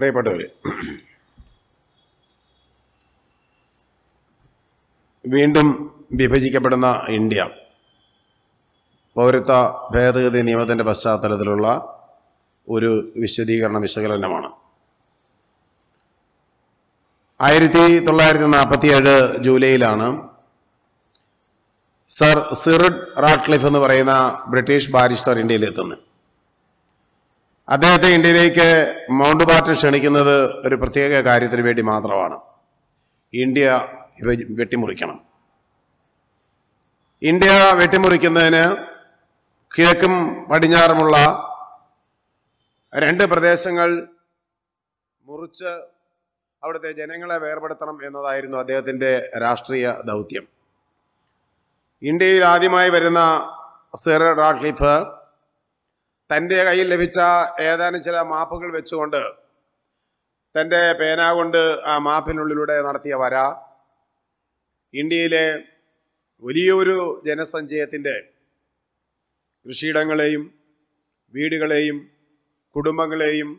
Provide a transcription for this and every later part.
പ്രിയപ്പെട്ടവർ വീണ്ടും വിഭജിക്കപ്പെടുന്ന ഇന്ത്യ പൗരത്വ ഭേദഗതി നിയമത്തിൻ്റെ പശ്ചാത്തലത്തിലുള്ള ഒരു വിശദീകരണ വിശകലനമാണ് ആയിരത്തി തൊള്ളായിരത്തി നാൽപ്പത്തിയേഴ് ജൂലൈയിലാണ് സർ സിറിഡ് റാട്ട്ലിഫ് എന്ന് പറയുന്ന ബ്രിട്ടീഷ് ബാരിസ്റ്റർ ഇന്ത്യയിലെത്തുന്നത് അദ്ദേഹത്തെ ഇന്ത്യയിലേക്ക് മൗണ്ട് ബാറ്റൻ ക്ഷണിക്കുന്നത് ഒരു പ്രത്യേക കാര്യത്തിന് വേണ്ടി മാത്രമാണ് ഇന്ത്യ വെട്ടിമുറിക്കണം ഇന്ത്യ വെട്ടിമുറിക്കുന്നതിന് കിഴക്കും പടിഞ്ഞാറുമുള്ള രണ്ട് പ്രദേശങ്ങൾ മുറിച്ച് അവിടുത്തെ ജനങ്ങളെ വേർപെടുത്തണം എന്നതായിരുന്നു അദ്ദേഹത്തിൻ്റെ രാഷ്ട്രീയ ദൗത്യം ഇന്ത്യയിൽ ആദ്യമായി വരുന്ന സെറ റാഡ്ലിഫ് തൻ്റെ കയ്യിൽ ലഭിച്ച ഏതാനും ചില മാപ്പുകൾ വെച്ചുകൊണ്ട് തൻ്റെ പേന കൊണ്ട് ആ മാപ്പിനുള്ളിലൂടെ നടത്തിയ വര ഇന്ത്യയിലെ വലിയൊരു ജനസഞ്ചയത്തിൻ്റെ കൃഷിയിടങ്ങളെയും വീടുകളെയും കുടുംബങ്ങളെയും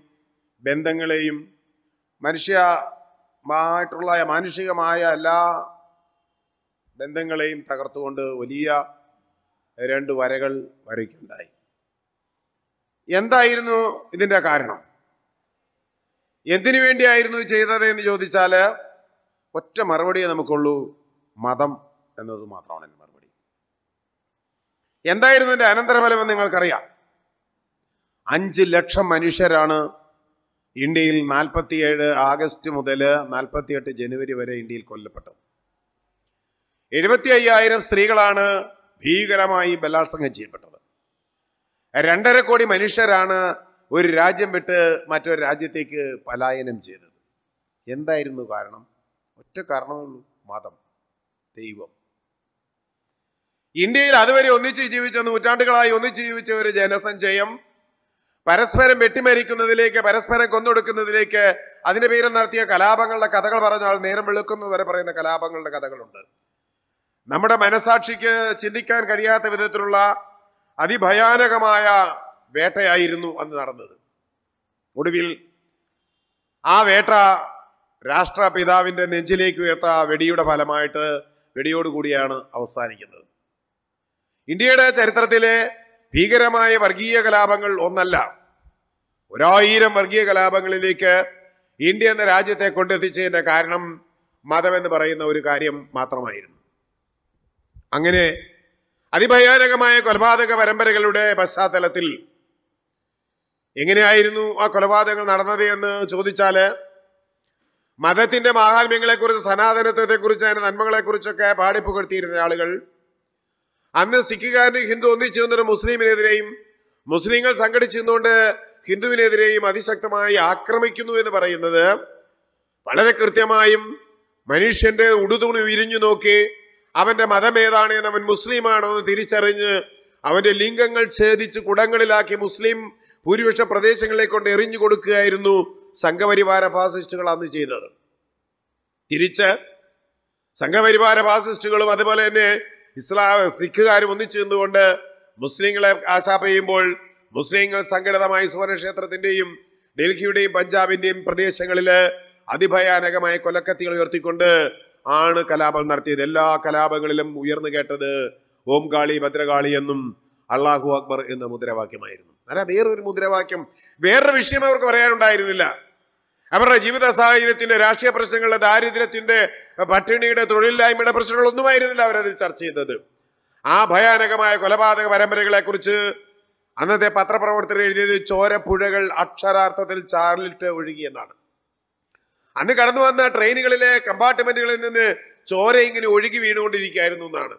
ബന്ധങ്ങളെയും മനുഷ്യമായിട്ടുള്ള മാനുഷികമായ എല്ലാ ബന്ധങ്ങളെയും തകർത്തുകൊണ്ട് വലിയ രണ്ട് വരകൾ വരയ്ക്കുണ്ടായി എന്തായിരുന്നു ഇതിൻ്റെ കാരണം എന്തിനു വേണ്ടിയായിരുന്നു ചെയ്തത് എന്ന് ചോദിച്ചാൽ ഒറ്റ മറുപടിയേ നമുക്കുള്ളൂ മതം എന്നത് മാത്രമാണ് എൻ്റെ മറുപടി എന്തായിരുന്നു എൻ്റെ അനന്തരഫലമെന്ന് നിങ്ങൾക്കറിയാം അഞ്ച് ലക്ഷം മനുഷ്യരാണ് ഇന്ത്യയിൽ നാൽപ്പത്തിയേഴ് ആഗസ്റ്റ് മുതൽ നാൽപ്പത്തിയെട്ട് ജനുവരി വരെ ഇന്ത്യയിൽ കൊല്ലപ്പെട്ടത് എഴുപത്തി അയ്യായിരം സ്ത്രീകളാണ് ഭീകരമായി ബലാത്സംഗം ചെയ്യപ്പെട്ടത് രണ്ടര കോടി മനുഷ്യരാണ് ഒരു രാജ്യം വിട്ട് മറ്റൊരു രാജ്യത്തേക്ക് പലായനം ചെയ്തത് എന്തായിരുന്നു കാരണം ഒറ്റ കാരണമുള്ളൂ മതം ദൈവം ഇന്ത്യയിൽ അതുവരെ ഒന്നിച്ച് ജീവിച്ച നൂറ്റാണ്ടുകളായി ഒന്നിച്ച് ജീവിച്ച ഒരു ജനസഞ്ചയം പരസ്പരം വെട്ടിമരിക്കുന്നതിലേക്ക് പരസ്പരം കൊന്നൊടുക്കുന്നതിലേക്ക് അതിന് പേരിൽ നടത്തിയ കലാപങ്ങളുടെ കഥകൾ പറഞ്ഞാൽ നേരം വെളുക്കുന്നതുവരെ പറയുന്ന കലാപങ്ങളുടെ കഥകളുണ്ട് നമ്മുടെ മനസാക്ഷിക്ക് ചിന്തിക്കാൻ കഴിയാത്ത വിധത്തിലുള്ള അതിഭയാനകമായ വേട്ടയായിരുന്നു അന്ന് നടന്നത് ഒടുവിൽ ആ വേട്ട രാഷ്ട്രപിതാവിന്റെ നെഞ്ചിലേക്ക് ഉയർത്ത വെടിയുടെ ഫലമായിട്ട് വെടിയോടുകൂടിയാണ് അവസാനിക്കുന്നത് ഇന്ത്യയുടെ ചരിത്രത്തിലെ ഭീകരമായ വർഗീയ കലാപങ്ങൾ ഒന്നല്ല ഒരായിരം വർഗീയ കലാപങ്ങളിലേക്ക് ഇന്ത്യ എന്ന രാജ്യത്തെ കൊണ്ടെത്തിച്ചതിന്റെ കാരണം മതമെന്ന് പറയുന്ന ഒരു കാര്യം മാത്രമായിരുന്നു അങ്ങനെ അതിഭയാനകമായ കൊലപാതക പരമ്പരകളുടെ പശ്ചാത്തലത്തിൽ എങ്ങനെയായിരുന്നു ആ കൊലപാതകങ്ങൾ നടന്നത് എന്ന് ചോദിച്ചാൽ മതത്തിൻ്റെ മാഹാത്മ്യങ്ങളെക്കുറിച്ച് സനാതനത്വത്തെക്കുറിച്ച് അതിൻ്റെ നന്മകളെക്കുറിച്ചൊക്കെ പാടിപ്പുകഴ്ത്തിയിരുന്ന ആളുകൾ അന്ന് സിഖുകാരനും ഹിന്ദു ഒന്നിച്ചു നിന്നൊരു മുസ്ലിമിനെതിരെയും മുസ്ലിങ്ങൾ സംഘടിച്ചു നിന്നുകൊണ്ട് ഹിന്ദുവിനെതിരെയും അതിശക്തമായി ആക്രമിക്കുന്നു എന്ന് പറയുന്നത് വളരെ കൃത്യമായും മനുഷ്യന്റെ ഉടുതുണി വിരിഞ്ഞു നോക്കി അവന്റെ മതമേതാണ് എന്ന് അവൻ മുസ്ലിമാണോ എന്ന് തിരിച്ചറിഞ്ഞ് അവന്റെ ലിംഗങ്ങൾ ഛേദിച്ച് കുടങ്ങളിലാക്കി മുസ്ലിം ഭൂരിപക്ഷ പ്രദേശങ്ങളെ കൊണ്ട് എറിഞ്ഞു കൊടുക്കുകയായിരുന്നു സംഘപരിവാര ഫാസിസ്റ്റുകൾ അന്ന് ചെയ്തത് തിരിച്ച് സംഘപരിവാര ഫാസിസ്റ്റുകളും അതുപോലെ തന്നെ ഇസ്ലാം സിഖുകാരും ഒന്നിച്ചു നിന്നുകൊണ്ട് മുസ്ലിങ്ങളെ ആശാപ്പ് ചെയ്യുമ്പോൾ മുസ്ലിങ്ങൾ സംഘടിതമായി സുവർണക്ഷേത്രത്തിന്റെയും ഡൽഹിയുടെയും പഞ്ചാബിന്റെയും പ്രദേശങ്ങളിൽ അതിഭയാനകമായ കൊലക്കത്തികൾ ഉയർത്തിക്കൊണ്ട് ആണ് കലാപം നടത്തിയത് എല്ലാ കലാപങ്ങളിലും ഉയർന്നു കേട്ടത് ഓം കാളി ഭദ്രകാളി എന്നും അള്ളാഹു അക്ബർ എന്ന മുദ്രാവാക്യമായിരുന്നു അല്ല വേറൊരു മുദ്രാവാക്യം വേറൊരു വിഷയം അവർക്ക് പറയാനുണ്ടായിരുന്നില്ല അവരുടെ ജീവിത സാഹചര്യത്തിന്റെ രാഷ്ട്രീയ പ്രശ്നങ്ങളുടെ ദാരിദ്ര്യത്തിന്റെ പട്ടിണിയുടെ തൊഴിലില്ലായ്മയുടെ ആയിരുന്നില്ല അവരതിൽ ചർച്ച ചെയ്തത് ആ ഭയാനകമായ കൊലപാതക പരമ്പരകളെ കുറിച്ച് അന്നത്തെ പത്രപ്രവർത്തകർ എഴുതിയത് ചോരപ്പുഴകൾ അക്ഷരാർത്ഥത്തിൽ ചാർലിട്ട് ഒഴുകിയെന്നാണ് അന്ന് കടന്നു വന്ന ട്രെയിനുകളിലെ കമ്പാർട്ട്മെന്റുകളിൽ നിന്ന് ചോര ഇങ്ങനെ ഒഴുകി വീണുകൊണ്ടിരിക്കുകയായിരുന്നു എന്നാണ്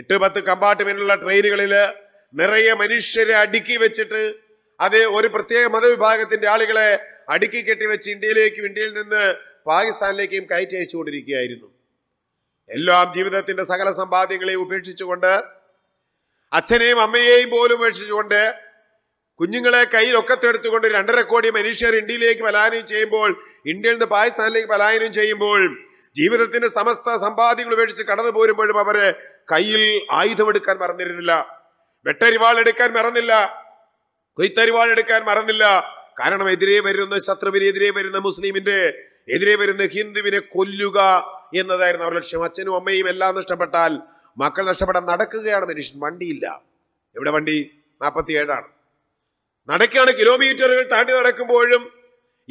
എട്ട് പത്ത് കമ്പാർട്ട്മെന്റുള്ള ട്രെയിനുകളിൽ നിറയെ മനുഷ്യരെ അടുക്കി വെച്ചിട്ട് അത് ഒരു പ്രത്യേക മതവിഭാഗത്തിന്റെ ആളുകളെ അടുക്കി കെട്ടി വെച്ച് ഇന്ത്യയിലേക്കും ഇന്ത്യയിൽ നിന്ന് പാകിസ്ഥാനിലേക്കും കയറ്റി അയച്ചുകൊണ്ടിരിക്കുകയായിരുന്നു എല്ലാം ജീവിതത്തിന്റെ സകല സമ്പാദ്യങ്ങളെയും ഉപേക്ഷിച്ചുകൊണ്ട് അച്ഛനെയും അമ്മയെയും പോലും ഉപേക്ഷിച്ചുകൊണ്ട് കുഞ്ഞുങ്ങളെ കയ്യിലൊക്കത്തെടുത്തുകൊണ്ട് രണ്ടര കോടി മനുഷ്യർ ഇന്ത്യയിലേക്ക് പലായനം ചെയ്യുമ്പോൾ ഇന്ത്യയിൽ നിന്ന് പാകിസ്ഥാനിലേക്ക് പലായനം ചെയ്യുമ്പോൾ ജീവിതത്തിന്റെ സമസ്ത സമ്പാദ്യങ്ങൾ ഉപേക്ഷിച്ച് കടന്നു പോരുമ്പോഴും അവര് കയ്യിൽ ആയുധമെടുക്കാൻ മറന്നിരുന്നില്ല വെട്ടരിവാൾ എടുക്കാൻ മറന്നില്ല കൊയ്ത്തരിവാൾ എടുക്കാൻ മറന്നില്ല കാരണം എതിരെ വരുന്ന ശത്രുവിനെതിരെ വരുന്ന മുസ്ലിമിന്റെ എതിരെ വരുന്ന ഹിന്ദുവിനെ കൊല്ലുക എന്നതായിരുന്നു അവരുടെ ലക്ഷ്യം അച്ഛനും അമ്മയും എല്ലാം നഷ്ടപ്പെട്ടാൽ മക്കൾ നഷ്ടപ്പെടാൻ നടക്കുകയാണ് മനുഷ്യൻ വണ്ടിയില്ല എവിടെ വണ്ടി നാൽപ്പത്തി ഏഴാണ് നടക്കാണ് കിലോമീറ്ററുകൾ താണ്ടി നടക്കുമ്പോഴും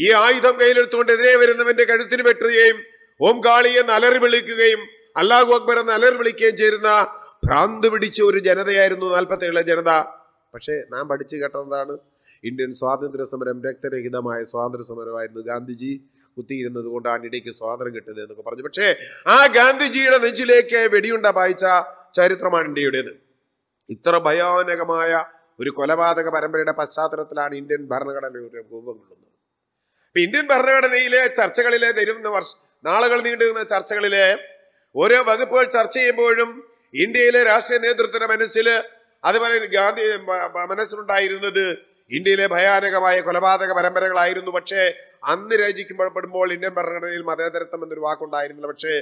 ഈ ആയുധം കയ്യിലെടുത്തുകൊണ്ട് എതിരെ വരുന്നവന്റെ കഴുത്തിന് വെട്ടുകയും ഓം കാളിയെ നലറി വിളിക്കുകയും അല്ലാഹു അക്ബർ എന്ന് അലറി വിളിക്കുകയും ചേരുന്ന ഭ്രാന്ത് പിടിച്ച ഒരു ജനതയായിരുന്നു ഏഴിലെ ജനത പക്ഷേ നാം പഠിച്ചു കേട്ടതാണ് ഇന്ത്യൻ സ്വാതന്ത്ര്യ സമരം രക്തരഹിതമായ സ്വാതന്ത്ര്യ സമരമായിരുന്നു ഗാന്ധിജി കുത്തിയിരുന്നത് കൊണ്ടാണ് ഇടയ്ക്ക് സ്വാതന്ത്ര്യം കിട്ടുന്നത് എന്നൊക്കെ പറഞ്ഞു പക്ഷേ ആ ഗാന്ധിജിയുടെ നെഞ്ചിലേക്ക് വെടിയുണ്ട പായിച്ച ചരിത്രമാണ് ഇന്ത്യയുടേത് ഇത്ര ഭയാനകമായ ഒരു കൊലപാതക പരമ്പരയുടെ പശ്ചാത്തലത്തിലാണ് ഇന്ത്യൻ ഭരണഘടനയുടെ രൂപം കൊള്ളുന്നത് അപ്പൊ ഇന്ത്യൻ ഭരണഘടനയിലെ ചർച്ചകളിലെ നിരുന്ന വർഷ നാളുകൾ നീണ്ടുനിന്ന ചർച്ചകളിലെ ഓരോ വകുപ്പുകൾ ചർച്ച ചെയ്യുമ്പോഴും ഇന്ത്യയിലെ രാഷ്ട്രീയ നേതൃത്വത്തിന്റെ മനസ്സിൽ അതുപോലെ ഗാന്ധി മനസ്സിലുണ്ടായിരുന്നത് ഇന്ത്യയിലെ ഭയാനകമായ കൊലപാതക പരമ്പരകളായിരുന്നു പക്ഷേ അന്ന് രചിക്കുമ്പോൾ ഇന്ത്യൻ ഭരണഘടനയിൽ മതേതരത്വം എന്നൊരു വാക്കുണ്ടായിരുന്നില്ല പക്ഷേ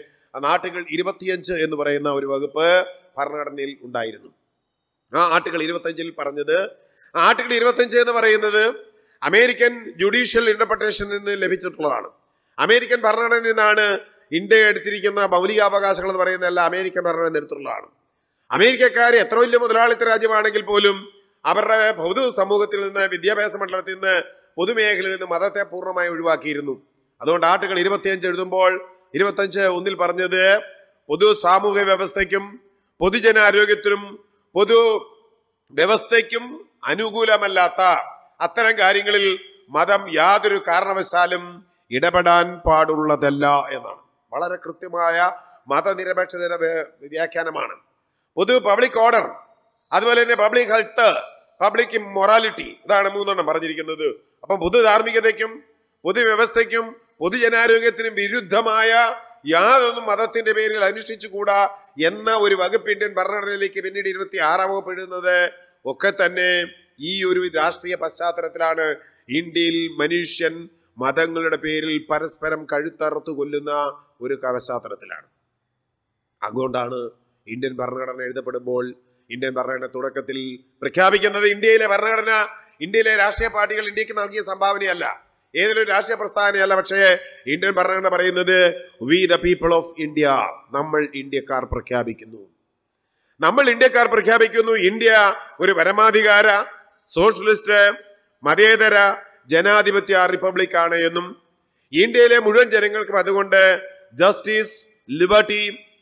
നാട്ടുകൾ ഇരുപത്തിയഞ്ച് എന്ന് പറയുന്ന ഒരു വകുപ്പ് ഭരണഘടനയിൽ ഉണ്ടായിരുന്നു ആ ആർട്ടിക്കിൾ ഇരുപത്തഞ്ചിൽ പറഞ്ഞത് ആർട്ടിക്കിൾ ഇരുപത്തഞ്ച് എന്ന് പറയുന്നത് അമേരിക്കൻ ജുഡീഷ്യൽ ഇന്റർപ്രിട്ടേഷനിൽ നിന്ന് ലഭിച്ചിട്ടുള്ളതാണ് അമേരിക്കൻ ഭരണഘടനയിൽ നിന്നാണ് ഇന്ത്യ എടുത്തിരിക്കുന്ന മൗലികാവകാശങ്ങൾ എന്ന് പറയുന്നതല്ല അമേരിക്കൻ ഭരണഘടന എടുത്തിട്ടുള്ളതാണ് അമേരിക്കക്കാർ എത്ര വലിയ മുതലാളിത്ത രാജ്യമാണെങ്കിൽ പോലും അവരുടെ ഭൗതിക സമൂഹത്തിൽ നിന്ന് വിദ്യാഭ്യാസ മണ്ഡലത്തിൽ നിന്ന് പൊതുമേഖലയിൽ നിന്ന് മതത്തെ പൂർണ്ണമായി ഒഴിവാക്കിയിരുന്നു അതുകൊണ്ട് ആർട്ടിക്കിൾ ഇരുപത്തിയഞ്ച് എഴുതുമ്പോൾ ഇരുപത്തഞ്ച് ഒന്നിൽ പറഞ്ഞത് പൊതു സാമൂഹ്യ വ്യവസ്ഥയ്ക്കും പൊതുജനാരോഗ്യത്തിനും പൊതു വ്യവസ്ഥയ്ക്കും അനുകൂലമല്ലാത്ത അത്തരം കാര്യങ്ങളിൽ മതം യാതൊരു കാരണവശാലും ഇടപെടാൻ പാടുള്ളതല്ല എന്നാണ് വളരെ കൃത്യമായ മതനിരപേക്ഷത വ്യാഖ്യാനമാണ് പൊതു പബ്ലിക് ഓർഡർ അതുപോലെ തന്നെ പബ്ലിക് ഹെൽത്ത് പബ്ലിക് മൊറാലിറ്റി ഇതാണ് മൂന്നെണ്ണം പറഞ്ഞിരിക്കുന്നത് അപ്പം പൊതു ധാർമ്മികതയ്ക്കും പൊതുവ്യവസ്ഥയ്ക്കും പൊതുജനാരോഗ്യത്തിനും വിരുദ്ധമായ യാതൊന്നും മതത്തിന്റെ പേരിൽ കൂടാ എന്ന ഒരു വകുപ്പ് ഇന്ത്യൻ ഭരണഘടനയിലേക്ക് പിന്നീട് ഇരുപത്തി ആറാം വകുപ്പ് എഴുതുന്നത് ഒക്കെ തന്നെ ഈ ഒരു രാഷ്ട്രീയ പശ്ചാത്തലത്തിലാണ് ഇന്ത്യയിൽ മനുഷ്യൻ മതങ്ങളുടെ പേരിൽ പരസ്പരം കഴുത്തറുത്തു കൊല്ലുന്ന ഒരു പശ്ചാത്തലത്തിലാണ് അതുകൊണ്ടാണ് ഇന്ത്യൻ ഭരണഘടന എഴുതപ്പെടുമ്പോൾ ഇന്ത്യൻ ഭരണഘടന തുടക്കത്തിൽ പ്രഖ്യാപിക്കുന്നത് ഇന്ത്യയിലെ ഭരണഘടന ഇന്ത്യയിലെ രാഷ്ട്രീയ പാർട്ടികൾ ഇന്ത്യക്ക് നൽകിയ സംഭാവനയല്ല ഏതൊരു രാഷ്ട്രീയ പ്രസ്ഥാനയല്ല പക്ഷേ ഇന്ത്യൻ ഭരണഘടന പറയുന്നത് we the people of India നമ്മൾ ഇന്ത്യക്കാർ പ്രഖ്യാപിക്കുന്നു നമ്മൾ ഇന്ത്യക്കാർ പ്രഖ്യാപിക്കുന്നു ഇന്ത്യ ഒരു പരമാധികാര സോഷ്യലിസ്റ്റ് മതേതര ജനാധിപത്യ റിപ്പബ്ലിക് ആണ് എന്നും ഇന്ത്യയിലെ മുഴുവൻ ജനങ്ങൾക്കും അതുകൊണ്ട് ജസ്റ്റിസ് ലിബർട്ടി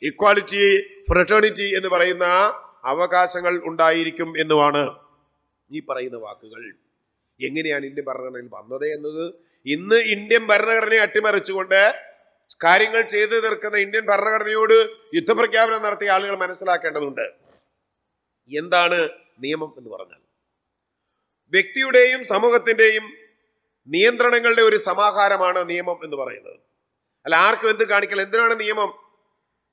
ഇക്വാളിറ്റി ഫ്രട്ടേണിറ്റി എന്ന് പറയുന്ന അവകാശങ്ങൾ ഉണ്ടായിരിക്കും എന്നുമാണ് ഈ പറയുന്ന വാക്കുകൾ എങ്ങനെയാണ് ഇന്ത്യൻ ഭരണഘടനയിൽ വന്നത് എന്നത് ഇന്ന് ഇന്ത്യൻ ഭരണഘടനയെ അട്ടിമറിച്ചുകൊണ്ട് കാര്യങ്ങൾ ചെയ്തു തീർക്കുന്ന ഇന്ത്യൻ ഭരണഘടനയോട് യുദ്ധപ്രഖ്യാപനം നടത്തിയ ആളുകൾ മനസ്സിലാക്കേണ്ടതുണ്ട് എന്താണ് നിയമം എന്ന് പറഞ്ഞാൽ വ്യക്തിയുടെയും സമൂഹത്തിന്റെയും നിയന്ത്രണങ്ങളുടെ ഒരു സമാഹാരമാണ് നിയമം എന്ന് പറയുന്നത് അല്ല ആർക്കും എന്ത് കാണിക്കൽ എന്തിനാണ് നിയമം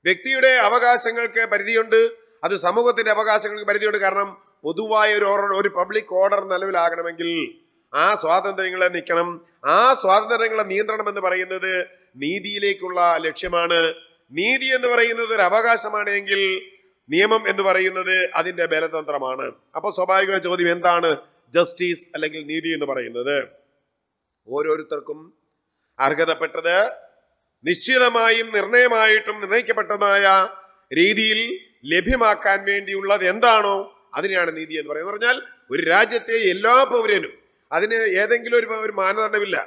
വ്യക്തിയുടെ അവകാശങ്ങൾക്ക് പരിധിയുണ്ട് അത് സമൂഹത്തിന്റെ അവകാശങ്ങൾക്ക് പരിധിയുണ്ട് കാരണം പൊതുവായ ഒരു ഓർഡർ ഒരു പബ്ലിക് ഓർഡർ നിലവിലാകണമെങ്കിൽ ആ സ്വാതന്ത്ര്യങ്ങളെ നിൽക്കണം ആ സ്വാതന്ത്ര്യങ്ങളെ നിയന്ത്രണം എന്ന് പറയുന്നത് നീതിയിലേക്കുള്ള ലക്ഷ്യമാണ് നീതി എന്ന് പറയുന്നത് ഒരു അവകാശമാണെങ്കിൽ എങ്കിൽ നിയമം എന്ന് പറയുന്നത് അതിന്റെ ബലതന്ത്രമാണ് അപ്പൊ സ്വാഭാവിക ചോദ്യം എന്താണ് ജസ്റ്റിസ് അല്ലെങ്കിൽ നീതി എന്ന് പറയുന്നത് ഓരോരുത്തർക്കും അർഹതപ്പെട്ടത് നിശ്ചിതമായും നിർണയമായിട്ടും നിർണയിക്കപ്പെട്ടതുമായ രീതിയിൽ ലഭ്യമാക്കാൻ വേണ്ടിയുള്ളത് എന്താണോ അതിനെയാണ് നീതി എന്ന് പറയുന്നത് പറഞ്ഞാൽ ഒരു രാജ്യത്തെ എല്ലാ പൗരനും അതിന് ഏതെങ്കിലും ഒരു ഒരു മാനദണ്ഡമില്ല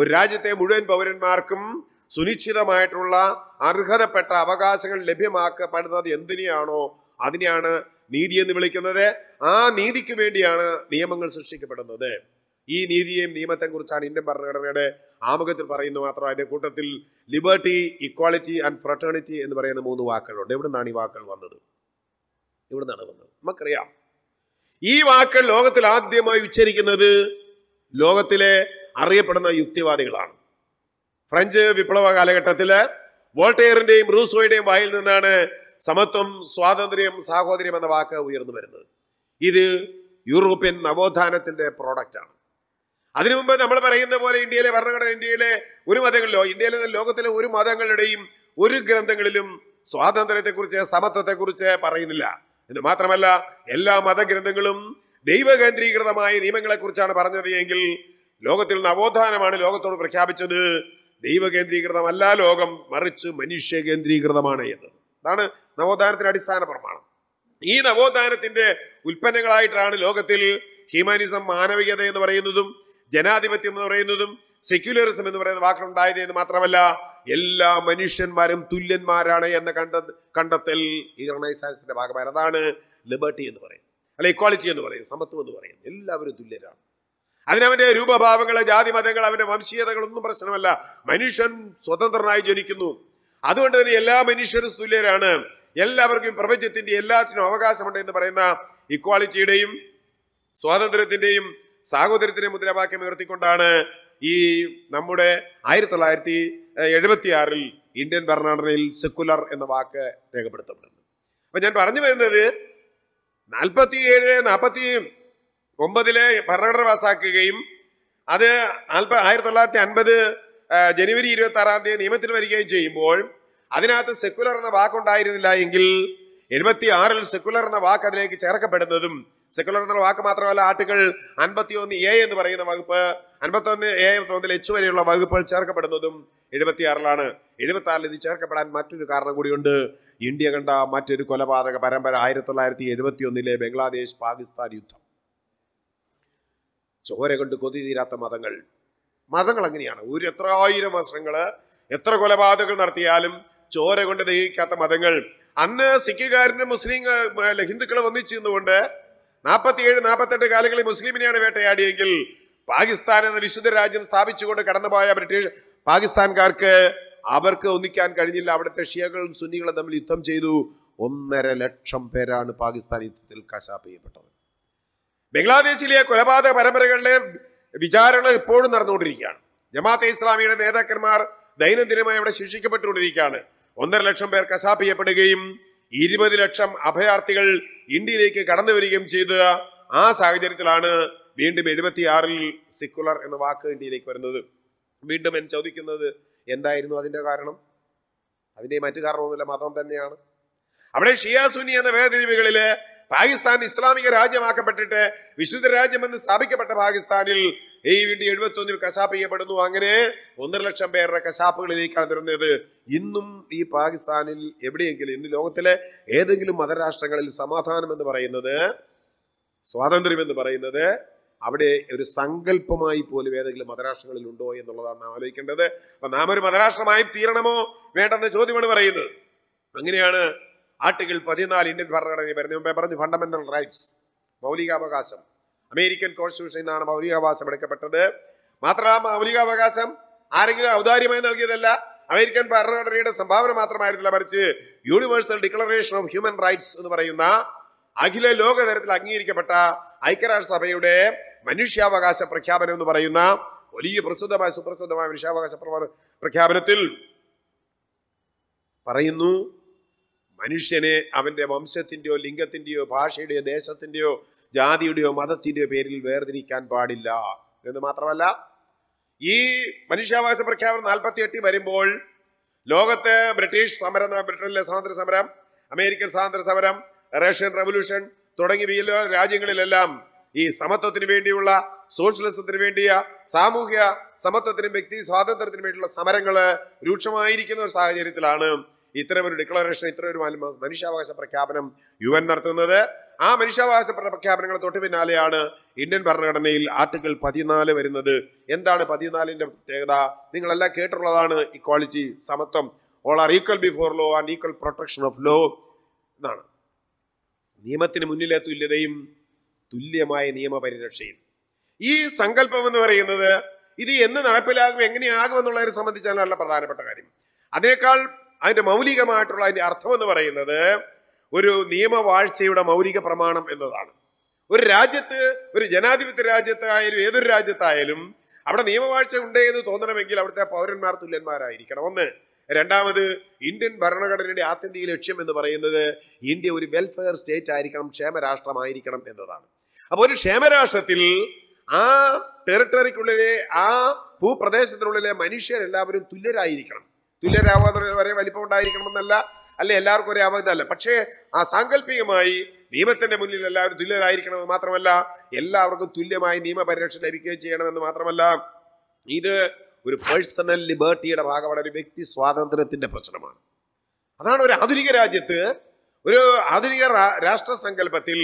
ഒരു രാജ്യത്തെ മുഴുവൻ പൗരന്മാർക്കും സുനിശ്ചിതമായിട്ടുള്ള അർഹതപ്പെട്ട അവകാശങ്ങൾ ലഭ്യമാക്കപ്പെടുന്നത് എന്തിനെയാണോ അതിനെയാണ് നീതി എന്ന് വിളിക്കുന്നത് ആ നീതിക്ക് വേണ്ടിയാണ് നിയമങ്ങൾ സൃഷ്ടിക്കപ്പെടുന്നത് ഈ നീതിയെയും നിയമത്തെ കുറിച്ചാണ് ഇന്ത്യൻ ഭരണഘടനയുടെ ആമുഖത്തിൽ പറയുന്നത് മാത്രം അതിൻ്റെ കൂട്ടത്തിൽ ലിബർട്ടി ഇക്വാളിറ്റി ആൻഡ് ഫ്രട്ടേണിറ്റി എന്ന് പറയുന്ന മൂന്ന് വാക്കുകളുണ്ട് എവിടെ നിന്നാണ് ഈ വാക്കുകൾ വന്നത് എവിടെ നിന്നാണ് വന്നത് നമുക്കറിയാം ഈ വാക്കുകൾ ലോകത്തിൽ ആദ്യമായി ഉച്ചരിക്കുന്നത് ലോകത്തിലെ അറിയപ്പെടുന്ന യുക്തിവാദികളാണ് ഫ്രഞ്ച് വിപ്ലവ കാലഘട്ടത്തില് വോൾട്ടെയറിന്റെയും റൂസോയുടെയും വായിൽ നിന്നാണ് സമത്വം സ്വാതന്ത്ര്യം സാഹോദര്യം എന്ന വാക്ക് ഉയർന്നു വരുന്നത് ഇത് യൂറോപ്യൻ നവോത്ഥാനത്തിന്റെ പ്രോഡക്റ്റാണ് അതിനു മുമ്പ് നമ്മൾ പറയുന്ന പോലെ ഇന്ത്യയിലെ ഭരണഘടന ഇന്ത്യയിലെ ഒരു മതങ്ങളിലോ ഇന്ത്യയിലെ ലോകത്തിലെ ഒരു മതങ്ങളുടെയും ഒരു ഗ്രന്ഥങ്ങളിലും സ്വാതന്ത്ര്യത്തെക്കുറിച്ച് സമത്വത്തെക്കുറിച്ച് പറയുന്നില്ല എന്ന് മാത്രമല്ല എല്ലാ മതഗ്രന്ഥങ്ങളും ദൈവകേന്ദ്രീകൃതമായ നിയമങ്ങളെക്കുറിച്ചാണ് പറഞ്ഞത് എങ്കിൽ ലോകത്തിൽ നവോത്ഥാനമാണ് ലോകത്തോട് പ്രഖ്യാപിച്ചത് ദൈവകേന്ദ്രീകൃതമല്ല ലോകം മറിച്ച് മനുഷ്യ കേന്ദ്രീകൃതമാണ് എന്ന് അതാണ് നവോത്ഥാനത്തിന്റെ അടിസ്ഥാന പ്രമാണം ഈ നവോത്ഥാനത്തിന്റെ ഉൽപ്പന്നങ്ങളായിട്ടാണ് ലോകത്തിൽ ഹ്യൂമാനിസം മാനവികത എന്ന് പറയുന്നതും ജനാധിപത്യം എന്ന് പറയുന്നതും സെക്യുലറിസം എന്ന് പറയുന്ന വാക്കുണ്ടായത് എന്ന് മാത്രമല്ല എല്ലാ മനുഷ്യന്മാരും തുല്യന്മാരാണ് എന്ന കണ്ട കണ്ടെത്തൽ ഈ റണൈസാൻസിന്റെ ഭാഗമായി അതാണ് ലിബർട്ടി എന്ന് പറയുന്നത് അല്ല ഇക്വാളിറ്റി എന്ന് പറയും സമത്വം എന്ന് പറയും എല്ലാവരും തുല്യരാണ് അതിനവൻ്റെ രൂപഭാവങ്ങൾ ജാതി മതങ്ങൾ അവൻ്റെ വംശീയതകളൊന്നും പ്രശ്നമല്ല മനുഷ്യൻ സ്വതന്ത്രനായി ജനിക്കുന്നു അതുകൊണ്ട് തന്നെ എല്ലാ മനുഷ്യരും തുല്യരാണ് എല്ലാവർക്കും പ്രപഞ്ചത്തിന്റെ എല്ലാത്തിനും അവകാശമുണ്ട് എന്ന് പറയുന്ന ഇക്വാളിറ്റിയുടെയും സ്വാതന്ത്ര്യത്തിന്റെയും സാഹോദര്യത്തിന്റെയും മുദ്രാവാക്യം ഉയർത്തിക്കൊണ്ടാണ് ഈ നമ്മുടെ ആയിരത്തി തൊള്ളായിരത്തി എഴുപത്തി ആറിൽ ഇന്ത്യൻ ഭരണഘടനയിൽ സെക്കുലർ എന്ന വാക്ക് രേഖപ്പെടുത്തപ്പെടുന്നത് അപ്പൊ ഞാൻ പറഞ്ഞു വരുന്നത് നാൽപ്പത്തിയേഴ് നാൽപ്പത്തി ഒമ്പതിലെ ഭരണഘടന പാസാക്കുകയും അത് നാൽപ്പ ആയിരത്തി തൊള്ളായിരത്തി അൻപത് ജനുവരി ഇരുപത്തി ആറാം തീയതി നിയമത്തിൽ വരികയും ചെയ്യുമ്പോൾ അതിനകത്ത് സെക്കുലർ എന്ന വാക്കുണ്ടായിരുന്നില്ല എങ്കിൽ എഴുപത്തി ആറിൽ സെക്കുലർ എന്ന വാക്ക് അതിലേക്ക് ചേർക്കപ്പെടുന്നതും സെക്കുലർ എന്ന വാക്ക് മാത്രമല്ല ആർട്ടിക്കിൾ അൻപത്തി ഒന്ന് എ എന്ന് പറയുന്ന വകുപ്പ് അൻപത്തി ഒന്ന് എ മുതൽ എച്ച് വരെയുള്ള വകുപ്പുകൾ ചേർക്കപ്പെടുന്നതും എഴുപത്തി ആറിലാണ് എഴുപത്തി ആറിൽ ഇത് ചേർക്കപ്പെടാൻ മറ്റൊരു കാരണം കൂടിയുണ്ട് ഇന്ത്യ കണ്ട മറ്റൊരു കൊലപാതക പരമ്പര ആയിരത്തി തൊള്ളായിരത്തി എഴുപത്തി ഒന്നിലെ ബംഗ്ലാദേശ് പാകിസ്ഥാൻ യുദ്ധം ചോര കൊണ്ട് കൊതി തീരാത്ത മതങ്ങൾ മതങ്ങൾ അങ്ങനെയാണ് ഒരു എത്ര ആയിരം വർഷങ്ങൾ എത്ര കൊലപാതകങ്ങൾ നടത്തിയാലും ചോര കൊണ്ട് ദഹിക്കാത്ത മതങ്ങൾ അന്ന് സിഖുകാരനും മുസ്ലിം ഹിന്ദുക്കളും ഒന്നിച്ചു നിന്നുകൊണ്ട് നാൽപ്പത്തിയേഴ് നാൽപ്പത്തെട്ട് കാലങ്ങളിൽ മുസ്ലിമിനെയാണ് വേട്ടയാടിയെങ്കിൽ പാകിസ്ഥാൻ എന്ന വിശുദ്ധ രാജ്യം സ്ഥാപിച്ചുകൊണ്ട് കടന്നുപോയ ബ്രിട്ടീഷ് പാകിസ്ഥാൻകാർക്ക് അവർക്ക് ഒന്നിക്കാൻ കഴിഞ്ഞില്ല അവിടുത്തെ ഷിയകളും സുന്നികളും തമ്മിൽ യുദ്ധം ചെയ്തു ഒന്നര ലക്ഷം പേരാണ് പാകിസ്ഥാൻ യുദ്ധത്തിൽ കശാപ്പ് ചെയ്യപ്പെട്ടത് ബംഗ്ലാദേശിലെ കൊലപാതക പരമ്പരകളുടെ വിചാരണ ഇപ്പോഴും നടന്നുകൊണ്ടിരിക്കുകയാണ് ജമാഅത്തെ ഇസ്ലാമിയുടെ നേതാക്കന്മാർ ദൈനംദിനമായി അവിടെ ശിക്ഷിക്കപ്പെട്ടുകൊണ്ടിരിക്കുകയാണ് ഒന്നര ലക്ഷം പേർ കശാപ്പ് ചെയ്യപ്പെടുകയും ഇരുപത് ലക്ഷം അഭയാർത്ഥികൾ ഇന്ത്യയിലേക്ക് കടന്നു വരികയും ചെയ്ത ആ സാഹചര്യത്തിലാണ് വീണ്ടും എഴുപത്തിയാറിൽ സിക്കുലർ എന്ന വാക്ക് ഇന്ത്യയിലേക്ക് വരുന്നത് വീണ്ടും എൻ ചോദിക്കുന്നത് എന്തായിരുന്നു അതിൻ്റെ കാരണം അതിൻ്റെ മറ്റു കാരണമൊന്നുമില്ല മതം തന്നെയാണ് അവിടെ ഷിയാ സുനി എന്ന വേദരിവുകളിൽ പാകിസ്ഥാൻ ഇസ്ലാമിക രാജ്യമാക്കപ്പെട്ടിട്ട് വിശുദ്ധ രാജ്യമെന്ന് സ്ഥാപിക്കപ്പെട്ട പാകിസ്ഥാനിൽ ഈ വീണ്ടി എഴുപത്തി ഒന്നിൽ കശാപ്പ് ചെയ്യപ്പെടുന്നു അങ്ങനെ ഒന്നര ലക്ഷം പേരുടെ കശാപ്പുകളിലേക്കാണ് തരുന്നത് ഇന്നും ഈ പാകിസ്ഥാനിൽ എവിടെയെങ്കിലും ഇന്ന് ലോകത്തിലെ ഏതെങ്കിലും മതരാഷ്ട്രങ്ങളിൽ സമാധാനം എന്ന് പറയുന്നത് സ്വാതന്ത്ര്യം എന്ന് പറയുന്നത് അവിടെ ഒരു സങ്കല്പമായി പോലും ഏതെങ്കിലും മതരാഷ്ട്രങ്ങളിൽ ഉണ്ടോ എന്നുള്ളതാണ് നാം ആലോചിക്കേണ്ടത് അപ്പൊ നാം ഒരു മതരാഷ്ട്രമായി തീരണമോ വേണ്ടെന്ന് ചോദ്യമാണ് പറയുന്നത് അങ്ങനെയാണ് ആർട്ടിക്കിൾ പതിനാല് ഇന്ത്യൻ ഭരണഘടനയിൽ വരുന്ന മുമ്പേ പറഞ്ഞു ഫണ്ടമെന്റൽ റൈറ്റ്സ് മൗലികാവകാശം അമേരിക്കൻ കോൺസ്റ്റിറ്റ്യൂഷനിൽ നിന്നാണ് മൗലികാവകാശം എടുക്കപ്പെട്ടത് മാത്രമല്ല മൗലികാവകാശം ആരെങ്കിലും ഔദാര്യമായി നൽകിയതല്ല അമേരിക്കൻ ഭരണഘടനയുടെ സംഭാവന മാത്രമായിരുന്നില്ല മറിച്ച് universal declaration of human rights എന്ന് പറയുന്ന അഖില ലോകതരത്തിൽ അംഗീകരിക്കപ്പെട്ട ഐക്യരാഷ്ട്രസഭയുടെ മനുഷ്യാവകാശ പ്രഖ്യാപനം എന്ന് പറയുന്ന വലിയ പ്രസിദ്ധമായ സുപ്രസിദ്ധമായ മനുഷ്യാവകാശ പ്രഖ്യാപനത്തിൽ പറയുന്നു മനുഷ്യനെ അവന്റെ വംശത്തിൻ്റെയോ ലിംഗത്തിൻ്റെയോ ഭാഷയുടെയോ ദേശത്തിൻ്റെയോ ജാതിയുടെയോ മതത്തിന്റെയോ പേരിൽ വേർതിരിക്കാൻ പാടില്ല എന്ന് മാത്രമല്ല ഈ മനുഷ്യാവകാശ പ്രഖ്യാപനം നാൽപ്പത്തി എട്ടിൽ വരുമ്പോൾ ലോകത്ത് ബ്രിട്ടീഷ് സമരം ബ്രിട്ടനിലെ സ്വാതന്ത്ര്യ സമരം അമേരിക്കൻ സ്വാതന്ത്ര്യ സമരം റഷ്യൻ റവല്യൂഷൻ തുടങ്ങിയ രാജ്യങ്ങളിലെല്ലാം ഈ സമത്വത്തിന് വേണ്ടിയുള്ള സോഷ്യലിസത്തിന് വേണ്ടിയ സാമൂഹ്യ സമത്വത്തിനും വ്യക്തി സ്വാതന്ത്ര്യത്തിനും വേണ്ടിയുള്ള സമരങ്ങൾ രൂക്ഷമായിരിക്കുന്ന ഒരു സാഹചര്യത്തിലാണ് ഇത്തരം ഒരു ഡിക്ലറേഷൻ ഇത്തരം ഒരു മനുഷ്യാവകാശ പ്രഖ്യാപനം യു എൻ നടത്തുന്നത് ആ മനുഷ്യാവകാശ പ്രഖ്യാപനങ്ങൾ തൊട്ട് പിന്നാലെയാണ് ഇന്ത്യൻ ഭരണഘടനയിൽ ആർട്ടിക്കിൾ പതിനാല് വരുന്നത് എന്താണ് പതിനാലിന്റെ പ്രത്യേകത നിങ്ങളെല്ലാം കേട്ടിട്ടുള്ളതാണ് ഇക്വാളിറ്റി സമത്വം all are equal before law and equal protection of law എന്നാണ് നിയമത്തിന് മുന്നിലെ തുല്യതയും തുല്യമായ നിയമപരിരക്ഷയിൽ ഈ സങ്കല്പം എന്ന് പറയുന്നത് ഇത് എന്ന് നടപ്പിലാകും എങ്ങനെയാകും എന്നുള്ളതിനെ സംബന്ധിച്ചാണ് നല്ല പ്രധാനപ്പെട്ട കാര്യം അതിനേക്കാൾ അതിന്റെ മൗലികമായിട്ടുള്ള അതിന്റെ അർത്ഥം എന്ന് പറയുന്നത് ഒരു നിയമവാഴ്ചയുടെ മൗലിക പ്രമാണം എന്നതാണ് ഒരു രാജ്യത്ത് ഒരു ജനാധിപത്യ രാജ്യത്തായാലും ഏതൊരു രാജ്യത്തായാലും അവിടെ നിയമവാഴ്ച ഉണ്ട് എന്ന് തോന്നണമെങ്കിൽ അവിടുത്തെ പൗരന്മാർ തുല്യന്മാരായിരിക്കണം ഒന്ന് രണ്ടാമത് ഇന്ത്യൻ ഭരണഘടനയുടെ ആത്യന്തിക ലക്ഷ്യം എന്ന് പറയുന്നത് ഇന്ത്യ ഒരു വെൽഫെയർ സ്റ്റേറ്റ് ആയിരിക്കണം ക്ഷേമരാഷ്ട്രമായിരിക്കണം എന്നതാണ് അപ്പോൾ ഒരു ക്ഷേമരാഷ്ട്രത്തിൽ ആ ടെറിട്ടറിക്കുള്ളിലെ ആ ഭൂപ്രദേശത്തിനുള്ളിലെ മനുഷ്യരെല്ലാവരും തുല്യരായിരിക്കണം തുല്യരാവാതെ വരെ വലിപ്പം ഉണ്ടായിരിക്കണമെന്നല്ല അല്ലെ എല്ലാവർക്കും ഒരേ ആവാതല്ല പക്ഷേ ആ സാങ്കല്പികമായി നിയമത്തിന്റെ മുന്നിൽ എല്ലാവരും എന്ന് മാത്രമല്ല എല്ലാവർക്കും തുല്യമായ നിയമപരിരക്ഷ ലഭിക്കുകയും ചെയ്യണമെന്ന് മാത്രമല്ല ഇത് ഒരു പേഴ്സണൽ ലിബർട്ടിയുടെ ഭാഗമാണ് ഒരു വ്യക്തി സ്വാതന്ത്ര്യത്തിന്റെ പ്രശ്നമാണ് അതാണ് ഒരു ആധുനിക രാജ്യത്ത് ഒരു ആധുനിക രാഷ്ട്ര സങ്കല്പത്തിൽ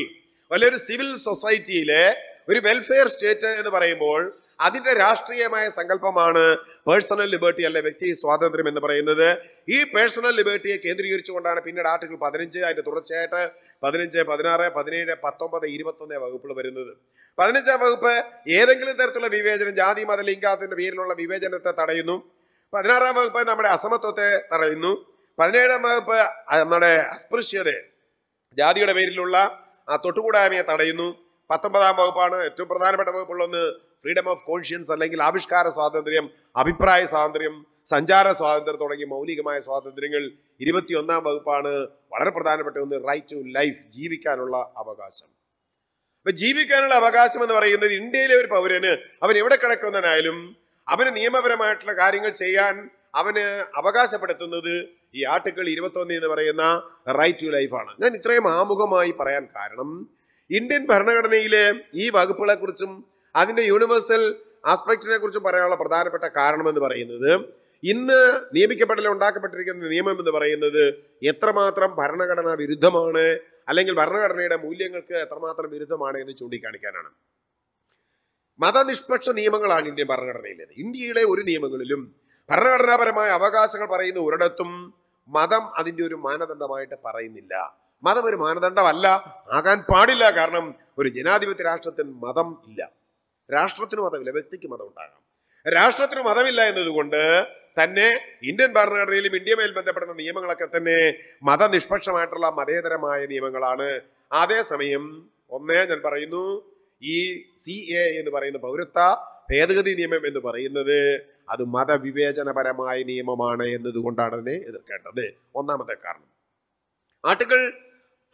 വല്ല ഒരു സിവിൽ സൊസൈറ്റിയിലെ ഒരു വെൽഫെയർ സ്റ്റേറ്റ് എന്ന് പറയുമ്പോൾ അതിന്റെ രാഷ്ട്രീയമായ സങ്കല്പമാണ് പേഴ്സണൽ ലിബേർട്ടി അല്ലെ വ്യക്തി സ്വാതന്ത്ര്യം എന്ന് പറയുന്നത് ഈ പേഴ്സണൽ ലിബർട്ടിയെ കേന്ദ്രീകരിച്ചുകൊണ്ടാണ് പിന്നീട് ആർട്ടിക്കിൾ പതിനഞ്ച് അതിന്റെ തുടർച്ചയായിട്ട് പതിനഞ്ച് പതിനാറ് പതിനേഴ് പത്തൊമ്പത് ഇരുപത്തൊന്ന് വകുപ്പുകൾ വരുന്നത് പതിനഞ്ചാം വകുപ്പ് ഏതെങ്കിലും തരത്തിലുള്ള വിവേചനം ജാതി മത ലിംഗാത്തിന്റെ പേരിലുള്ള വിവേചനത്തെ തടയുന്നു പതിനാറാം വകുപ്പ് നമ്മുടെ അസമത്വത്തെ തടയുന്നു പതിനേഴാം വകുപ്പ് നമ്മുടെ അസ്പൃശ്യത ജാതിയുടെ പേരിലുള്ള ആ തൊട്ടുകൂടായ്മയെ തടയുന്നു പത്തൊമ്പതാം വകുപ്പാണ് ഏറ്റവും പ്രധാനപ്പെട്ട വകുപ്പുള്ളൊന്ന് ഫ്രീഡം ഓഫ് കോൺഷ്യൻസ് അല്ലെങ്കിൽ ആവിഷ്കാര സ്വാതന്ത്ര്യം അഭിപ്രായ സ്വാതന്ത്ര്യം സഞ്ചാര സ്വാതന്ത്ര്യം തുടങ്ങിയ മൗലികമായ സ്വാതന്ത്ര്യങ്ങൾ ഇരുപത്തിയൊന്നാം വകുപ്പാണ് വളരെ പ്രധാനപ്പെട്ട ഒന്ന് റൈറ്റ് ടു ലൈഫ് ജീവിക്കാനുള്ള അവകാശം അപ്പൊ ജീവിക്കാനുള്ള അവകാശം എന്ന് പറയുന്നത് ഇന്ത്യയിലെ ഒരു പൗരന് അവൻ എവിടെ കിടക്കുന്നതിനായാലും അവന് നിയമപരമായിട്ടുള്ള കാര്യങ്ങൾ ചെയ്യാൻ അവന് അവകാശപ്പെടുത്തുന്നത് ഈ ആർട്ടിക്കിൾ ഇരുപത്തൊന്ന് എന്ന് പറയുന്ന റൈറ്റ് ടു ലൈഫാണ് ഞാൻ ഇത്രയും ആമുഖമായി പറയാൻ കാരണം ഇന്ത്യൻ ഭരണഘടനയിലെ ഈ വകുപ്പുകളെക്കുറിച്ചും അതിൻ്റെ യൂണിവേഴ്സൽ ആസ്പെക്റ്റിനെ കുറിച്ചും പറയാനുള്ള പ്രധാനപ്പെട്ട എന്ന് പറയുന്നത് ഇന്ന് നിയമിക്കപ്പെടൽ ഉണ്ടാക്കപ്പെട്ടിരിക്കുന്ന നിയമം എന്ന് പറയുന്നത് എത്രമാത്രം ഭരണഘടനാ വിരുദ്ധമാണ് അല്ലെങ്കിൽ ഭരണഘടനയുടെ മൂല്യങ്ങൾക്ക് എത്രമാത്രം വിരുദ്ധമാണ് എന്ന് ചൂണ്ടിക്കാണിക്കാനാണ് മതനിഷ്പക്ഷ നിയമങ്ങളാണ് ഇന്ത്യൻ ഭരണഘടനയിലേത് ഇന്ത്യയിലെ ഒരു നിയമങ്ങളിലും ഭരണഘടനാപരമായ അവകാശങ്ങൾ പറയുന്ന ഒരിടത്തും മതം അതിൻ്റെ ഒരു മാനദണ്ഡമായിട്ട് പറയുന്നില്ല മതം ഒരു മാനദണ്ഡമല്ല ആകാൻ പാടില്ല കാരണം ഒരു ജനാധിപത്യ രാഷ്ട്രത്തിന് മതം ഇല്ല രാഷ്ട്രത്തിന് മതമില്ല വ്യക്തിക്ക് മതം ഉണ്ടാകാം രാഷ്ട്രത്തിന് മതമില്ല എന്നതുകൊണ്ട് തന്നെ ഇന്ത്യൻ ഭരണഘടനയിലും ഇന്ത്യമേൽ ബന്ധപ്പെടുന്ന നിയമങ്ങളൊക്കെ തന്നെ മതനിഷ്പക്ഷമായിട്ടുള്ള മതേതരമായ നിയമങ്ങളാണ് അതേസമയം ഒന്നേ ഞാൻ പറയുന്നു ഈ സി എ എന്ന് പറയുന്ന പൗരത്വ ഭേദഗതി നിയമം എന്ന് പറയുന്നത് അത് മതവിവേചനപരമായ നിയമമാണ് എന്നതുകൊണ്ടാണ് അതിനെ എതിർക്കേണ്ടത് ഒന്നാമത്തെ കാരണം ആർട്ടിക്കിൾ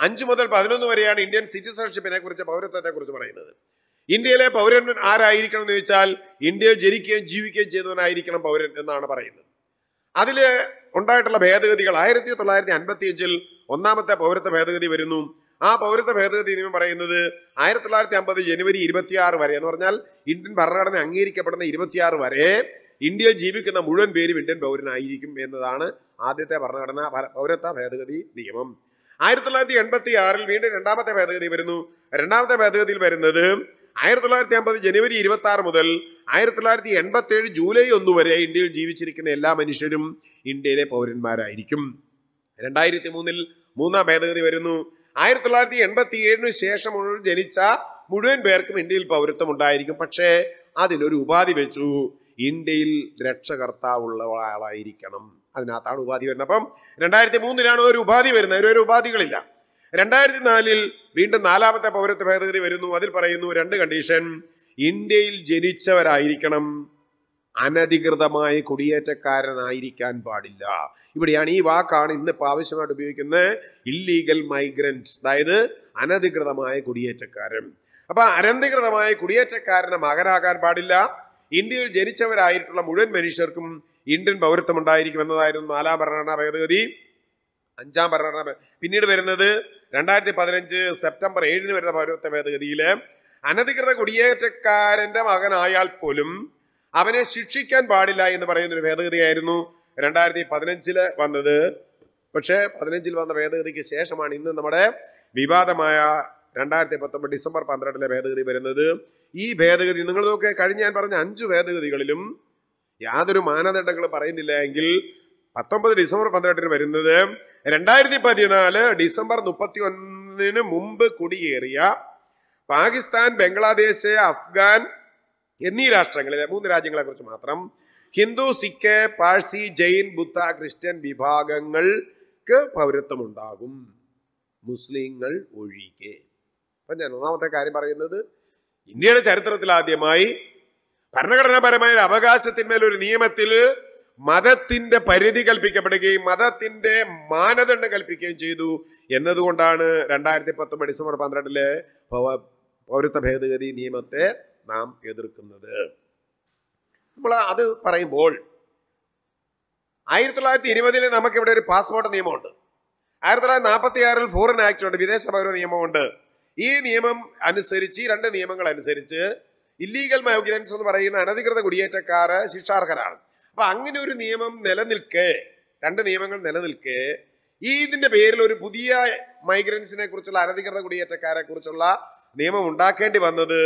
അഞ്ചു മുതൽ പതിനൊന്ന് വരെയാണ് ഇന്ത്യൻ സിറ്റിസൺഷിപ്പിനെ കുറിച്ച് പൗരത്വത്തെ കുറിച്ച് പറയുന്നത് ഇന്ത്യയിലെ പൗരൻ ആരായിരിക്കണം എന്ന് ചോദിച്ചാൽ ഇന്ത്യയിൽ ജനിക്കുകയും ജീവിക്കുകയും ചെയ്തവനായിരിക്കണം പൗരൻ എന്നാണ് പറയുന്നത് അതിൽ ഉണ്ടായിട്ടുള്ള ഭേദഗതികൾ ആയിരത്തി തൊള്ളായിരത്തി അൻപത്തി അഞ്ചിൽ ഒന്നാമത്തെ പൗരത്വ ഭേദഗതി വരുന്നു ആ പൗരത്വ ഭേദഗതി നിയമം പറയുന്നത് ആയിരത്തി തൊള്ളായിരത്തി അമ്പത് ജനുവരി ഇരുപത്തിയാറ് വരെ എന്ന് പറഞ്ഞാൽ ഇന്ത്യൻ ഭരണഘടന അംഗീകരിക്കപ്പെടുന്ന ഇരുപത്തിയാറ് വരെ ഇന്ത്യയിൽ ജീവിക്കുന്ന മുഴുവൻ പേരും ഇന്ത്യൻ പൗരനായിരിക്കും എന്നതാണ് ആദ്യത്തെ ഭരണഘടന പൗരത്വ ഭേദഗതി നിയമം ആയിരത്തി തൊള്ളായിരത്തി എൺപത്തി ആറിൽ വീണ്ടും രണ്ടാമത്തെ ഭേദഗതി വരുന്നു രണ്ടാമത്തെ ഭേദഗതിയിൽ വരുന്നത് ആയിരത്തി തൊള്ളായിരത്തി അമ്പത് ജനുവരി ഇരുപത്തി ആറ് മുതൽ ആയിരത്തി തൊള്ളായിരത്തി എൺപത്തി ഏഴ് ജൂലൈ ഒന്ന് വരെ ഇന്ത്യയിൽ ജീവിച്ചിരിക്കുന്ന എല്ലാ മനുഷ്യരും ഇന്ത്യയിലെ പൗരന്മാരായിരിക്കും രണ്ടായിരത്തി മൂന്നിൽ മൂന്നാം ഭേദഗതി വരുന്നു ആയിരത്തി തൊള്ളായിരത്തി എൺപത്തി ഏഴിന് ശേഷം ജനിച്ച മുഴുവൻ പേർക്കും ഇന്ത്യയിൽ പൗരത്വം ഉണ്ടായിരിക്കും പക്ഷേ അതിലൊരു ഉപാധി വെച്ചു ഇന്ത്യയിൽ രക്ഷകർത്താവുള്ള ആളായിരിക്കണം അതിനകത്താണ് ഉപാധി വരുന്നത് അപ്പം രണ്ടായിരത്തി മൂന്നിലാണ് ഒരു ഉപാധി വരുന്നത് ഒരു ഉപാധികളില്ല രണ്ടായിരത്തി നാലിൽ വീണ്ടും നാലാമത്തെ പൗരത്വ ഭേദഗതി വരുന്നു അതിൽ പറയുന്നു രണ്ട് കണ്ടീഷൻ ഇന്ത്യയിൽ ജനിച്ചവരായിരിക്കണം അനധികൃതമായി കുടിയേറ്റക്കാരനായിരിക്കാൻ പാടില്ല ഇവിടെയാണ് ഈ വാക്കാണ് ഇന്നിപ്പോൾ ആവശ്യമായിട്ട് ഉപയോഗിക്കുന്നത് ഇല്ലീഗൽ മൈഗ്രൻസ് അതായത് അനധികൃതമായ കുടിയേറ്റക്കാരൻ അപ്പോൾ അനധികൃതമായ കുടിയേറ്റക്കാരന് മകനാകാൻ പാടില്ല ഇന്ത്യയിൽ ജനിച്ചവരായിട്ടുള്ള മുഴുവൻ മനുഷ്യർക്കും ഇന്ത്യൻ പൗരത്വം ഉണ്ടായിരിക്കും എന്നതായിരുന്നു നാലാം ഭരണഘടനാ ഭേദഗതി അഞ്ചാം ഭരണഘടന പിന്നീട് വരുന്നത് രണ്ടായിരത്തി പതിനഞ്ച് സെപ്റ്റംബർ ഏഴിന് വരുന്ന പൗരത്വ ഭേദഗതിയിൽ അനധികൃത കുടിയേറ്റക്കാരന്റെ മകനായാൽ പോലും അവനെ ശിക്ഷിക്കാൻ പാടില്ല എന്ന് പറയുന്ന ഒരു ഭേദഗതിയായിരുന്നു രണ്ടായിരത്തി പതിനഞ്ചില് വന്നത് പക്ഷേ പതിനഞ്ചിൽ വന്ന ഭേദഗതിക്ക് ശേഷമാണ് ഇന്ന് നമ്മുടെ വിവാദമായ രണ്ടായിരത്തി പത്തൊമ്പത് ഡിസംബർ പന്ത്രണ്ടിലെ ഭേദഗതി വരുന്നത് ഈ ഭേദഗതി നിങ്ങൾ നോക്കെ കഴിഞ്ഞ ഞാൻ പറഞ്ഞ അഞ്ചു ഭേദഗതികളിലും യാതൊരു മാനദണ്ഡങ്ങളും പറയുന്നില്ല എങ്കിൽ പത്തൊമ്പത് ഡിസംബർ പന്ത്രണ്ടിന് വരുന്നത് രണ്ടായിരത്തി പതിനാല് ഡിസംബർ മുപ്പത്തി ഒന്നിന് മുമ്പ് കുടിയേറിയ പാകിസ്ഥാൻ ബംഗ്ലാദേശ് അഫ്ഗാൻ എന്നീ രാഷ്ട്രങ്ങളിലെ മൂന്ന് രാജ്യങ്ങളെ കുറിച്ച് മാത്രം ഹിന്ദു സിഖ് പാഴ്സി ജൈൻ ബുദ്ധ ക്രിസ്ത്യൻ വിഭാഗങ്ങൾക്ക് പൗരത്വമുണ്ടാകും മുസ്ലിങ്ങൾ ഒഴികെ അപ്പം ഞാൻ ഒന്നാമത്തെ കാര്യം പറയുന്നത് ഇന്ത്യയുടെ ചരിത്രത്തിൽ ആദ്യമായി ഭരണഘടനാപരമായ ഒരു ഒരു നിയമത്തിൽ മതത്തിന്റെ പരിധി കൽപ്പിക്കപ്പെടുകയും മതത്തിന്റെ മാനദണ്ഡം കൽപ്പിക്കുകയും ചെയ്തു എന്നതുകൊണ്ടാണ് രണ്ടായിരത്തി പത്തൊമ്പത് ഡിസംബർ പന്ത്രണ്ടിലെ പൗരത്വ ഭേദഗതി നിയമത്തെ നാം എതിർക്കുന്നത് നമ്മൾ അത് പറയുമ്പോൾ ആയിരത്തി തൊള്ളായിരത്തി ഇരുപതിൽ നമുക്കിവിടെ ഒരു പാസ്പോർട്ട് നിയമമുണ്ട് ആയിരത്തി തൊള്ളായിരത്തി നാൽപ്പത്തി ആറിൽ ഫോറിൻ ആക്ട് ഉണ്ട് വിദേശ പൗര നിയമമുണ്ട് ഈ നിയമം അനുസരിച്ച് രണ്ട് നിയമങ്ങൾ അനുസരിച്ച് ഇല്ലീഗൽ മൈഗ്രൻസ് എന്ന് പറയുന്ന അനധികൃത കുടിയേറ്റക്കാർ ശിക്ഷാർഹരാണ് അപ്പൊ അങ്ങനെ ഒരു നിയമം നിലനിൽക്കെ രണ്ട് നിയമങ്ങൾ നിലനിൽക്കെ ഈ ഇതിന്റെ പേരിൽ ഒരു പുതിയ മൈഗ്രൻസിനെ കുറിച്ചുള്ള അനധികൃത കുടിയേറ്റക്കാരെ കുറിച്ചുള്ള നിയമം ഉണ്ടാക്കേണ്ടി വന്നത്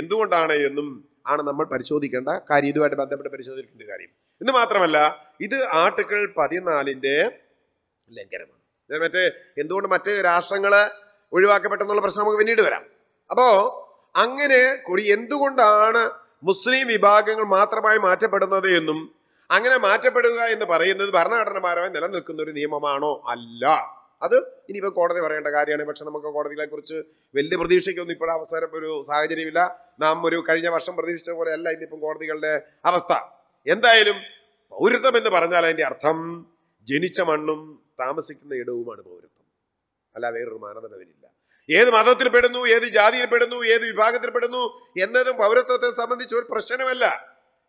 എന്തുകൊണ്ടാണ് എന്നും ആണ് നമ്മൾ പരിശോധിക്കേണ്ട കാര്യം ഇതുമായിട്ട് ബന്ധപ്പെട്ട് പരിശോധിക്കേണ്ട കാര്യം ഇത് മാത്രമല്ല ഇത് ആർട്ടിക്കിൾ പതിനാലിൻ്റെ ലംഘനമാണ് മറ്റേ എന്തുകൊണ്ട് മറ്റ് രാഷ്ട്രങ്ങൾ ഒഴിവാക്കപ്പെട്ടെന്നുള്ള പ്രശ്നം നമുക്ക് പിന്നീട് വരാം അപ്പോൾ അങ്ങനെ കൂടി എന്തുകൊണ്ടാണ് മുസ്ലിം വിഭാഗങ്ങൾ മാത്രമായി മാറ്റപ്പെടുന്നത് എന്നും അങ്ങനെ മാറ്റപ്പെടുക എന്ന് പറയുന്നത് ഭരണഘടനപരമായി നിലനിൽക്കുന്ന ഒരു നിയമമാണോ അല്ല അത് ഇനിയിപ്പോൾ കോടതി പറയേണ്ട കാര്യമാണ് പക്ഷെ നമുക്ക് കോടതികളെക്കുറിച്ച് വലിയ പ്രതീക്ഷയ്ക്കൊന്നും ഇപ്പോഴും അവസരം ഒരു സാഹചര്യമില്ല നാം ഒരു കഴിഞ്ഞ വർഷം പ്രതീക്ഷിച്ച പോലെ അല്ല ഇന്നിപ്പം കോടതികളുടെ അവസ്ഥ എന്തായാലും പൗരത്വം എന്ന് പറഞ്ഞാൽ അതിൻ്റെ അർത്ഥം ജനിച്ച മണ്ണും താമസിക്കുന്ന ഇടവുമാണ് പൗരത്വം അല്ല വേറൊരു മാനദണ്ഡമില്ല ഏത് മതത്തിൽ പെടുന്നു ഏത് ജാതിയിൽ പെടുന്നു ഏത് വിഭാഗത്തിൽ പെടുന്നു എന്നതും പൗരത്വത്തെ സംബന്ധിച്ച് ഒരു പ്രശ്നമല്ല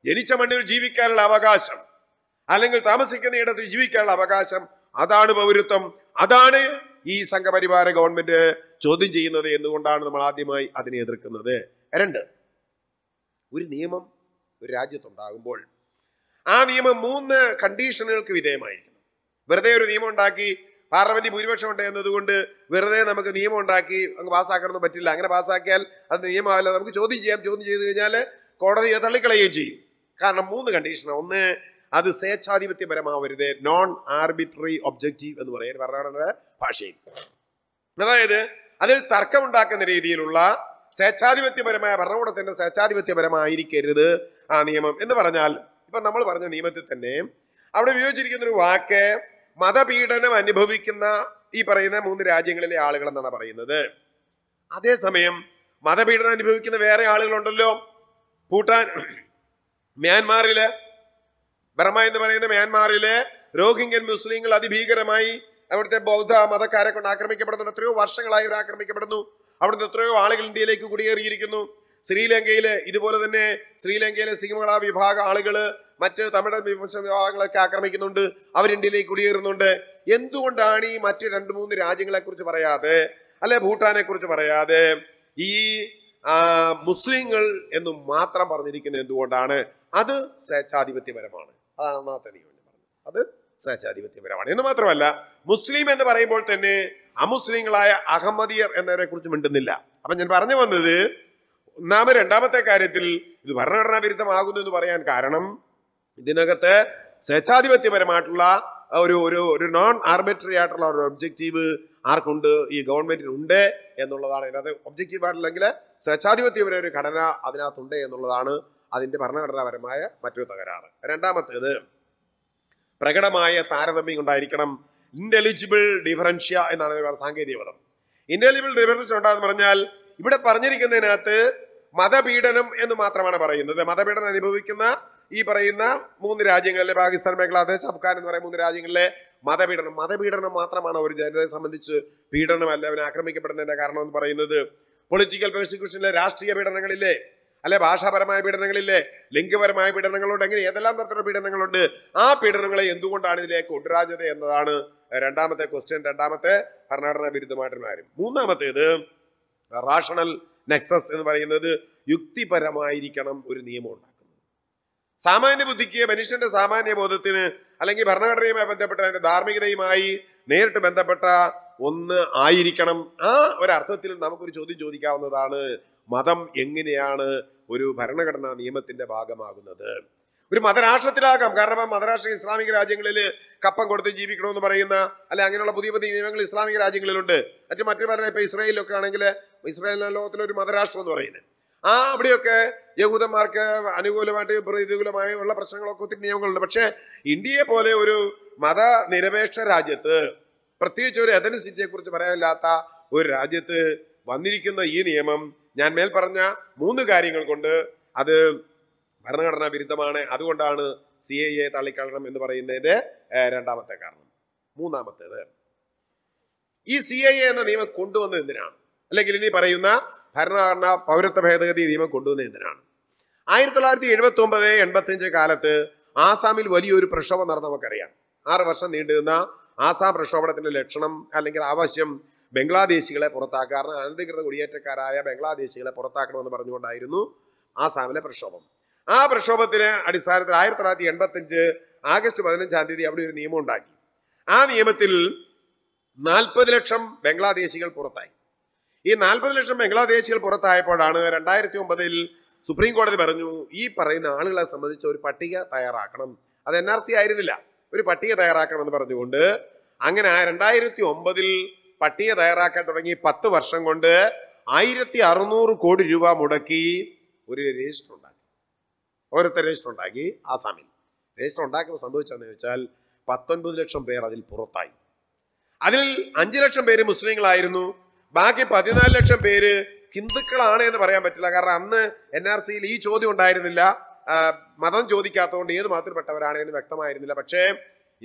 ജനിച്ച മണ്ണിൽ ജീവിക്കാനുള്ള അവകാശം അല്ലെങ്കിൽ താമസിക്കുന്ന ഇടത്ത് ജീവിക്കാനുള്ള അവകാശം അതാണ് പൗരത്വം അതാണ് ഈ സംഘപരിവാര ഗവൺമെന്റ് ചോദ്യം ചെയ്യുന്നത് എന്തുകൊണ്ടാണ് നമ്മൾ ആദ്യമായി അതിനെ എതിർക്കുന്നത് രണ്ട് ഒരു നിയമം ഒരു രാജ്യത്തുണ്ടാകുമ്പോൾ ആ നിയമം മൂന്ന് കണ്ടീഷനുകൾക്ക് വിധേയമായിരിക്കണം വെറുതെ ഒരു നിയമം ഉണ്ടാക്കി പാർലമെന്റ് ഭൂരിപക്ഷം ഉണ്ട് എന്നതുകൊണ്ട് വെറുതെ നമുക്ക് നിയമം ഉണ്ടാക്കി അങ്ങ് പാസ്സാക്കണമെന്ന് പറ്റില്ല അങ്ങനെ പാസ്സാക്കിയാൽ അത് നിയമമാവില്ല നമുക്ക് ചോദ്യം ചെയ്യാം ചോദ്യം ചെയ്തു കഴിഞ്ഞാൽ കോടതിയെ തള്ളിക്കളയുകയും ചെയ്യും കാരണം മൂന്ന് കണ്ടീഷനാണ് ഒന്ന് അത് സ്വേച്ഛാധിപത്യപരമാവരുത് നോൺ ആർബിട്രറി ഒബ്ജക്റ്റീവ് എന്ന് പറയും ഭരണഘടനയുടെ ഭാഷയിൽ അതായത് അതിൽ തർക്കമുണ്ടാക്കുന്ന രീതിയിലുള്ള സ്വേച്ഛാധിപത്യപരമായ ഭരണകൂടത്തിന്റെ സ്വേച്ഛാധിപത്യപരമായിരിക്കരുത് ആ നിയമം എന്ന് പറഞ്ഞാൽ ഇപ്പൊ നമ്മൾ പറഞ്ഞ നിയമത്തിൽ തന്നെ അവിടെ ഉപയോഗിച്ചിരിക്കുന്ന ഒരു വാക്ക് മതപീഡനം അനുഭവിക്കുന്ന ഈ പറയുന്ന മൂന്ന് രാജ്യങ്ങളിലെ ആളുകൾ എന്നാണ് പറയുന്നത് അതേസമയം മതപീഡനം അനുഭവിക്കുന്ന വേറെ ആളുകളുണ്ടല്ലോ ഭൂട്ടാൻ മ്യാൻമാറില് ബർമ എന്ന് പറയുന്ന മ്യാൻമാറിലെ റോഹിംഗ്യൻ മുസ്ലിങ്ങൾ അതിഭീകരമായി അവിടുത്തെ ബൗദ്ധ മതക്കാരെ കൊണ്ട് ആക്രമിക്കപ്പെടുന്നു എത്രയോ വർഷങ്ങളായി ഇവർ ആക്രമിക്കപ്പെടുന്നു അവിടുത്തെ എത്രയോ ആളുകൾ ഇന്ത്യയിലേക്ക് കുടിയേറിയിരിക്കുന്നു ശ്രീലങ്കയിലെ ഇതുപോലെ തന്നെ ശ്രീലങ്കയിലെ സിംഹള വിഭാഗ ആളുകൾ മറ്റ് തമിഴ് വിഭാഗങ്ങളൊക്കെ ആക്രമിക്കുന്നുണ്ട് അവർ ഇന്ത്യയിലേക്ക് കുടിയേറുന്നുണ്ട് എന്തുകൊണ്ടാണ് ഈ മറ്റ് രണ്ട് മൂന്ന് രാജ്യങ്ങളെക്കുറിച്ച് പറയാതെ അല്ലെ ഭൂട്ടാനെ കുറിച്ച് പറയാതെ ഈ മുസ്ലിങ്ങൾ എന്ന് മാത്രം പറഞ്ഞിരിക്കുന്നത് എന്തുകൊണ്ടാണ് അത് സ്വേച്ഛാധിപത്യപരമാണ് അതാണ് ഒന്നാമത്തെ നിയമം പറഞ്ഞത് അത് സ്വേച്ഛാധിപത്യപരമാണ് എന്ന് മാത്രമല്ല മുസ്ലിം എന്ന് പറയുമ്പോൾ തന്നെ അമുസ്ലിങ്ങളായ അഹമ്മദിയർ എന്നവരെ കുറിച്ച് മിണ്ടുന്നില്ല അപ്പൊ ഞാൻ പറഞ്ഞു വന്നത് ഒന്നാമത് രണ്ടാമത്തെ കാര്യത്തിൽ ഇത് ഭരണഘടനാ വിരുദ്ധമാകുന്നു എന്ന് പറയാൻ കാരണം ഇതിനകത്ത് സ്വേച്ഛാധിപത്യപരമായിട്ടുള്ള ഒരു ഒരു ഒരു നോൺ ആർബിട്രറി ആയിട്ടുള്ള ഒരു ഒബ്ജക്റ്റീവ് ആർക്കുണ്ട് ഈ ഗവൺമെന്റിന് ഉണ്ട് എന്നുള്ളതാണ് അതിനകത്ത് ഒബ്ജക്റ്റീവ് ആയിട്ടില്ലെങ്കിൽ സ്വേച്ഛാധിപത്യപര ഒരു ഘടന അതിനകത്തുണ്ട് എന്നുള്ളതാണ് അതിൻ്റെ ഭരണഘടനാപരമായ മറ്റൊരു തകരാറ് രണ്ടാമത്തേത് പ്രകടമായ താരതമ്യം ഉണ്ടായിരിക്കണം ഇൻ്റലിജിബിൾ ഡിഫറൻഷ്യ എന്നാണ് സാങ്കേതിക പദം ഇൻ്റലിജിബിൾ ഡിഫറൻഷ്യ ഉണ്ടാകുന്ന പറഞ്ഞാൽ ഇവിടെ പറഞ്ഞിരിക്കുന്നതിനകത്ത് മതപീഡനം എന്ന് മാത്രമാണ് പറയുന്നത് മതപീഡനം അനുഭവിക്കുന്ന ഈ പറയുന്ന മൂന്ന് രാജ്യങ്ങളിലെ പാകിസ്ഥാൻ ബംഗ്ലാദേശ് അഫ്ഗാൻ എന്ന് പറയുന്ന മൂന്ന് രാജ്യങ്ങളിലെ മതപീഡനം മതപീഡനം മാത്രമാണ് ഒരു ജനതയെ സംബന്ധിച്ച് പീഡനമല്ല അവൻ ആക്രമിക്കപ്പെടുന്നതിന്റെ കാരണം എന്ന് പറയുന്നത് പൊളിറ്റിക്കൽ പ്രോസിക്യൂഷനിലെ രാഷ്ട്രീയ പീഡനങ്ങളിലെ അല്ലെ ഭാഷാപരമായ പീഡനങ്ങളില്ലേ ലിംഗപരമായ പീഡനങ്ങളുണ്ട് എങ്ങനെ ഏതെല്ലാം തരത്തിലുള്ള പീഡനങ്ങളുണ്ട് ആ പീഡനങ്ങളെ എന്തുകൊണ്ടാണ് ഇതിലേക്ക് കൊണ്ടുവരാഞ്ഞത് എന്നതാണ് രണ്ടാമത്തെ ക്വസ്റ്റ്യൻ രണ്ടാമത്തെ ഭരണഘടനാ വിരുദ്ധമായിട്ടുള്ള കാര്യം മൂന്നാമത്തേത് റാഷണൽ നെക്സസ് എന്ന് പറയുന്നത് യുക്തിപരമായിരിക്കണം ഒരു നിയമം ഉണ്ടാക്കുന്നത് സാമാന്യ ബുദ്ധിക്ക് മനുഷ്യന്റെ സാമാന്യ ബോധത്തിന് അല്ലെങ്കിൽ ഭരണഘടനയുമായി ബന്ധപ്പെട്ട അതിന്റെ ധാർമ്മികതയുമായി നേരിട്ട് ബന്ധപ്പെട്ട ഒന്ന് ആയിരിക്കണം ആ ഒരർത്ഥത്തിൽ നമുക്കൊരു ചോദ്യം ചോദിക്കാവുന്നതാണ് മതം എങ്ങനെയാണ് ഒരു ഭരണഘടനാ നിയമത്തിന്റെ ഭാഗമാകുന്നത് ഒരു മതരാഷ്ട്രത്തിലാകാം കാരണം മതരാഷ്ട്ര ഇസ്ലാമിക രാജ്യങ്ങളിൽ കപ്പം കൊടുത്ത് ജീവിക്കണമെന്ന് പറയുന്ന അല്ലെ അങ്ങനെയുള്ള പുതിയ പുതിയ നിയമങ്ങൾ ഇസ്ലാമിക രാജ്യങ്ങളിലുണ്ട് മറ്റു മറ്റു പറഞ്ഞ ഇപ്പൊ ഇസ്രായേലിലൊക്കെ ആണെങ്കിൽ ഇസ്രായേൽ ഒരു മതരാഷ്ട്രം എന്ന് പറയുന്നത് ആ അവിടെയൊക്കെ യഹൂദന്മാർക്ക് അനുകൂലമായിട്ട് പ്രതികൂലമായ ഉള്ള പ്രശ്നങ്ങളൊക്കെ ഒത്തിരി നിയമങ്ങളുണ്ട് പക്ഷേ ഇന്ത്യയെ പോലെ ഒരു മതനിരപേക്ഷ രാജ്യത്ത് പ്രത്യേകിച്ച് ഒരു എഥനിസിറ്റിയെ കുറിച്ച് പറയാനില്ലാത്ത ഒരു രാജ്യത്ത് വന്നിരിക്കുന്ന ഈ നിയമം ഞാൻ മേൽ പറഞ്ഞ മൂന്ന് കാര്യങ്ങൾ കൊണ്ട് അത് ഭരണഘടനാ വിരുദ്ധമാണ് അതുകൊണ്ടാണ് സി എ എ തള്ളിക്കളണം എന്ന് പറയുന്നതിന്റെ രണ്ടാമത്തെ കാരണം മൂന്നാമത്തേത് ഈ സി എ എന്ന നിയമം കൊണ്ടുവന്നത് എന്തിനാണ് അല്ലെങ്കിൽ ഇനി പറയുന്ന ഭരണഘടന പൗരത്വ ഭേദഗതി നിയമം കൊണ്ടുവന്നത് എന്തിനാണ് ആയിരത്തി തൊള്ളായിരത്തി എഴുപത്തി ഒമ്പത് കാലത്ത് ആസാമിൽ വലിയൊരു പ്രക്ഷോഭം നടന്ന നമുക്കറിയാം ആറ് വർഷം നീണ്ടുനിന്ന ആസാം പ്രക്ഷോഭത്തിന്റെ ലക്ഷണം അല്ലെങ്കിൽ ആവശ്യം ബംഗ്ലാദേശികളെ പുറത്താക്കാറുണ്ട് അനധികൃത കുടിയേറ്റക്കാരായ ബംഗ്ലാദേശികളെ പുറത്താക്കണമെന്ന് പറഞ്ഞുകൊണ്ടായിരുന്നു ആസാമിലെ പ്രക്ഷോഭം ആ പ്രക്ഷോഭത്തിന് അടിസ്ഥാനത്തിൽ ആയിരത്തി തൊള്ളായിരത്തി എൺപത്തഞ്ച് ആഗസ്റ്റ് പതിനഞ്ചാം തീയതി അവിടെ ഒരു നിയമം ഉണ്ടാക്കി ആ നിയമത്തിൽ നാൽപ്പത് ലക്ഷം ബംഗ്ലാദേശികൾ പുറത്തായി ഈ നാൽപ്പത് ലക്ഷം ബംഗ്ലാദേശികൾ പുറത്തായപ്പോഴാണ് രണ്ടായിരത്തി ഒമ്പതിൽ സുപ്രീം കോടതി പറഞ്ഞു ഈ പറയുന്ന ആളുകളെ സംബന്ധിച്ച് ഒരു പട്ടിക തയ്യാറാക്കണം അത് എൻ ആയിരുന്നില്ല ഒരു പട്ടിക തയ്യാറാക്കണം എന്ന് പറഞ്ഞുകൊണ്ട് അങ്ങനെ ആ രണ്ടായിരത്തി ഒമ്പതിൽ പട്ടിക തയ്യാറാക്കാൻ തുടങ്ങി പത്ത് വർഷം കൊണ്ട് ആയിരത്തി അറുന്നൂറ് കോടി രൂപ മുടക്കി ഒരു രജിസ്റ്റർ ഉണ്ടാക്കി ഓരോരുത്തർ രജിസ്റ്റർ ഉണ്ടാക്കി ആസാമിൽ രജിസ്റ്റർ ഉണ്ടാക്കുമ്പോൾ സംഭവിച്ചതെന്ന് വെച്ചാൽ പത്തൊൻപത് ലക്ഷം പേർ അതിൽ പുറത്തായി അതിൽ അഞ്ചു ലക്ഷം പേര് മുസ്ലിങ്ങളായിരുന്നു ബാക്കി പതിനാല് ലക്ഷം പേര് ഹിന്ദുക്കളാണ് എന്ന് പറയാൻ പറ്റില്ല കാരണം അന്ന് എൻ ആർ സിയിൽ ഈ ചോദ്യം ഉണ്ടായിരുന്നില്ല മതം ചോദിക്കാത്തതുകൊണ്ട് ഏത് മതത്തിൽപ്പെട്ടവരാണ് എന്ന് വ്യക്തമായിരുന്നില്ല പക്ഷേ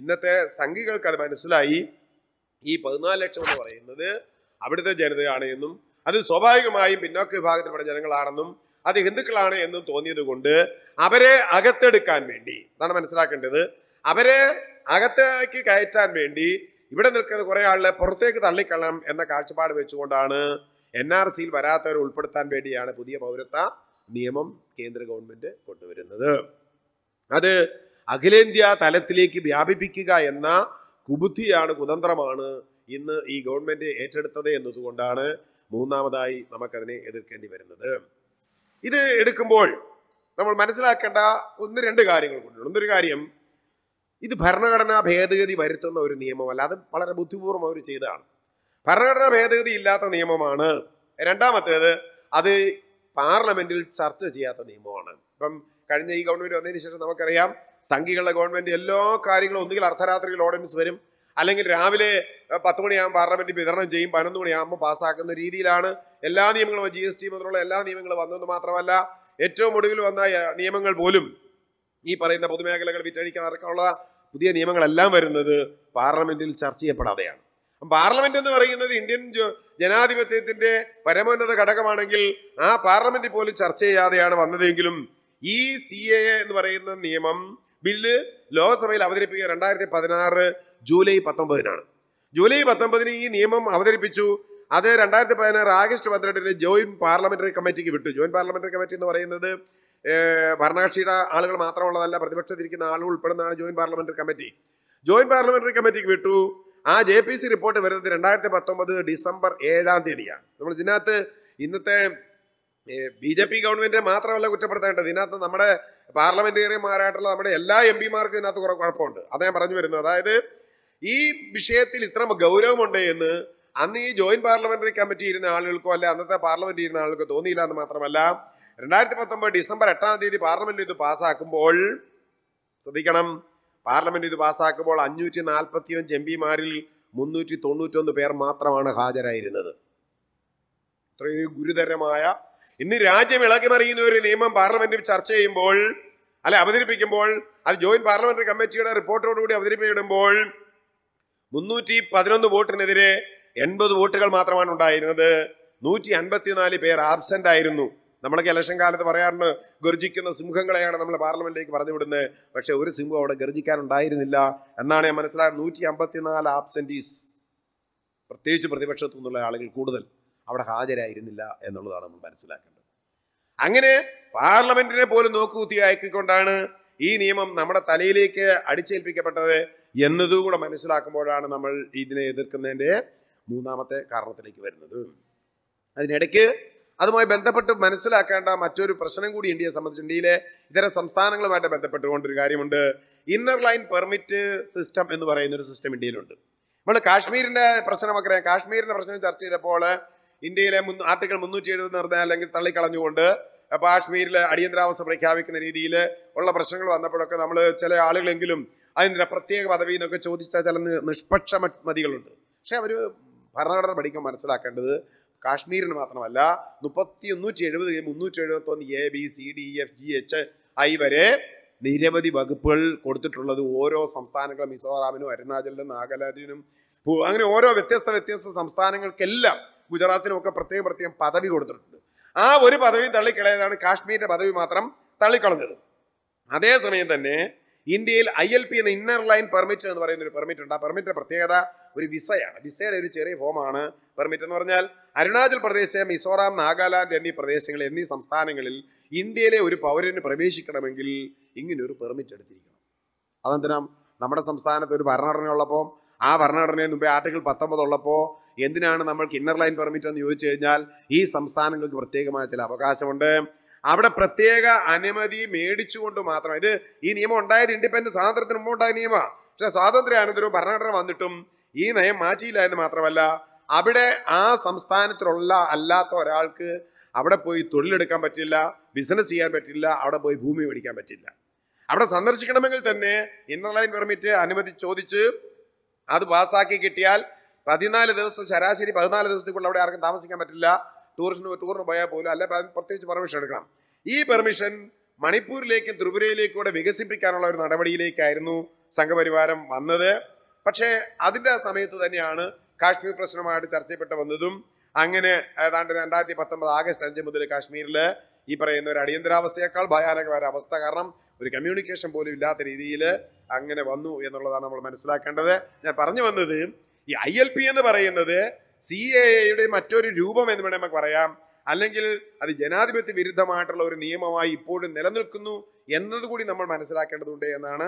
ഇന്നത്തെ സംഘികൾക്ക് അത് മനസ്സിലായി ഈ പതിനാല് ലക്ഷം എന്ന് പറയുന്നത് അവിടുത്തെ ജനതയാണ് എന്നും അത് സ്വാഭാവികമായും പിന്നോക്ക വിഭാഗത്തിൽപ്പെട്ട ജനങ്ങളാണെന്നും അത് ഹിന്ദുക്കളാണ് എന്നും തോന്നിയത് കൊണ്ട് അവരെ അകത്തെടുക്കാൻ വേണ്ടി അതാണ് മനസ്സിലാക്കേണ്ടത് അവരെ അകത്തേക്ക് കയറ്റാൻ വേണ്ടി ഇവിടെ നിൽക്കുന്ന കുറേ ആളെ പുറത്തേക്ക് തള്ളിക്കളണം എന്ന കാഴ്ചപ്പാട് വെച്ചുകൊണ്ടാണ് എൻ ആർ സിയിൽ വരാത്തവരെ ഉൾപ്പെടുത്താൻ വേണ്ടിയാണ് പുതിയ പൗരത്വ നിയമം കേന്ദ്ര ഗവൺമെന്റ് കൊണ്ടുവരുന്നത് അത് അഖിലേന്ത്യാ തലത്തിലേക്ക് വ്യാപിപ്പിക്കുക എന്ന കുബുദ്ധിയാണ് കുതന്ത്രമാണ് ഇന്ന് ഈ ഗവൺമെന്റ് ഏറ്റെടുത്തത് എന്നതുകൊണ്ടാണ് മൂന്നാമതായി നമുക്കതിനെ എതിർക്കേണ്ടി വരുന്നത് ഇത് എടുക്കുമ്പോൾ നമ്മൾ മനസ്സിലാക്കേണ്ട ഒന്ന് രണ്ട് കാര്യങ്ങൾ കൊണ്ടുണ്ട് ഒന്നൊരു കാര്യം ഇത് ഭരണഘടനാ ഭേദഗതി വരുത്തുന്ന ഒരു നിയമമല്ല അത് വളരെ ബുദ്ധിപൂർവ്വം അവർ ചെയ്തതാണ് ഭരണഘടനാ ഭേദഗതി ഇല്ലാത്ത നിയമമാണ് രണ്ടാമത്തേത് അത് പാർലമെന്റിൽ ചർച്ച ചെയ്യാത്ത നിയമമാണ് ഇപ്പം കഴിഞ്ഞ ഈ ഗവൺമെൻറ് വന്നതിന് ശേഷം നമുക്കറിയാം സംഘികളുടെ ഗവൺമെൻറ് എല്ലാ കാര്യങ്ങളും ഒന്നുകിൽ അർദ്ധരാത്രിയിൽ ഓർഡിനൻസ് വരും അല്ലെങ്കിൽ രാവിലെ പത്ത് മണിയാകുമ്പോൾ പാർലമെൻറ്റ് വിതരണം ചെയ്യും പതിനൊന്ന് മണിയാകുമ്പോൾ പാസ്സാക്കുന്ന രീതിയിലാണ് എല്ലാ നിയമങ്ങളും ജി എസ് ടി മുതലുള്ള എല്ലാ നിയമങ്ങളും വന്നതെന്ന് മാത്രമല്ല ഏറ്റവും ഒടുവിൽ വന്ന നിയമങ്ങൾ പോലും ഈ പറയുന്ന പൊതുമേഖലകൾ വിറ്റഴിക്കാൻ അടക്കമുള്ള പുതിയ നിയമങ്ങളെല്ലാം വരുന്നത് പാർലമെൻറ്റിൽ ചർച്ച ചെയ്യപ്പെടാതെയാണ് പാർലമെന്റ് എന്ന് പറയുന്നത് ഇന്ത്യൻ ജനാധിപത്യത്തിന്റെ പരമോന്നത ഘടകമാണെങ്കിൽ ആ പാർലമെന്റിൽ പോലും ചർച്ച ചെയ്യാതെയാണ് വന്നതെങ്കിലും ഈ സി എ എന്ന് പറയുന്ന നിയമം ബില്ല് ലോക്സഭയിൽ അവതരിപ്പിക്കുക രണ്ടായിരത്തി പതിനാറ് ജൂലൈ പത്തൊമ്പതിനാണ് ജൂലൈ പത്തൊമ്പതിന് ഈ നിയമം അവതരിപ്പിച്ചു അത് രണ്ടായിരത്തി പതിനാറ് ആഗസ്റ്റ് പന്ത്രണ്ടിന് ജോയിന്റ് പാർലമെന്ററി കമ്മിറ്റിക്ക് വിട്ടു ജോയിന്റ് പാർലമെന്ററി കമ്മിറ്റി എന്ന് പറയുന്നത് ഭരണകക്ഷിയുടെ ആളുകൾ മാത്രമുള്ളതല്ല പ്രതിപക്ഷത്തിരിക്കുന്ന ആളുകൾ ഉൾപ്പെടുന്നതാണ് joint parliamentary committee joint parliamentary കമ്മിറ്റിക്ക് വിട്ടു ആ ജെ പി സി റിപ്പോർട്ട് വരുന്നത് രണ്ടായിരത്തി പത്തൊമ്പത് ഡിസംബർ ഏഴാം തീയതിയാണ് നമ്മൾ ഇതിനകത്ത് ഇന്നത്തെ ബി ജെ പി ഗവൺമെന്റിനെ മാത്രമല്ല കുറ്റപ്പെടുത്തേണ്ടത് ഇതിനകത്ത് നമ്മുടെ പാർലമെന്റേറിയന്മാരായിട്ടുള്ള നമ്മുടെ എല്ലാ എം പിമാർക്കും ഇതിനകത്ത് കുറെ കുഴപ്പമുണ്ട് അത് ഞാൻ പറഞ്ഞു വരുന്നത് അതായത് ഈ വിഷയത്തിൽ ഇത്ര ഗൗരവമുണ്ട് എന്ന് അന്ന് ഈ ജോയിന്റ് പാർലമെന്ററി കമ്മിറ്റി ഇരുന്ന ആളുകൾക്കോ അല്ലെ അന്നത്തെ പാർലമെന്റ് ഇരുന്ന ആളുകൾക്കോ തോന്നിയില്ല എന്ന് മാത്രമല്ല രണ്ടായിരത്തി പത്തൊമ്പത് ഡിസംബർ എട്ടാം തീയതി പാർലമെന്റ് ഇത് പാസ്സാക്കുമ്പോൾ ശ്രദ്ധിക്കണം പാർലമെന്റ് ഇത് പാസ്സാക്കുമ്പോൾ അഞ്ഞൂറ്റി അഞ്ച് എം പിമാരിൽ മുന്നൂറ്റി തൊണ്ണൂറ്റൊന്ന് പേർ മാത്രമാണ് ഹാജരായിരുന്നത് ഇത്രയും ഗുരുതരമായ ഇന്ന് രാജ്യം ഇളകി മറിയുന്ന ഒരു നിയമം പാർലമെന്റിൽ ചർച്ച ചെയ്യുമ്പോൾ അല്ലെ അവതരിപ്പിക്കുമ്പോൾ അത് ജോയിന്റ് പാർലമെന്ററി കമ്മിറ്റിയുടെ റിപ്പോർട്ടോടുകൂടി അവതരിപ്പിക്കപ്പെടുമ്പോൾ മുന്നൂറ്റി പതിനൊന്ന് വോട്ടിനെതിരെ എൺപത് വോട്ടുകൾ മാത്രമാണ് ഉണ്ടായിരുന്നത് നൂറ്റി അൻപത്തിനാല് പേർ ആബ്സെന്റ് ആയിരുന്നു നമ്മളൊക്കെ ഇലക്ഷൻ കാലത്ത് പറയാറുണ്ട് ഗർജിക്കുന്ന സിംഹങ്ങളെയാണ് നമ്മൾ പാർലമെന്റിലേക്ക് പറഞ്ഞു വിടുന്നത് പക്ഷേ ഒരു സിംഹം അവിടെ ഗർജിക്കാനുണ്ടായിരുന്നില്ല എന്നാണ് ഞാൻ മനസ്സിലായത് നൂറ്റി അമ്പത്തിനാല് ആബ്സെന്റീസ് പ്രത്യേകിച്ച് പ്രതിപക്ഷത്തു നിന്നുള്ള ആളുകൾ കൂടുതൽ അവിടെ ഹാജരായിരുന്നില്ല എന്നുള്ളതാണ് നമ്മൾ മനസ്സിലാക്കേണ്ടത് അങ്ങനെ പാർലമെന്റിനെ പോലും നോക്കുകൂത്തി അയക്കിക്കൊണ്ടാണ് ഈ നിയമം നമ്മുടെ തലയിലേക്ക് അടിച്ചേൽപ്പിക്കപ്പെട്ടത് എന്നതുകൂടെ മനസ്സിലാക്കുമ്പോഴാണ് നമ്മൾ ഇതിനെ എതിർക്കുന്നതിൻ്റെ മൂന്നാമത്തെ കാരണത്തിലേക്ക് വരുന്നത് അതിനിടയ്ക്ക് അതുമായി ബന്ധപ്പെട്ട് മനസ്സിലാക്കേണ്ട മറ്റൊരു പ്രശ്നം കൂടി ഇന്ത്യയെ സംബന്ധിച്ച് ഇന്ത്യയിലെ ഇതര സംസ്ഥാനങ്ങളുമായിട്ട് ബന്ധപ്പെട്ടുകൊണ്ടൊരു കാര്യമുണ്ട് ഇന്നർ ലൈൻ പെർമിറ്റ് സിസ്റ്റം എന്ന് പറയുന്ന ഒരു സിസ്റ്റം ഇന്ത്യയിലുണ്ട് നമ്മൾ കാശ്മീരിൻ്റെ പ്രശ്നമൊക്കെ കാശ്മീരിൻ്റെ പ്രശ്നം ചർച്ച ചെയ്തപ്പോൾ ഇന്ത്യയിലെ ആർട്ടിക്കിൾ മുന്നൂറ്റി എഴുപത് നിർദ്ദേശം അല്ലെങ്കിൽ തള്ളിക്കളഞ്ഞുകൊണ്ട് കാശ്മീരിൽ അടിയന്തരാവസ്ഥ പ്രഖ്യാപിക്കുന്ന രീതിയിൽ ഉള്ള പ്രശ്നങ്ങൾ വന്നപ്പോഴൊക്കെ നമ്മൾ ചില ആളുകളെങ്കിലും അതിൻ്റെ പ്രത്യേക പദവി എന്നൊക്കെ ചോദിച്ച ചില നിഷ്പക്ഷ മതികളുണ്ട് പക്ഷെ അവർ ഭരണഘടന പഠിക്കാൻ മനസ്സിലാക്കേണ്ടത് കാശ്മീരിന് മാത്രമല്ല മുപ്പത്തി ഒന്നൂറ്റി എഴുപത് മുന്നൂറ്റി എഴുപത്തൊന്ന് A B C D F e, G H I വരെ നിരവധി വകുപ്പുകൾ കൊടുത്തിട്ടുള്ളത് ഓരോ സംസ്ഥാനങ്ങളും മിസോറാമിനും അരുണാചലിനും നാഗാലാൻഡിനും അങ്ങനെ ഓരോ വ്യത്യസ്ത വ്യത്യസ്ത സംസ്ഥാനങ്ങൾക്കെല്ലാം ഗുജറാത്തിനും ഒക്കെ പ്രത്യേകം പ്രത്യേകം പദവി കൊടുത്തിട്ടുണ്ട് ആ ഒരു പദവിയും തള്ളിക്കളയതാണ് കാശ്മീരിന്റെ പദവി മാത്രം തള്ളിക്കളഞ്ഞത് അതേസമയം തന്നെ ഇന്ത്യയിൽ ഐ എൽ പി എന്ന ഇന്നർ ലൈൻ പെർമിറ്റ് എന്ന് പറയുന്ന ഒരു പെർമിറ്റ് ഉണ്ട് ആ പെർമിറ്റിന്റെ പ്രത്യേകത ഒരു വിസയാണ് വിസയുടെ ഒരു ചെറിയ ഫോമാണ് പെർമിറ്റ് എന്ന് പറഞ്ഞാൽ അരുണാചൽ പ്രദേശ് മിസോറാം നാഗാലാൻഡ് എന്നീ പ്രദേശങ്ങൾ എന്നീ സംസ്ഥാനങ്ങളിൽ ഇന്ത്യയിലെ ഒരു പൗരന് പ്രവേശിക്കണമെങ്കിൽ ഇങ്ങനെ ഒരു പെർമിറ്റ് എടുത്തിരിക്കണം അതെന്തിനാ നമ്മുടെ സംസ്ഥാനത്ത് ഒരു ഭരണഘടന ഉള്ളപ്പോൾ ആ ഭരണഘടനയിൽ മുമ്പേ ആർട്ടിക്കിൾ പത്തൊമ്പത് ഉള്ളപ്പോൾ എന്തിനാണ് നമ്മൾക്ക് ഇന്നർ ലൈൻ പെർമിറ്റ് എന്ന് ചോദിച്ചു കഴിഞ്ഞാൽ ഈ സംസ്ഥാനങ്ങൾക്ക് പ്രത്യേകമായ ചില അവകാശമുണ്ട് അവിടെ പ്രത്യേക അനുമതി മേടിച്ചുകൊണ്ട് മാത്രം ഇത് ഈ നിയമം ഉണ്ടായത് ഇൻഡിപെൻഡൻസ് സ്വാതന്ത്ര്യത്തിന് മുമ്പ് ഉണ്ടായ നിയമമാണ് പക്ഷേ സ്വാതന്ത്ര്യാനന്തരവും ഭരണഘടന വന്നിട്ടും ഈ നയം മാറ്റിയില്ല എന്ന് മാത്രമല്ല അവിടെ ആ സംസ്ഥാനത്തിലുള്ള അല്ലാത്ത ഒരാൾക്ക് അവിടെ പോയി തൊഴിലെടുക്കാൻ പറ്റില്ല ബിസിനസ് ചെയ്യാൻ പറ്റില്ല അവിടെ പോയി ഭൂമി മേടിക്കാൻ പറ്റില്ല അവിടെ സന്ദർശിക്കണമെങ്കിൽ തന്നെ ഇന്നർലൈൻ പെർമിറ്റ് അനുമതി ചോദിച്ച് അത് പാസ്സാക്കി കിട്ടിയാൽ പതിനാല് ദിവസം ശരാശരി പതിനാല് ദിവസത്തേക്കുള്ള അവിടെ ആർക്കും താമസിക്കാൻ പറ്റില്ല ടൂറിസ്റ്റിന് ടൂറിന് പോയാൽ പോലും അല്ല പ്രത്യേകിച്ച് പെർമിഷൻ എടുക്കണം ഈ പെർമിഷൻ മണിപ്പൂരിലേക്കും ത്രിപുരയിലേക്കും കൂടെ വികസിപ്പിക്കാനുള്ള ഒരു നടപടിയിലേക്കായിരുന്നു സംഘപരിവാരം വന്നത് പക്ഷേ അതിൻ്റെ സമയത്ത് തന്നെയാണ് കാശ്മീർ പ്രശ്നമായിട്ട് ചർച്ചപ്പെട്ട് വന്നതും അങ്ങനെ ഏതാണ്ട് രണ്ടായിരത്തി പത്തൊമ്പത് ആഗസ്റ്റ് അഞ്ച് മുതൽ കാശ്മീരിൽ ഈ പറയുന്ന ഒരു അടിയന്തരാവസ്ഥയേക്കാൾ ഭയാനകമായ അവസ്ഥ കാരണം ഒരു കമ്മ്യൂണിക്കേഷൻ പോലും ഇല്ലാത്ത രീതിയിൽ അങ്ങനെ വന്നു എന്നുള്ളതാണ് നമ്മൾ മനസ്സിലാക്കേണ്ടത് ഞാൻ പറഞ്ഞു വന്നത് ഈ ഐ എൽ പി എന്ന് പറയുന്നത് സി എ എയുടെ മറ്റൊരു രൂപം എന്ന് വേണമെങ്കിൽ നമുക്ക് പറയാം അല്ലെങ്കിൽ അത് ജനാധിപത്യ വിരുദ്ധമായിട്ടുള്ള ഒരു നിയമമായി ഇപ്പോഴും നിലനിൽക്കുന്നു എന്നതുകൂടി നമ്മൾ മനസ്സിലാക്കേണ്ടതുണ്ട് എന്നാണ്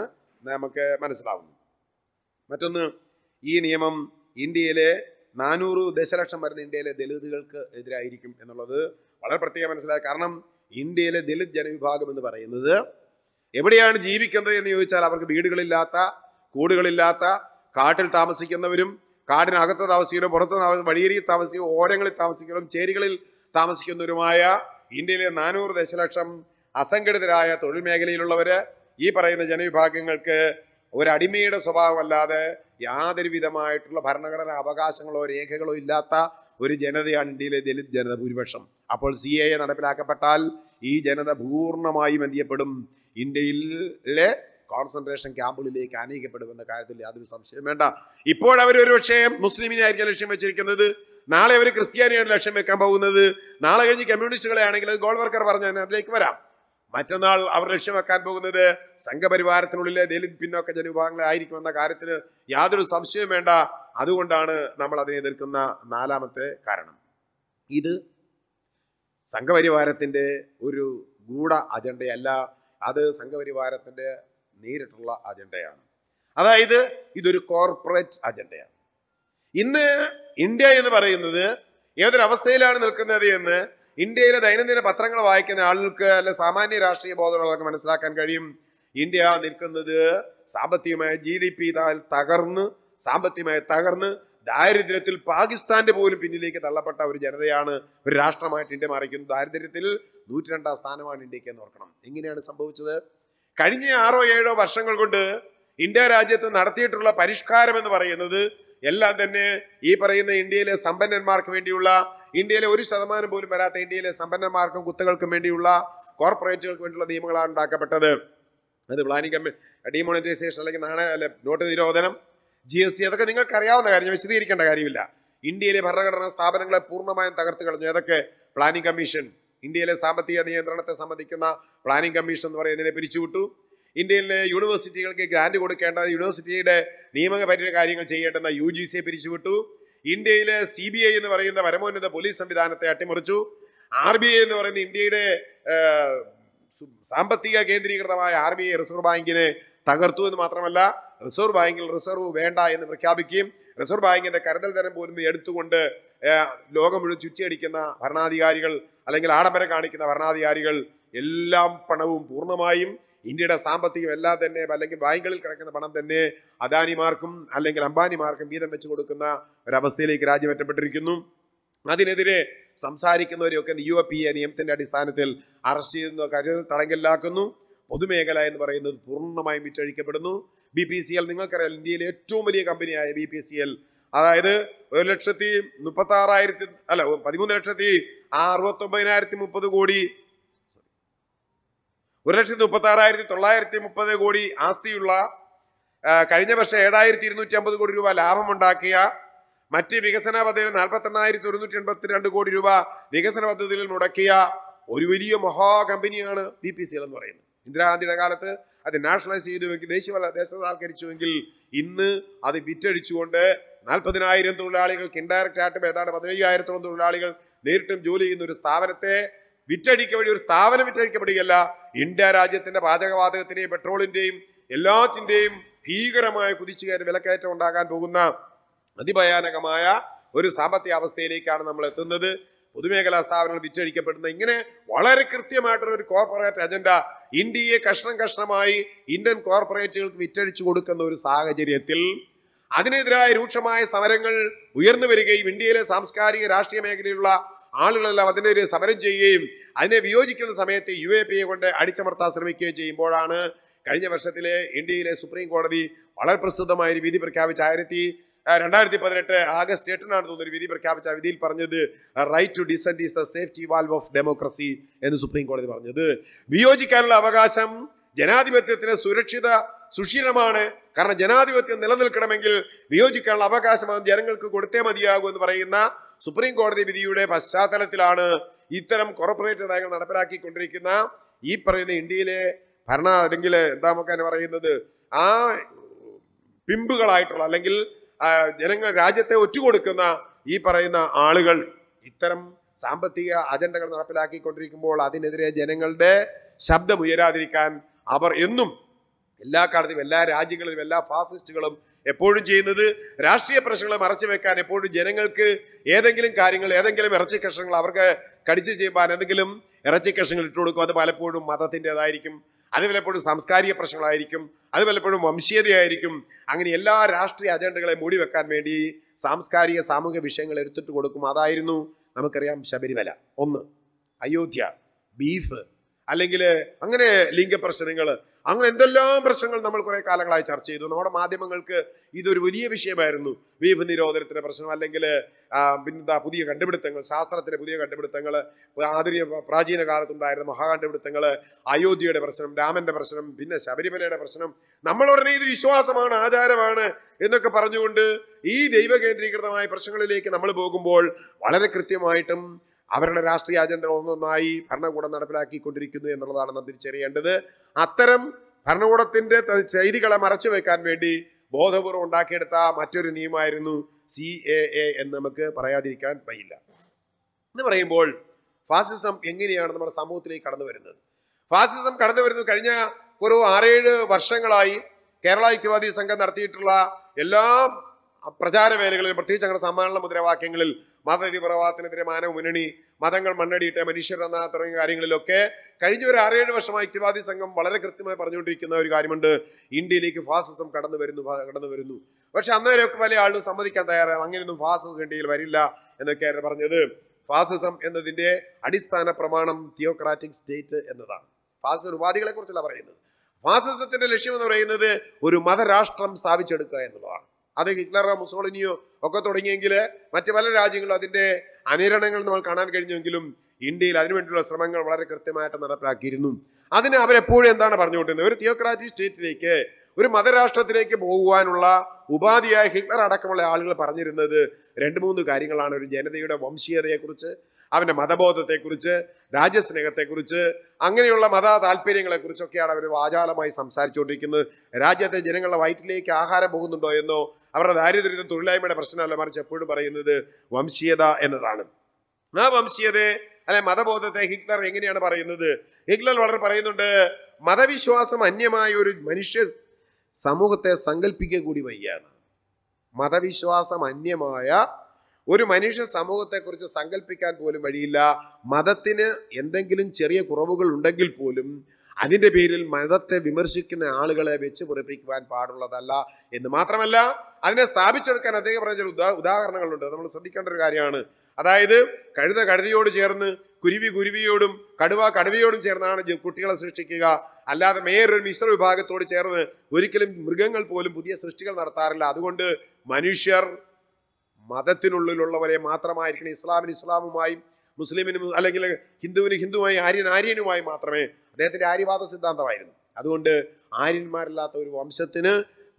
നമുക്ക് മനസ്സിലാവുന്നത് മറ്റൊന്ന് ഈ നിയമം ഇന്ത്യയിലെ നാനൂറ് ദശലക്ഷം വരുന്ന ഇന്ത്യയിലെ ദലിതുകൾക്ക് എതിരായിരിക്കും എന്നുള്ളത് വളരെ പ്രത്യേകം മനസ്സിലാക്കുക കാരണം ഇന്ത്യയിലെ ദലിത് ജനവിഭാഗം എന്ന് പറയുന്നത് എവിടെയാണ് ജീവിക്കുന്നത് എന്ന് ചോദിച്ചാൽ അവർക്ക് വീടുകളില്ലാത്ത കൂടുകളില്ലാത്ത കാട്ടിൽ താമസിക്കുന്നവരും കാടിനകത്ത് താമസിക്കുന്നവരും പുറത്ത് താമസിക്കും വഴിയേരി താമസിക്കും ഓരങ്ങളിൽ താമസിക്കുന്നവരും ചേരികളിൽ താമസിക്കുന്നവരുമായ ഇന്ത്യയിലെ നാനൂറ് ദശലക്ഷം അസംഘടിതരായ തൊഴിൽ മേഖലയിലുള്ളവർ ഈ പറയുന്ന ജനവിഭാഗങ്ങൾക്ക് ഒരടിമയുടെ സ്വഭാവമല്ലാതെ യാതൊരു വിധമായിട്ടുള്ള ഭരണഘടനാ അവകാശങ്ങളോ രേഖകളോ ഇല്ലാത്ത ഒരു ജനതയാണ് ഇന്ത്യയിലെ ദലിത് ജനത ഭൂരിപക്ഷം അപ്പോൾ സി എ നടപ്പിലാക്കപ്പെട്ടാൽ ഈ ജനത പൂർണ്ണമായും എന്ത് ചെയ്യപ്പെടും ഇന്ത്യയിലെ കോൺസെൻട്രേഷൻ ക്യാമ്പുകളിലേക്ക് അനയിക്കപ്പെടുമെന്ന കാര്യത്തിൽ യാതൊരു സംശയം വേണ്ട ഇപ്പോഴവർ ഒരു പക്ഷേ മുസ്ലിമിനെ ആയിരിക്കും ലക്ഷ്യം വെച്ചിരിക്കുന്നത് നാളെ അവർ ക്രിസ്ത്യാനിയാണ് ലക്ഷ്യം വെക്കാൻ പോകുന്നത് നാളെ കഴിഞ്ഞ് കമ്മ്യൂണിസ്റ്റുകളെ ആണെങ്കിൽ അത് ഗോൾ വർക്കർ പറഞ്ഞു അതിലേക്ക് വരാം മറ്റന്നാൾ അവർ ലക്ഷ്യം വെക്കാൻ പോകുന്നത് സംഘപരിവാരത്തിനുള്ളിലെ ദലിത് പിന്നോക്ക ജനവിഭാഗങ്ങളായിരിക്കുമെന്ന കാര്യത്തിൽ യാതൊരു സംശയവും വേണ്ട അതുകൊണ്ടാണ് നമ്മൾ അതിനെ എതിർക്കുന്ന നാലാമത്തെ കാരണം ഇത് സംഘപരിവാരത്തിൻ്റെ ഒരു ഗൂഢ അജണ്ടയല്ല അത് സംഘപരിവാരത്തിൻ്റെ നേരിട്ടുള്ള അജണ്ടയാണ് അതായത് ഇതൊരു കോർപ്പറേറ്റ് അജണ്ടയാണ് ഇന്ന് ഇന്ത്യ എന്ന് പറയുന്നത് ഏതൊരവസ്ഥയിലാണ് നിൽക്കുന്നത് എന്ന് ഇന്ത്യയിലെ ദൈനംദിന പത്രങ്ങൾ വായിക്കുന്ന ആളുകൾക്ക് അല്ലെങ്കിൽ സാമാന്യ രാഷ്ട്രീയ ബോധമുള്ളവർക്ക് മനസ്സിലാക്കാൻ കഴിയും ഇന്ത്യ നിൽക്കുന്നത് സാമ്പത്തികമായ ജി ഡി പി തകർന്ന് സാമ്പത്തികമായി തകർന്ന് ദാരിദ്ര്യത്തിൽ പാകിസ്ഥാന്റെ പോലും പിന്നിലേക്ക് തള്ളപ്പെട്ട ഒരു ജനതയാണ് ഒരു രാഷ്ട്രമായിട്ട് ഇന്ത്യ മാറിക്കുന്നത് ദാരിദ്ര്യത്തിൽ നൂറ്റി രണ്ടാം സ്ഥാനമാണ് ഇന്ത്യക്ക് എന്ന് ഓർക്കണം എങ്ങനെയാണ് സംഭവിച്ചത് കഴിഞ്ഞ ആറോ ഏഴോ വർഷങ്ങൾ കൊണ്ട് ഇന്ത്യ രാജ്യത്ത് നടത്തിയിട്ടുള്ള പരിഷ്കാരം എന്ന് പറയുന്നത് എല്ലാം തന്നെ ഈ പറയുന്ന ഇന്ത്യയിലെ സമ്പന്നന്മാർക്ക് വേണ്ടിയുള്ള ഇന്ത്യയിലെ ഒരു ശതമാനം പോലും വരാത്ത ഇന്ത്യയിലെ സമ്പന്നന്മാർക്കും കുത്തകൾക്കും വേണ്ടിയുള്ള കോർപ്പറേറ്റുകൾക്ക് വേണ്ടിയുള്ള നിയമങ്ങളാണ് ഉണ്ടാക്കപ്പെട്ടത് അത് പ്ലാനിംഗ് കമ്മി ഡീമോണിറ്റൈസേഷൻ അല്ലെങ്കിൽ നാണയ അല്ലെ നോട്ട് നിരോധനം ജി എസ് ടി അതൊക്കെ നിങ്ങൾക്കറിയാവുന്ന കാര്യം വിശദീകരിക്കേണ്ട കാര്യമില്ല ഇന്ത്യയിലെ ഭരണഘടനാ സ്ഥാപനങ്ങളെ പൂർണ്ണമായും തകർത്ത് കളഞ്ഞു ഏതൊക്കെ പ്ലാനിംഗ് കമ്മീഷൻ ഇന്ത്യയിലെ സാമ്പത്തിക നിയന്ത്രണത്തെ സംബന്ധിക്കുന്ന പ്ലാനിംഗ് കമ്മീഷൻ എന്ന് പറയുന്നതിനെ പിരിച്ചുവിട്ടു ഇന്ത്യയിലെ യൂണിവേഴ്സിറ്റികൾക്ക് ഗ്രാൻഡ് കൊടുക്കേണ്ട യൂണിവേഴ്സിറ്റിയുടെ നിയമപരിര കാര്യങ്ങൾ ചെയ്യേണ്ടെന്ന യു ജി സിയെ പിരിച്ചുവിട്ടു ഇന്ത്യയിലെ സി ബി ഐ എന്ന് പറയുന്ന പരമോന്നത പോലീസ് സംവിധാനത്തെ അട്ടിമറിച്ചു ആർ ബി ഐ എന്ന് പറയുന്ന ഇന്ത്യയുടെ സാമ്പത്തിക കേന്ദ്രീകൃതമായ ആർ ബി ഐ റിസർവ് ബാങ്കിനെ തകർത്തു എന്ന് മാത്രമല്ല റിസർവ് ബാങ്കിൽ റിസർവ് വേണ്ട എന്ന് പ്രഖ്യാപിക്കുകയും റിസർവ് ബാങ്കിന്റെ കരുതൽ തരം പോലും എടുത്തുകൊണ്ട് ലോകം മുഴുവൻ ചുറ്റിയടിക്കുന്ന ഭരണാധികാരികൾ അല്ലെങ്കിൽ ആഡംബരം കാണിക്കുന്ന ഭരണാധികാരികൾ എല്ലാം പണവും പൂർണ്ണമായും ഇന്ത്യയുടെ സാമ്പത്തികം എല്ലാം തന്നെ അല്ലെങ്കിൽ ബാങ്കുകളിൽ കിടക്കുന്ന പണം തന്നെ അദാനിമാർക്കും അല്ലെങ്കിൽ അംബാനിമാർക്കും വീതം വെച്ച് കൊടുക്കുന്ന ഒരവസ്ഥയിലേക്ക് ഒറ്റപ്പെട്ടിരിക്കുന്നു അതിനെതിരെ സംസാരിക്കുന്നവരെയൊക്കെ യു എ പി എ നിയമത്തിൻ്റെ അടിസ്ഥാനത്തിൽ അറസ്റ്റ് ചെയ്യുന്ന കരുതൽ തടങ്കലിലാക്കുന്നു പൊതുമേഖല എന്ന് പറയുന്നത് പൂർണ്ണമായും വിറ്റഴിക്കപ്പെടുന്നു ബി പി സി എൽ നിങ്ങൾക്കറിയാം ഇന്ത്യയിലെ ഏറ്റവും വലിയ കമ്പനിയായ ബി പി സി എൽ അതായത് ഒരു ലക്ഷത്തി മുപ്പത്തി ആറായിരത്തി അല്ല പതിമൂന്ന് ലക്ഷത്തി അറുപത്തി ഒമ്പതിനായിരത്തി മുപ്പത് കോടി ഒരു ലക്ഷത്തി മുപ്പത്തി ആറായിരത്തി തൊള്ളായിരത്തി മുപ്പത് കോടി ആസ്തിയുള്ള കഴിഞ്ഞ വർഷം ഏഴായിരത്തി ഇരുന്നൂറ്റി അമ്പത് കോടി രൂപ ലാഭമുണ്ടാക്കിയ മറ്റ് വികസന പദ്ധതിയിൽ എണ്ണായിരത്തി ഒരുന്നൂറ്റി എൺപത്തിരണ്ട് കോടി രൂപ വികസന പദ്ധതിയിൽ മുടക്കിയ ഒരു വലിയ മഹാ കമ്പനിയാണ് ബി പി സി എൽ എന്ന് പറയുന്നത് ഇന്ദിരാഗാന്ധിയുടെ കാലത്ത് അത് നാഷണലൈസ് ചെയ്തുവെങ്കിൽ ദേശീയ ദേശസാൽക്കരിച്ചുവെങ്കിൽ ഇന്ന് അത് വിറ്റഴിച്ചുകൊണ്ട് നാൽപ്പതിനായിരം തൊഴിലാളികൾക്ക് ഇൻഡയറക്റ്റ് ആയിട്ടും ഏതാണ്ട് പതിനയ്യായിരത്തോളം തൊഴിലാളികൾ നേരിട്ടും ജോലി ചെയ്യുന്ന ഒരു സ്ഥാപനത്തെ വിറ്റഴിക്ക വഴി ഒരു സ്ഥാപനം വിറ്റഴിക്കപ്പെടുകയല്ല ഇന്ത്യ രാജ്യത്തിന്റെ പാചകവാതകത്തിന്റെയും പെട്രോളിന്റെയും എല്ലാത്തിൻ്റെയും ഭീകരമായ കയറി വിലക്കയറ്റം ഉണ്ടാകാൻ പോകുന്ന അതിഭയാനകമായ ഒരു സാമ്പത്തിക അവസ്ഥയിലേക്കാണ് നമ്മൾ എത്തുന്നത് പൊതുമേഖലാ സ്ഥാപനങ്ങൾ വിറ്റഴിക്കപ്പെടുന്നത് ഇങ്ങനെ വളരെ കൃത്യമായിട്ടുള്ള ഒരു കോർപ്പറേറ്റ് അജണ്ട ഇന്ത്യയെ കഷ്ണം കഷ്ണമായി ഇന്ത്യൻ കോർപ്പറേറ്റുകൾക്ക് വിറ്റഴിച്ചു കൊടുക്കുന്ന ഒരു സാഹചര്യത്തിൽ അതിനെതിരായ രൂക്ഷമായ സമരങ്ങൾ ഉയർന്നു വരികയും ഇന്ത്യയിലെ സാംസ്കാരിക രാഷ്ട്രീയ മേഖലയിലുള്ള ആളുകളെല്ലാം അതിനെതിരെ സമരം ചെയ്യുകയും അതിനെ വിയോജിക്കുന്ന സമയത്ത് യു എ എ കൊണ്ട് അടിച്ചമർത്താൻ ശ്രമിക്കുകയും ചെയ്യുമ്പോഴാണ് കഴിഞ്ഞ വർഷത്തിലെ ഇന്ത്യയിലെ സുപ്രീം കോടതി വളരെ പ്രസിദ്ധമായ ഒരു വിധി പ്രഖ്യാപിച്ച ആയിരത്തി രണ്ടായിരത്തി പതിനെട്ട് ആഗസ്റ്റ് എട്ടിനാണ് തോന്നുന്നു ഒരു വിധി പ്രഖ്യാപിച്ച ആ വിധിയിൽ പറഞ്ഞത് right to dissent is the safety valve of democracy എന്ന് സുപ്രീം കോടതി പറഞ്ഞത് വിയോജിക്കാനുള്ള അവകാശം ജനാധിപത്യത്തിന് സുരക്ഷിത സുശീലമാണ് കാരണം ജനാധിപത്യം നിലനിൽക്കണമെങ്കിൽ വിയോജിക്കാനുള്ള അവകാശം അത് ജനങ്ങൾക്ക് കൊടുത്തേ മതിയാകൂ എന്ന് പറയുന്ന സുപ്രീം കോടതി വിധിയുടെ പശ്ചാത്തലത്തിലാണ് ഇത്തരം കോർപ്പറേറ്റ് നയങ്ങൾ നടപ്പിലാക്കിക്കൊണ്ടിരിക്കുന്ന ഈ പറയുന്ന ഇന്ത്യയിലെ ഭരണ അല്ലെങ്കിൽ എന്താ നമുക്ക് പറയുന്നത് ആ പിമ്പുകളായിട്ടുള്ള അല്ലെങ്കിൽ ജനങ്ങൾ രാജ്യത്തെ ഒറ്റുകൊടുക്കുന്ന ഈ പറയുന്ന ആളുകൾ ഇത്തരം സാമ്പത്തിക അജണ്ടകൾ നടപ്പിലാക്കിക്കൊണ്ടിരിക്കുമ്പോൾ അതിനെതിരെ ജനങ്ങളുടെ ശബ്ദമുയരാതിരിക്കാൻ അവർ എന്നും എല്ലാ കാലത്തും എല്ലാ രാജ്യങ്ങളിലും എല്ലാ ഫാസിസ്റ്റുകളും എപ്പോഴും ചെയ്യുന്നത് രാഷ്ട്രീയ പ്രശ്നങ്ങളെ മറച്ചു വെക്കാൻ എപ്പോഴും ജനങ്ങൾക്ക് ഏതെങ്കിലും കാര്യങ്ങൾ ഏതെങ്കിലും ഇറച്ചി കഷ്ണങ്ങൾ അവർക്ക് കടിച്ചു ചെയ്യുമ്പോൾ എന്തെങ്കിലും ഇറച്ചി കഷ്ണങ്ങൾ ഇട്ടുകൊടുക്കും അത് പലപ്പോഴും മതത്തിൻ്റെതായിരിക്കും അത് പലപ്പോഴും സാംസ്കാരിക പ്രശ്നങ്ങളായിരിക്കും അത് പലപ്പോഴും വംശീയതയായിരിക്കും അങ്ങനെ എല്ലാ രാഷ്ട്രീയ അജണ്ടകളെ മൂടി വെക്കാൻ വേണ്ടി സാംസ്കാരിക സാമൂഹിക വിഷയങ്ങൾ എടുത്തിട്ട് കൊടുക്കും അതായിരുന്നു നമുക്കറിയാം ശബരിമല ഒന്ന് അയോധ്യ ബീഫ് അല്ലെങ്കിൽ അങ്ങനെ ലിംഗപ്രശ്നങ്ങൾ അങ്ങനെ എന്തെല്ലാം പ്രശ്നങ്ങൾ നമ്മൾ കുറേ കാലങ്ങളായി ചർച്ച ചെയ്തു നമ്മുടെ മാധ്യമങ്ങൾക്ക് ഇതൊരു വലിയ വിഷയമായിരുന്നു വീപ് നിരോധനത്തിന്റെ പ്രശ്നം അല്ലെങ്കിൽ പിന്നെന്താ പുതിയ കണ്ടുപിടുത്തങ്ങൾ ശാസ്ത്രത്തിലെ പുതിയ കണ്ടുപിടുത്തങ്ങൾ ആധുനിക പ്രാചീന കാലത്തുണ്ടായിരുന്ന മഹാകണ്ടുപിടുത്തങ്ങൾ അയോധ്യയുടെ പ്രശ്നം രാമന്റെ പ്രശ്നം പിന്നെ ശബരിമലയുടെ പ്രശ്നം നമ്മൾ ഉടനെ ഇത് വിശ്വാസമാണ് ആചാരമാണ് എന്നൊക്കെ പറഞ്ഞുകൊണ്ട് ഈ ദൈവകേന്ദ്രീകൃതമായ പ്രശ്നങ്ങളിലേക്ക് നമ്മൾ പോകുമ്പോൾ വളരെ കൃത്യമായിട്ടും അവരുടെ രാഷ്ട്രീയ അജണ്ട ഒന്നൊന്നായി ഭരണകൂടം നടപ്പിലാക്കിക്കൊണ്ടിരിക്കുന്നു എന്നുള്ളതാണ് നാം തിരിച്ചറിയേണ്ടത് അത്തരം ഭരണകൂടത്തിൻ്റെ ചെയ്തികളെ മറച്ചു വെക്കാൻ വേണ്ടി ബോധപൂർവം ഉണ്ടാക്കിയെടുത്ത മറ്റൊരു നിയമമായിരുന്നു സി എ എ എന്ന് നമുക്ക് പറയാതിരിക്കാൻ പയ്യില്ല എന്ന് പറയുമ്പോൾ ഫാസിസം എങ്ങനെയാണ് നമ്മുടെ സമൂഹത്തിലേക്ക് കടന്നു വരുന്നത് ഫാസിസം കടന്നു വരുന്നത് കഴിഞ്ഞ ഒരു ആറേഴ് വർഷങ്ങളായി കേരള ഐക്യവാദി സംഘം നടത്തിയിട്ടുള്ള എല്ലാ പ്രചാരവേലകളിലും പ്രത്യേകിച്ച് ഞങ്ങളുടെ സമ്മേളന മുദ്രാവാക്യങ്ങളിൽ മതതീവ്രവാദത്തിനെതിരെ മാനവ മുന്നണി മതങ്ങൾ മണ്ണടിയിട്ട മനുഷ്യരെന്ന തുടങ്ങിയ കാര്യങ്ങളിലൊക്കെ കഴിഞ്ഞ ഒരു ആറേഴ് വർഷമായി ഐക്യവാദി സംഘം വളരെ കൃത്യമായി പറഞ്ഞുകൊണ്ടിരിക്കുന്ന ഒരു കാര്യമുണ്ട് ഇന്ത്യയിലേക്ക് ഫാസിസം കടന്നു വരുന്നു കടന്നു വരുന്നു പക്ഷെ അന്നേരമൊക്കെ പല ആളുകളും സമ്മതിക്കാൻ തയ്യാറാണ് അങ്ങനെയൊന്നും ഫാസിസം ഇന്ത്യയിൽ വരില്ല എന്നൊക്കെയായിരുന്നു പറഞ്ഞത് ഫാസിസം എന്നതിൻ്റെ അടിസ്ഥാന പ്രമാണം തിയോക്രാറ്റിക് സ്റ്റേറ്റ് എന്നതാണ് ഫാസിസ കുറിച്ചല്ല പറയുന്നത് ഫാസിസത്തിൻ്റെ ലക്ഷ്യം എന്ന് പറയുന്നത് ഒരു മതരാഷ്ട്രം സ്ഥാപിച്ചെടുക്കുക എന്നുള്ളതാണ് അത് ഹിറ്റ്ലറോ മുസോളിനിയോ ഒക്കെ തുടങ്ങിയെങ്കിൽ മറ്റ് പല രാജ്യങ്ങളും അതിൻ്റെ അനുരണങ്ങൾ നമ്മൾ കാണാൻ കഴിഞ്ഞെങ്കിലും ഇന്ത്യയിൽ അതിനുവേണ്ടിയുള്ള ശ്രമങ്ങൾ വളരെ കൃത്യമായിട്ട് നടപ്പിലാക്കിയിരുന്നു അതിന് അവരെപ്പോഴും എന്താണ് പറഞ്ഞുകൊണ്ടിരുന്നത് ഒരു തിയോക്രാറ്റിക് സ്റ്റേറ്റിലേക്ക് ഒരു മതരാഷ്ട്രത്തിലേക്ക് പോകുവാനുള്ള ഉപാധിയായ ഹിറ്റ്ലർ അടക്കമുള്ള ആളുകൾ പറഞ്ഞിരുന്നത് രണ്ട് മൂന്ന് കാര്യങ്ങളാണ് ഒരു ജനതയുടെ വംശീയതയെക്കുറിച്ച് അവൻ്റെ മതബോധത്തെക്കുറിച്ച് രാജ്യസ്നേഹത്തെക്കുറിച്ച് അങ്ങനെയുള്ള മത താല്പര്യങ്ങളെക്കുറിച്ചൊക്കെയാണ് അവർ വാചാലമായി സംസാരിച്ചുകൊണ്ടിരിക്കുന്നത് രാജ്യത്തെ ജനങ്ങളുടെ വയറ്റിലേക്ക് ആഹാരം പോകുന്നുണ്ടോ എന്നോ അവരുടെ ദാരിദ്ര്യത്തെ തൊഴിലായ്മയുടെ പ്രശ്നമല്ല മറിച്ച് എപ്പോഴും പറയുന്നത് വംശീയത എന്നതാണ് ആ വംശീയതയെ അല്ലെ മതബോധത്തെ ഹിറ്റ്ലർ എങ്ങനെയാണ് പറയുന്നത് ഹിറ്റ്ലർ വളരെ പറയുന്നുണ്ട് മതവിശ്വാസം അന്യമായ ഒരു മനുഷ്യ സമൂഹത്തെ സങ്കല്പിക്കുക കൂടി വയ്യാണ് മതവിശ്വാസം അന്യമായ ഒരു മനുഷ്യ സമൂഹത്തെക്കുറിച്ച് സങ്കല്പിക്കാൻ പോലും വഴിയില്ല മതത്തിന് എന്തെങ്കിലും ചെറിയ കുറവുകൾ ഉണ്ടെങ്കിൽ പോലും അതിൻ്റെ പേരിൽ മതത്തെ വിമർശിക്കുന്ന ആളുകളെ വെച്ച് പുറപ്പിക്കുവാൻ പാടുള്ളതല്ല എന്ന് മാത്രമല്ല അതിനെ സ്ഥാപിച്ചെടുക്കാൻ അദ്ദേഹം പറഞ്ഞ ഉദാ ഉദാഹരണങ്ങളുണ്ട് നമ്മൾ ശ്രദ്ധിക്കേണ്ട ഒരു കാര്യമാണ് അതായത് കഴുത കഴുതയോട് ചേർന്ന് കുരുവി കുരുവിയോടും കടുവ കടുവയോടും ചേർന്നാണ് കുട്ടികളെ സൃഷ്ടിക്കുക അല്ലാതെ മേറൊരു മിശ്ര വിഭാഗത്തോട് ചേർന്ന് ഒരിക്കലും മൃഗങ്ങൾ പോലും പുതിയ സൃഷ്ടികൾ നടത്താറില്ല അതുകൊണ്ട് മനുഷ്യർ മതത്തിനുള്ളിലുള്ളവരെ മാത്രമായിരിക്കണം ഇസ്ലാമിന് ഇസ്ലാമുമായും മുസ്ലിമിന് അല്ലെങ്കിൽ ഹിന്ദുവിന് ഹിന്ദുവായി ആര്യൻ ആര്യനുമായി മാത്രമേ അദ്ദേഹത്തിൻ്റെ ആര്യവാദ സിദ്ധാന്തമായിരുന്നു അതുകൊണ്ട് ആര്യന്മാരില്ലാത്ത ഒരു വംശത്തിന്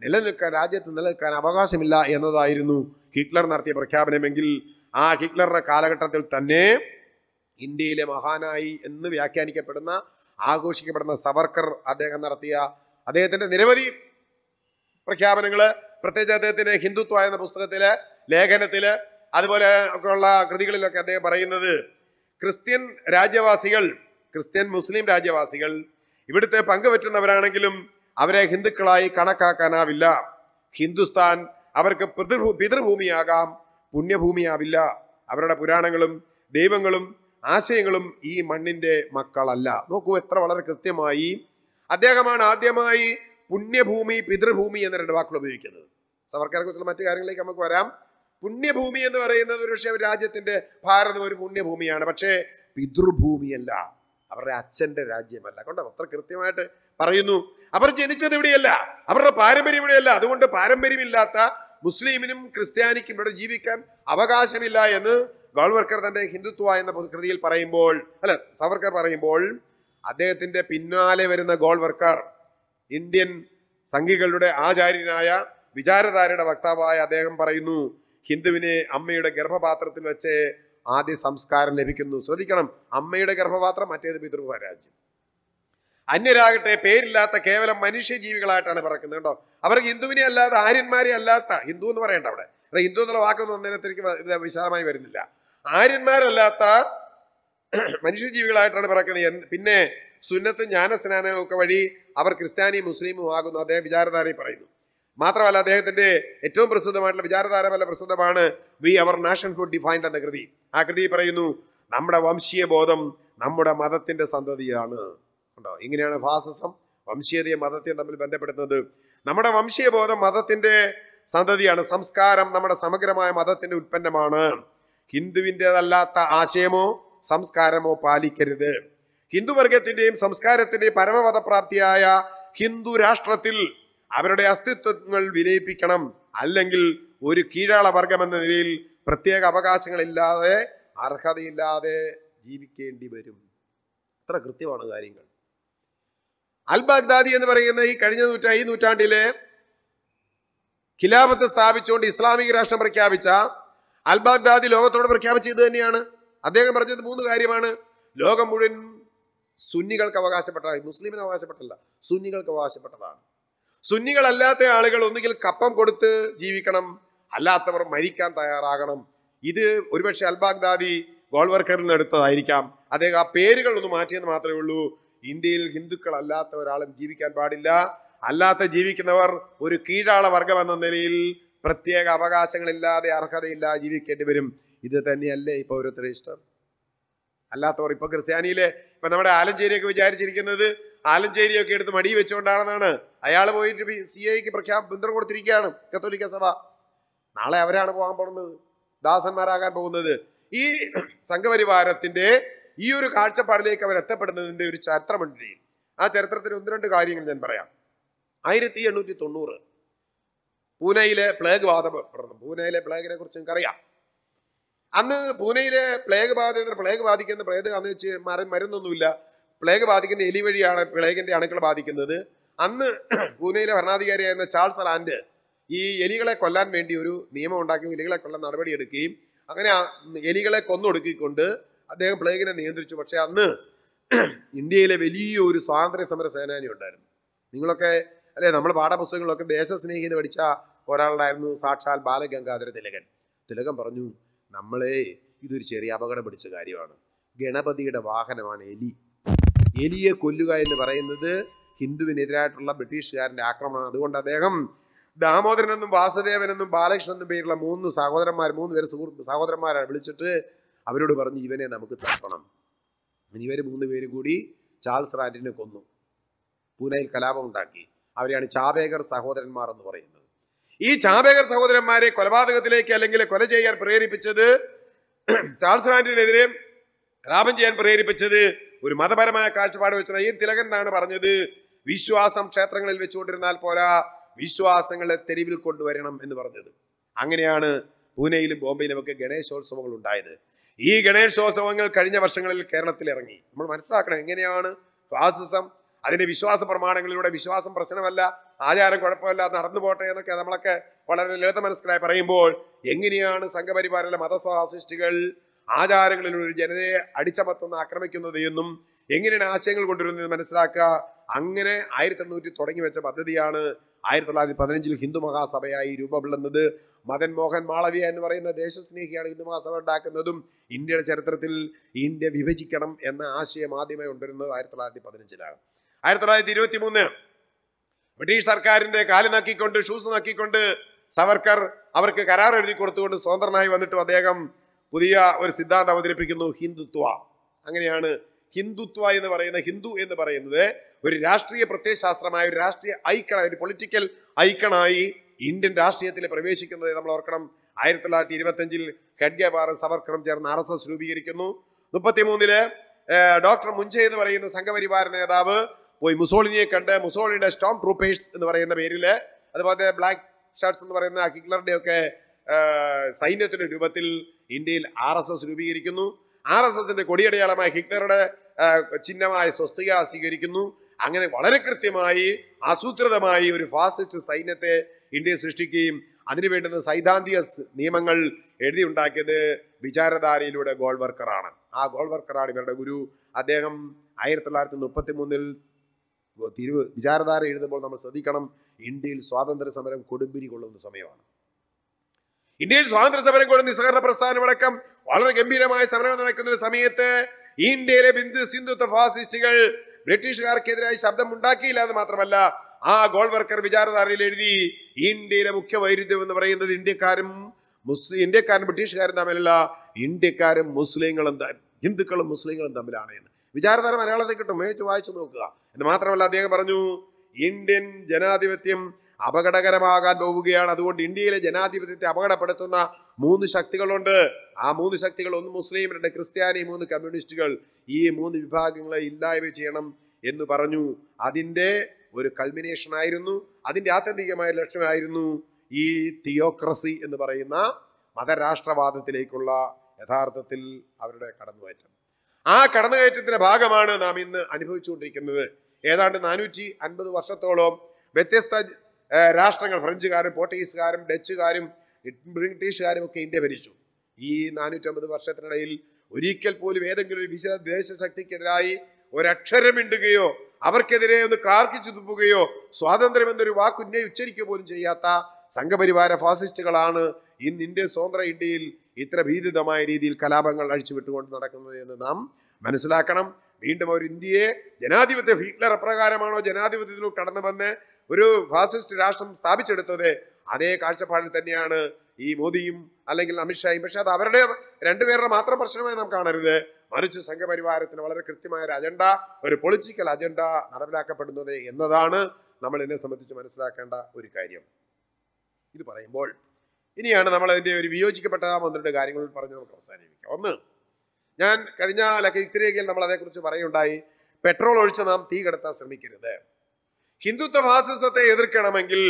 നിലനിൽക്കാൻ രാജ്യത്ത് നിലനിൽക്കാൻ അവകാശമില്ല എന്നതായിരുന്നു ഹിറ്റ്ലർ നടത്തിയ പ്രഖ്യാപനമെങ്കിൽ ആ ഹിറ്റ്ലറുടെ കാലഘട്ടത്തിൽ തന്നെ ഇന്ത്യയിലെ മഹാനായി എന്ന് വ്യാഖ്യാനിക്കപ്പെടുന്ന ആഘോഷിക്കപ്പെടുന്ന സവർക്കർ അദ്ദേഹം നടത്തിയ അദ്ദേഹത്തിൻ്റെ നിരവധി പ്രഖ്യാപനങ്ങൾ പ്രത്യേകിച്ച് അദ്ദേഹത്തിൻ്റെ ഹിന്ദുത്വ എന്ന പുസ്തകത്തിലെ ലേഖനത്തിൽ അതുപോലെ ഒക്കെയുള്ള കൃതികളിലൊക്കെ അദ്ദേഹം പറയുന്നത് ക്രിസ്ത്യൻ രാജ്യവാസികൾ ക്രിസ്ത്യൻ മുസ്ലിം രാജ്യവാസികൾ ഇവിടുത്തെ പങ്കുപറ്റുന്നവരാണെങ്കിലും അവരെ ഹിന്ദുക്കളായി കണക്കാക്കാനാവില്ല ഹിന്ദുസ്ഥാൻ അവർക്ക് പിതൃഭൂ പിതൃഭൂമിയാകാം പുണ്യഭൂമിയാവില്ല അവരുടെ പുരാണങ്ങളും ദൈവങ്ങളും ആശയങ്ങളും ഈ മണ്ണിൻ്റെ മക്കളല്ല നോക്കൂ എത്ര വളരെ കൃത്യമായി അദ്ദേഹമാണ് ആദ്യമായി പുണ്യഭൂമി പിതൃഭൂമി എന്ന രണ്ട് വാക്കുകൾ ഉപയോഗിക്കുന്നത് സവർക്കാരെ കുറിച്ചുള്ള മറ്റു കാര്യങ്ങളിലേക്ക് നമുക്ക് വരാം പുണ്യഭൂമി എന്ന് പറയുന്നത് ഒരു പക്ഷേ രാജ്യത്തിന്റെ ഭാരതം ഒരു പുണ്യഭൂമിയാണ് പക്ഷേ പിതൃഭൂമിയല്ല അവരുടെ അച്ഛന്റെ രാജ്യമല്ല കൊണ്ടോ അത്ര കൃത്യമായിട്ട് പറയുന്നു അവർ ജനിച്ചത് ഇവിടെയല്ല അവരുടെ പാരമ്പര്യം ഇവിടെയല്ല അതുകൊണ്ട് പാരമ്പര്യമില്ലാത്ത മുസ്ലിമിനും ക്രിസ്ത്യാനിക്കും ഇവിടെ ജീവിക്കാൻ അവകാശമില്ല എന്ന് ഗോൾവർക്കർ തന്റെ ഹിന്ദുത്വ എന്ന കൃതിയിൽ പറയുമ്പോൾ അല്ല സവർക്കർ പറയുമ്പോൾ അദ്ദേഹത്തിന്റെ പിന്നാലെ വരുന്ന ഗോൾവർക്കർ ഇന്ത്യൻ സംഘികളുടെ ആചാര്യനായ വിചാരധാരയുടെ വക്താവായ അദ്ദേഹം പറയുന്നു ഹിന്ദുവിനെ അമ്മയുടെ ഗർഭപാത്രത്തിൽ വെച്ച് ആദ്യ സംസ്കാരം ലഭിക്കുന്നു ശ്രദ്ധിക്കണം അമ്മയുടെ ഗർഭപാത്രം മറ്റേത് പിതൃഭരാജ്യം അന്യരാകട്ടെ പേരില്ലാത്ത കേവലം മനുഷ്യജീവികളായിട്ടാണ് പറക്കുന്നത് കേട്ടോ അവർക്ക് ഹിന്ദുവിനെ അല്ലാതെ ആര്യന്മാരെ അല്ലാത്ത ഹിന്ദു എന്ന് പറയണ്ട അവിടെ ഹിന്ദു എന്നുള്ള വാക്കൊന്നും അന്നേരത്തേക്ക് വിശാലമായി വരുന്നില്ല ആര്യന്മാരല്ലാത്ത മനുഷ്യജീവികളായിട്ടാണ് പറക്കുന്നത് പിന്നെ സുന്നത്തും ജ്ഞാനസ്നാനവും ഒക്കെ വഴി അവർ ക്രിസ്ത്യാനിയും മുസ്ലിമും ആകുന്നു അദ്ദേഹം വിചാരധാരയിൽ പറയുന്നു മാത്രമല്ല അദ്ദേഹത്തിൻ്റെ ഏറ്റവും പ്രസിദ്ധമായിട്ടുള്ള വിചാരധാരമല്ല പ്രസിദ്ധമാണ് we our nationhood defined എന്ന കൃതി ആ കൃതി പറയുന്നു നമ്മുടെ വംശീയ ബോധം നമ്മുടെ മതത്തിൻ്റെ സന്തതിയാണ് ഉണ്ടോ ഇങ്ങനെയാണ് ഫാസിസം വംശീയതയും മതത്തെയും തമ്മിൽ ബന്ധപ്പെടുത്തുന്നത് നമ്മുടെ വംശീയ ബോധം മതത്തിൻ്റെ സന്തതിയാണ് സംസ്കാരം നമ്മുടെ സമഗ്രമായ മതത്തിൻ്റെ ഉൽപ്പന്നമാണ് ഹിന്ദുവിൻ്റെതല്ലാത്ത ആശയമോ സംസ്കാരമോ പാലിക്കരുത് ഹിന്ദുവർഗത്തിൻ്റെയും സംസ്കാരത്തിൻ്റെയും പരമപദപ്രാപ്തിയായ ഹിന്ദു രാഷ്ട്രത്തിൽ അവരുടെ അസ്തിത്വങ്ങൾ വിലയിപ്പിക്കണം അല്ലെങ്കിൽ ഒരു കീഴാള വർഗം എന്ന നിലയിൽ പ്രത്യേക അവകാശങ്ങളില്ലാതെ അർഹതയില്ലാതെ ജീവിക്കേണ്ടി വരും അത്ര കൃത്യമാണ് കാര്യങ്ങൾ അൽബാഗ്ദാദി എന്ന് പറയുന്ന ഈ കഴിഞ്ഞ നൂറ്റാ ഈ നൂറ്റാണ്ടിലെ ഖിലാഫത്ത് സ്ഥാപിച്ചുകൊണ്ട് ഇസ്ലാമിക രാഷ്ട്രം പ്രഖ്യാപിച്ച അൽബാഗ്ദാദി ലോകത്തോട് പ്രഖ്യാപിച്ചത് തന്നെയാണ് അദ്ദേഹം പറഞ്ഞത് മൂന്ന് കാര്യമാണ് ലോകം മുഴുവൻ സുന്നികൾക്ക് അവകാശപ്പെട്ട മുസ്ലിമിന് അവകാശപ്പെട്ടല്ല സുന്നികൾക്ക് അവകാശപ്പെട്ടതാണ് സുന്നികളല്ലാത്ത ആളുകൾ ഒന്നുകിൽ കപ്പം കൊടുത്ത് ജീവിക്കണം അല്ലാത്തവർ മരിക്കാൻ തയ്യാറാകണം ഇത് ഒരുപക്ഷെ അൽബാഗ്ദാദി ഗോൾവർക്കറിൽ നിന്ന് എടുത്തതായിരിക്കാം അദ്ദേഹം ആ ഒന്ന് മാറ്റിയെന്ന് മാത്രമേ ഉള്ളൂ ഇന്ത്യയിൽ ഹിന്ദുക്കൾ അല്ലാത്ത ഒരാളും ജീവിക്കാൻ പാടില്ല അല്ലാത്ത ജീവിക്കുന്നവർ ഒരു കീഴാള വർഗം എന്ന നിലയിൽ പ്രത്യേക അവകാശങ്ങളില്ലാതെ അർഹതയില്ലാതെ ജീവിക്കേണ്ടി വരും ഇത് തന്നെയല്ലേ ഇപ്പോൾ ഓരോരുത്തരുടെ ഇഷ്ടം അല്ലാത്തവർ ഇപ്പോൾ ക്രിസ്ത്യാനിയിലെ ഇപ്പം നമ്മുടെ ആലഞ്ചേരിയൊക്കെ വിചാരിച്ചിരിക്കുന്നത് ആലഞ്ചേരിയൊക്കെ എടുത്ത് മടി വെച്ചുകൊണ്ടാണെന്നാണ് അയാൾ പോയിട്ട് സി ഐക്ക് പ്രഖ്യാപനം കൊടുത്തിരിക്കുകയാണ് കത്തോലിക്ക സഭ നാളെ അവരാണ് പോകാൻ പോകുന്നത് ദാസന്മാരാകാൻ പോകുന്നത് ഈ സംഘപരിവാരത്തിന്റെ ഈ ഒരു കാഴ്ചപ്പാടിലേക്ക് അവർ എത്തപ്പെടുന്നതിന്റെ ഒരു ചരിത്രമുണ്ട് ആ ചരിത്രത്തിന് ഒന്ന് രണ്ട് കാര്യങ്ങൾ ഞാൻ പറയാം ആയിരത്തി എണ്ണൂറ്റി തൊണ്ണൂറ് പൂനെയിലെ പ്ലേഗ് ബാധ പറഞ്ഞു പൂനെയിലെ പ്ലേഗിനെ കുറിച്ച് അറിയാം അന്ന് പൂനെയിലെ പ്ലേഗ് ബാധ പ്ലേഗ് ബാധിക്കുന്ന പ്ലേഗ് അന്ന് വെച്ച് മര മരുന്നൊന്നുമില്ല പ്ലേഗ് ബാധിക്കുന്ന എലി വഴിയാണ് പ്ലേഗിൻ്റെ അണുക്കൾ ബാധിക്കുന്നത് അന്ന് പൂനെയിലെ ഭരണാധികാരിയായിരുന്ന ചാൾസ് ലാൻഡ് ഈ എലികളെ കൊല്ലാൻ വേണ്ടി ഒരു നിയമം ഉണ്ടാക്കുകയും എലികളെ കൊല്ലാൻ നടപടിയെടുക്കുകയും അങ്ങനെ എലികളെ കൊന്നൊടുക്കിക്കൊണ്ട് അദ്ദേഹം പ്ലേഗിനെ നിയന്ത്രിച്ചു പക്ഷേ അന്ന് ഇന്ത്യയിലെ വലിയൊരു സ്വാതന്ത്ര്യ സമര സേനാനി ഉണ്ടായിരുന്നു നിങ്ങളൊക്കെ അല്ലെ നമ്മൾ പാഠപുസ്തകങ്ങളൊക്കെ ദേശസ്നേഹി എന്ന് പഠിച്ച ഒരാളുണ്ടായിരുന്നു സാക്ഷാൽ ബാലഗംഗാധര തിലകൻ തിലകൻ പറഞ്ഞു നമ്മളെ ഇതൊരു ചെറിയ അപകടം പിടിച്ച കാര്യമാണ് ഗണപതിയുടെ വാഹനമാണ് എലി എലിയെ കൊല്ലുക എന്ന് പറയുന്നത് ഹിന്ദുവിനെതിരായിട്ടുള്ള ബ്രിട്ടീഷുകാരൻ്റെ ആക്രമണമാണ് അതുകൊണ്ട് അദ്ദേഹം ദാമോദരനെന്നും വാസുദേവനെന്നും ബാലകൃഷ്ണനും പേരുള്ള മൂന്ന് സഹോദരന്മാർ മൂന്ന് പേര് സുഹൃത്ത് സഹോദരന്മാരാണ് വിളിച്ചിട്ട് അവരോട് പറഞ്ഞു ഇവനെ നമുക്ക് തട്ടണം ഇവർ മൂന്ന് പേരും കൂടി ചാൾസ് റാൻഡിനെ കൊന്നു പൂനെയിൽ കലാപമുണ്ടാക്കി അവരെയാണ് ചാബേഗർ സഹോദരന്മാർ എന്ന് പറയുന്നത് ഈ ചാബേഗർ സഹോദരന്മാരെ കൊലപാതകത്തിലേക്ക് അല്ലെങ്കിൽ കൊല ചെയ്യാൻ പ്രേരിപ്പിച്ചത് ചാൾസ് റാൻഡിനെതിരെ കലാപം ചെയ്യാൻ പ്രേരിപ്പിച്ചത് ഒരു മതപരമായ കാഴ്ചപ്പാട് വെച്ചുകൊണ്ട് ഈ തിലകനാണ് പറഞ്ഞത് വിശ്വാസം ക്ഷേത്രങ്ങളിൽ വെച്ചുകൊണ്ടിരുന്നാൽ പോരാ വിശ്വാസങ്ങളെ തെരുവിൽ കൊണ്ടുവരണം എന്ന് പറഞ്ഞത് അങ്ങനെയാണ് പൂനെയിലും ബോംബെയിലും ഒക്കെ ഗണേശോത്സവങ്ങൾ ഉണ്ടായത് ഈ ഗണേശോത്സവങ്ങൾ കഴിഞ്ഞ വർഷങ്ങളിൽ കേരളത്തിൽ ഇറങ്ങി നമ്മൾ മനസ്സിലാക്കണം എങ്ങനെയാണ് ഫാസിസം അതിന്റെ വിശ്വാസ പ്രമാണങ്ങളിലൂടെ വിശ്വാസം പ്രശ്നമല്ല ആചാരം കുഴപ്പമില്ല നടന്നു പോട്ടെ എന്നൊക്കെ നമ്മളൊക്കെ വളരെ ലളിത മനസ്സിലായി പറയുമ്പോൾ എങ്ങനെയാണ് സംഘപരിവാറിലെ മതസഹാസിഷ്ടികൾ ആചാരങ്ങളിലൂടെ ഒരു ജനതയെ അടിച്ചമർത്തുന്ന ആക്രമിക്കുന്നത് എന്നും എങ്ങനെയാണ് ആശയങ്ങൾ കൊണ്ടുവരുന്നത് മനസ്സിലാക്കുക അങ്ങനെ ആയിരത്തി എണ്ണൂറ്റി തുടങ്ങി വെച്ച പദ്ധതിയാണ് ആയിരത്തി തൊള്ളായിരത്തി പതിനഞ്ചിൽ ഹിന്ദു മഹാസഭയായി രൂപപ്പെടുന്നത് മദൻ മോഹൻ മാളവ്യ എന്ന് പറയുന്ന ദേശസ്നേഹിയാണ് ഹിന്ദു മഹാസഭ ഉണ്ടാക്കുന്നതും ഇന്ത്യയുടെ ചരിത്രത്തിൽ ഇന്ത്യ വിഭജിക്കണം എന്ന ആശയം ആദ്യമായി കൊണ്ടുവരുന്നത് ആയിരത്തി തൊള്ളായിരത്തി പതിനഞ്ചിലാണ് ആയിരത്തി തൊള്ളായിരത്തി ഇരുപത്തി മൂന്ന് ബ്രിട്ടീഷ് സർക്കാരിന്റെ കാല് നക്കിക്കൊണ്ട് ഷൂസ് നക്കിക്കൊണ്ട് സവർക്കർ അവർക്ക് കരാർ എഴുതി കൊടുത്തുകൊണ്ട് സ്വതന്ത്രനായി വന്നിട്ടും അദ്ദേഹം പുതിയ ഒരു സിദ്ധാന്തം അവതരിപ്പിക്കുന്നു ഹിന്ദുത്വ അങ്ങനെയാണ് ഹിന്ദുത്വ എന്ന് പറയുന്ന ഹിന്ദു എന്ന് പറയുന്നത് ഒരു രാഷ്ട്രീയ പ്രത്യയശാസ്ത്രമായ ഒരു രാഷ്ട്രീയ ഐക്കണായി ഒരു പൊളിറ്റിക്കൽ ഐക്കണായി ഇന്ത്യൻ രാഷ്ട്രീയത്തിൽ പ്രവേശിക്കുന്നത് നമ്മൾ ഓർക്കണം ആയിരത്തി തൊള്ളായിരത്തി ഇരുപത്തഞ്ചിൽ ഖഡ്ഗെബാറും സവർക്കറും ചേർന്ന് ആർ എസ് എസ് രൂപീകരിക്കുന്നു മുപ്പത്തിമൂന്നില് ഡോക്ടർ മുൻജെ എന്ന് പറയുന്ന സംഘപരിവാര നേതാവ് പോയി മുസോളിനിയെ കണ്ട് മുസോളിയുടെ സ്റ്റോം ട്രൂപ്പേഴ്സ് എന്ന് പറയുന്ന പേരിൽ അതുപോലെ ബ്ലാക്ക് ഷർട്സ് എന്ന് പറയുന്ന ഒക്കെ സൈന്യത്തിൻ്റെ രൂപത്തിൽ ഇന്ത്യയിൽ ആർ എസ് എസ് രൂപീകരിക്കുന്നു ആർ എസ് എസിൻ്റെ കൊടിയടയാളമായ ഹിറ്റ്ലറുടെ ചിഹ്നമായ സ്വസ്തിക സ്വീകരിക്കുന്നു അങ്ങനെ വളരെ കൃത്യമായി ആസൂത്രിതമായി ഒരു ഫാസിസ്റ്റ് സൈന്യത്തെ ഇന്ത്യ സൃഷ്ടിക്കുകയും അതിനു വേണ്ടുന്ന സൈദ്ധാന്തിക നിയമങ്ങൾ എഴുതിയുണ്ടാക്കിയത് വിചാരധാരയിലൂടെ ഗോൾവർക്കറാണ് ആ ഗോൾവർക്കറാണ് ഇവരുടെ ഗുരു അദ്ദേഹം ആയിരത്തി തൊള്ളായിരത്തി മുപ്പത്തി മൂന്നിൽ തിരുവ് വിചാരധാര എഴുതുമ്പോൾ നമ്മൾ ശ്രദ്ധിക്കണം ഇന്ത്യയിൽ സ്വാതന്ത്ര്യ സമരം കൊടുമ്പിരി കൊള്ളുന്ന സമയമാണ് ഇന്ത്യയിൽ സ്വാതന്ത്ര്യ സമരം കൊണ്ട് നിസ്സഹകരണ പ്രസ്ഥാനമടക്കം വളരെ ഗംഭീരമായ സമരം നടക്കുന്ന സമയത്ത് ഇന്ത്യയിലെ ബിന്ദു സിന്ധുത്വ ഫാസിസ്റ്റുകൾ ബ്രിട്ടീഷുകാർക്കെതിരായി ശബ്ദം ഉണ്ടാക്കിയില്ല എന്ന് മാത്രമല്ല ആ ഗോൾ വർക്കർ വിചാരധാരയിൽ എഴുതി ഇന്ത്യയിലെ മുഖ്യ വൈരുദ്ധ്യം എന്ന് പറയുന്നത് ഇന്ത്യക്കാരും മുസ്ലിം ഇന്ത്യക്കാരും ബ്രിട്ടീഷുകാരും തമ്മിലല്ല ഇന്ത്യക്കാരും മുസ്ലിങ്ങളും ഹിന്ദുക്കളും മുസ്ലിങ്ങളും തമ്മിലാണ് എന്ന് വിചാരധാര മലയാളത്തിൽ കിട്ടും മേടിച്ച് വായിച്ചു നോക്കുക എന്ന് മാത്രമല്ല അദ്ദേഹം പറഞ്ഞു ഇന്ത്യൻ ജനാധിപത്യം അപകടകരമാകാൻ പോവുകയാണ് അതുകൊണ്ട് ഇന്ത്യയിലെ ജനാധിപത്യത്തെ അപകടപ്പെടുത്തുന്ന മൂന്ന് ശക്തികളുണ്ട് ആ മൂന്ന് ശക്തികൾ ഒന്ന് മുസ്ലിം രണ്ട് ക്രിസ്ത്യാനി മൂന്ന് കമ്മ്യൂണിസ്റ്റുകൾ ഈ മൂന്ന് വിഭാഗങ്ങളെ ഇല്ലായ്മ ചെയ്യണം എന്ന് പറഞ്ഞു അതിൻ്റെ ഒരു കൾമിനേഷൻ ആയിരുന്നു അതിൻ്റെ ആത്യന്തികമായ ലക്ഷ്യമായിരുന്നു ഈ തിയോക്രസി എന്ന് പറയുന്ന മതരാഷ്ട്രവാദത്തിലേക്കുള്ള യഥാർത്ഥത്തിൽ അവരുടെ കടന്നുകയറ്റം ആ കടന്നുകയറ്റത്തിൻ്റെ ഭാഗമാണ് നാം ഇന്ന് അനുഭവിച്ചുകൊണ്ടിരിക്കുന്നത് ഏതാണ്ട് നാനൂറ്റി അൻപത് വർഷത്തോളം വ്യത്യസ്ത രാഷ്ട്രങ്ങൾ ഫ്രഞ്ചുകാരും പോർട്ടുഗീസുകാരും ഡച്ചുകാരും ബ്രിട്ടീഷുകാരും ഒക്കെ ഇന്ത്യ ഭരിച്ചു ഈ നാനൂറ്റമ്പത് വർഷത്തിനിടയിൽ ഒരിക്കൽ പോലും ഏതെങ്കിലും ഒരു വിശദ ദേശശക്തിക്കെതിരായി ഒരക്ഷരം മിണ്ടുകയോ അവർക്കെതിരെ ഒന്ന് കാർക്കിച്ചു തുപ്പുകയോ സ്വാതന്ത്ര്യം എന്നൊരു വാക്കുന്നെ ഉച്ചരിക്കുക പോലും ചെയ്യാത്ത സംഘപരിവാര ഫാസിസ്റ്റുകളാണ് ഇന്ന് ഇന്ത്യൻ സ്വതന്ത്ര ഇന്ത്യയിൽ ഇത്ര ഭീതിതമായ രീതിയിൽ കലാപങ്ങൾ അഴിച്ചുവിട്ടുകൊണ്ട് നടക്കുന്നത് എന്ന് നാം മനസ്സിലാക്കണം വീണ്ടും അവർ ഇന്ത്യയെ ജനാധിപത്യ ഹിറ്റ്ലർ അപ്രകാരമാണോ ജനാധിപത്യത്തിലൂടെ കടന്നു വന്ന് ഒരു ഫാസിസ്റ്റ് രാഷ്ട്രം സ്ഥാപിച്ചെടുത്തത് അതേ കാഴ്ചപ്പാടിൽ തന്നെയാണ് ഈ മോദിയും അല്ലെങ്കിൽ അമിത്ഷായും പക്ഷെ അത് അവരുടെ രണ്ടുപേരുടെ മാത്രം പ്രശ്നമായി നാം കാണരുത് മറിച്ച് സംഘപരിവാരത്തിന് വളരെ കൃത്യമായ ഒരു അജണ്ട ഒരു പൊളിറ്റിക്കൽ അജണ്ട നടപ്പിലാക്കപ്പെടുന്നത് എന്നതാണ് നമ്മൾ ഇതിനെ സംബന്ധിച്ച് മനസ്സിലാക്കേണ്ട ഒരു കാര്യം ഇത് പറയുമ്പോൾ ഇനിയാണ് നമ്മൾ അതിൻ്റെ ഒരു വിയോജിക്കപ്പെട്ട മന്ത്രിയുടെ കാര്യങ്ങൾ പറഞ്ഞ് നമുക്ക് അവസാനിപ്പിക്കാം ഒന്ന് ഞാൻ കഴിഞ്ഞ ലക്ക യുക്തിരേഖയിൽ നമ്മൾ അതേക്കുറിച്ച് പറയുണ്ടായി പെട്രോൾ ഒഴിച്ച് നാം തീ കടത്താൻ ശ്രമിക്കരുത് ഹിന്ദുത്വ ഫാസിസത്തെ എതിർക്കണമെങ്കിൽ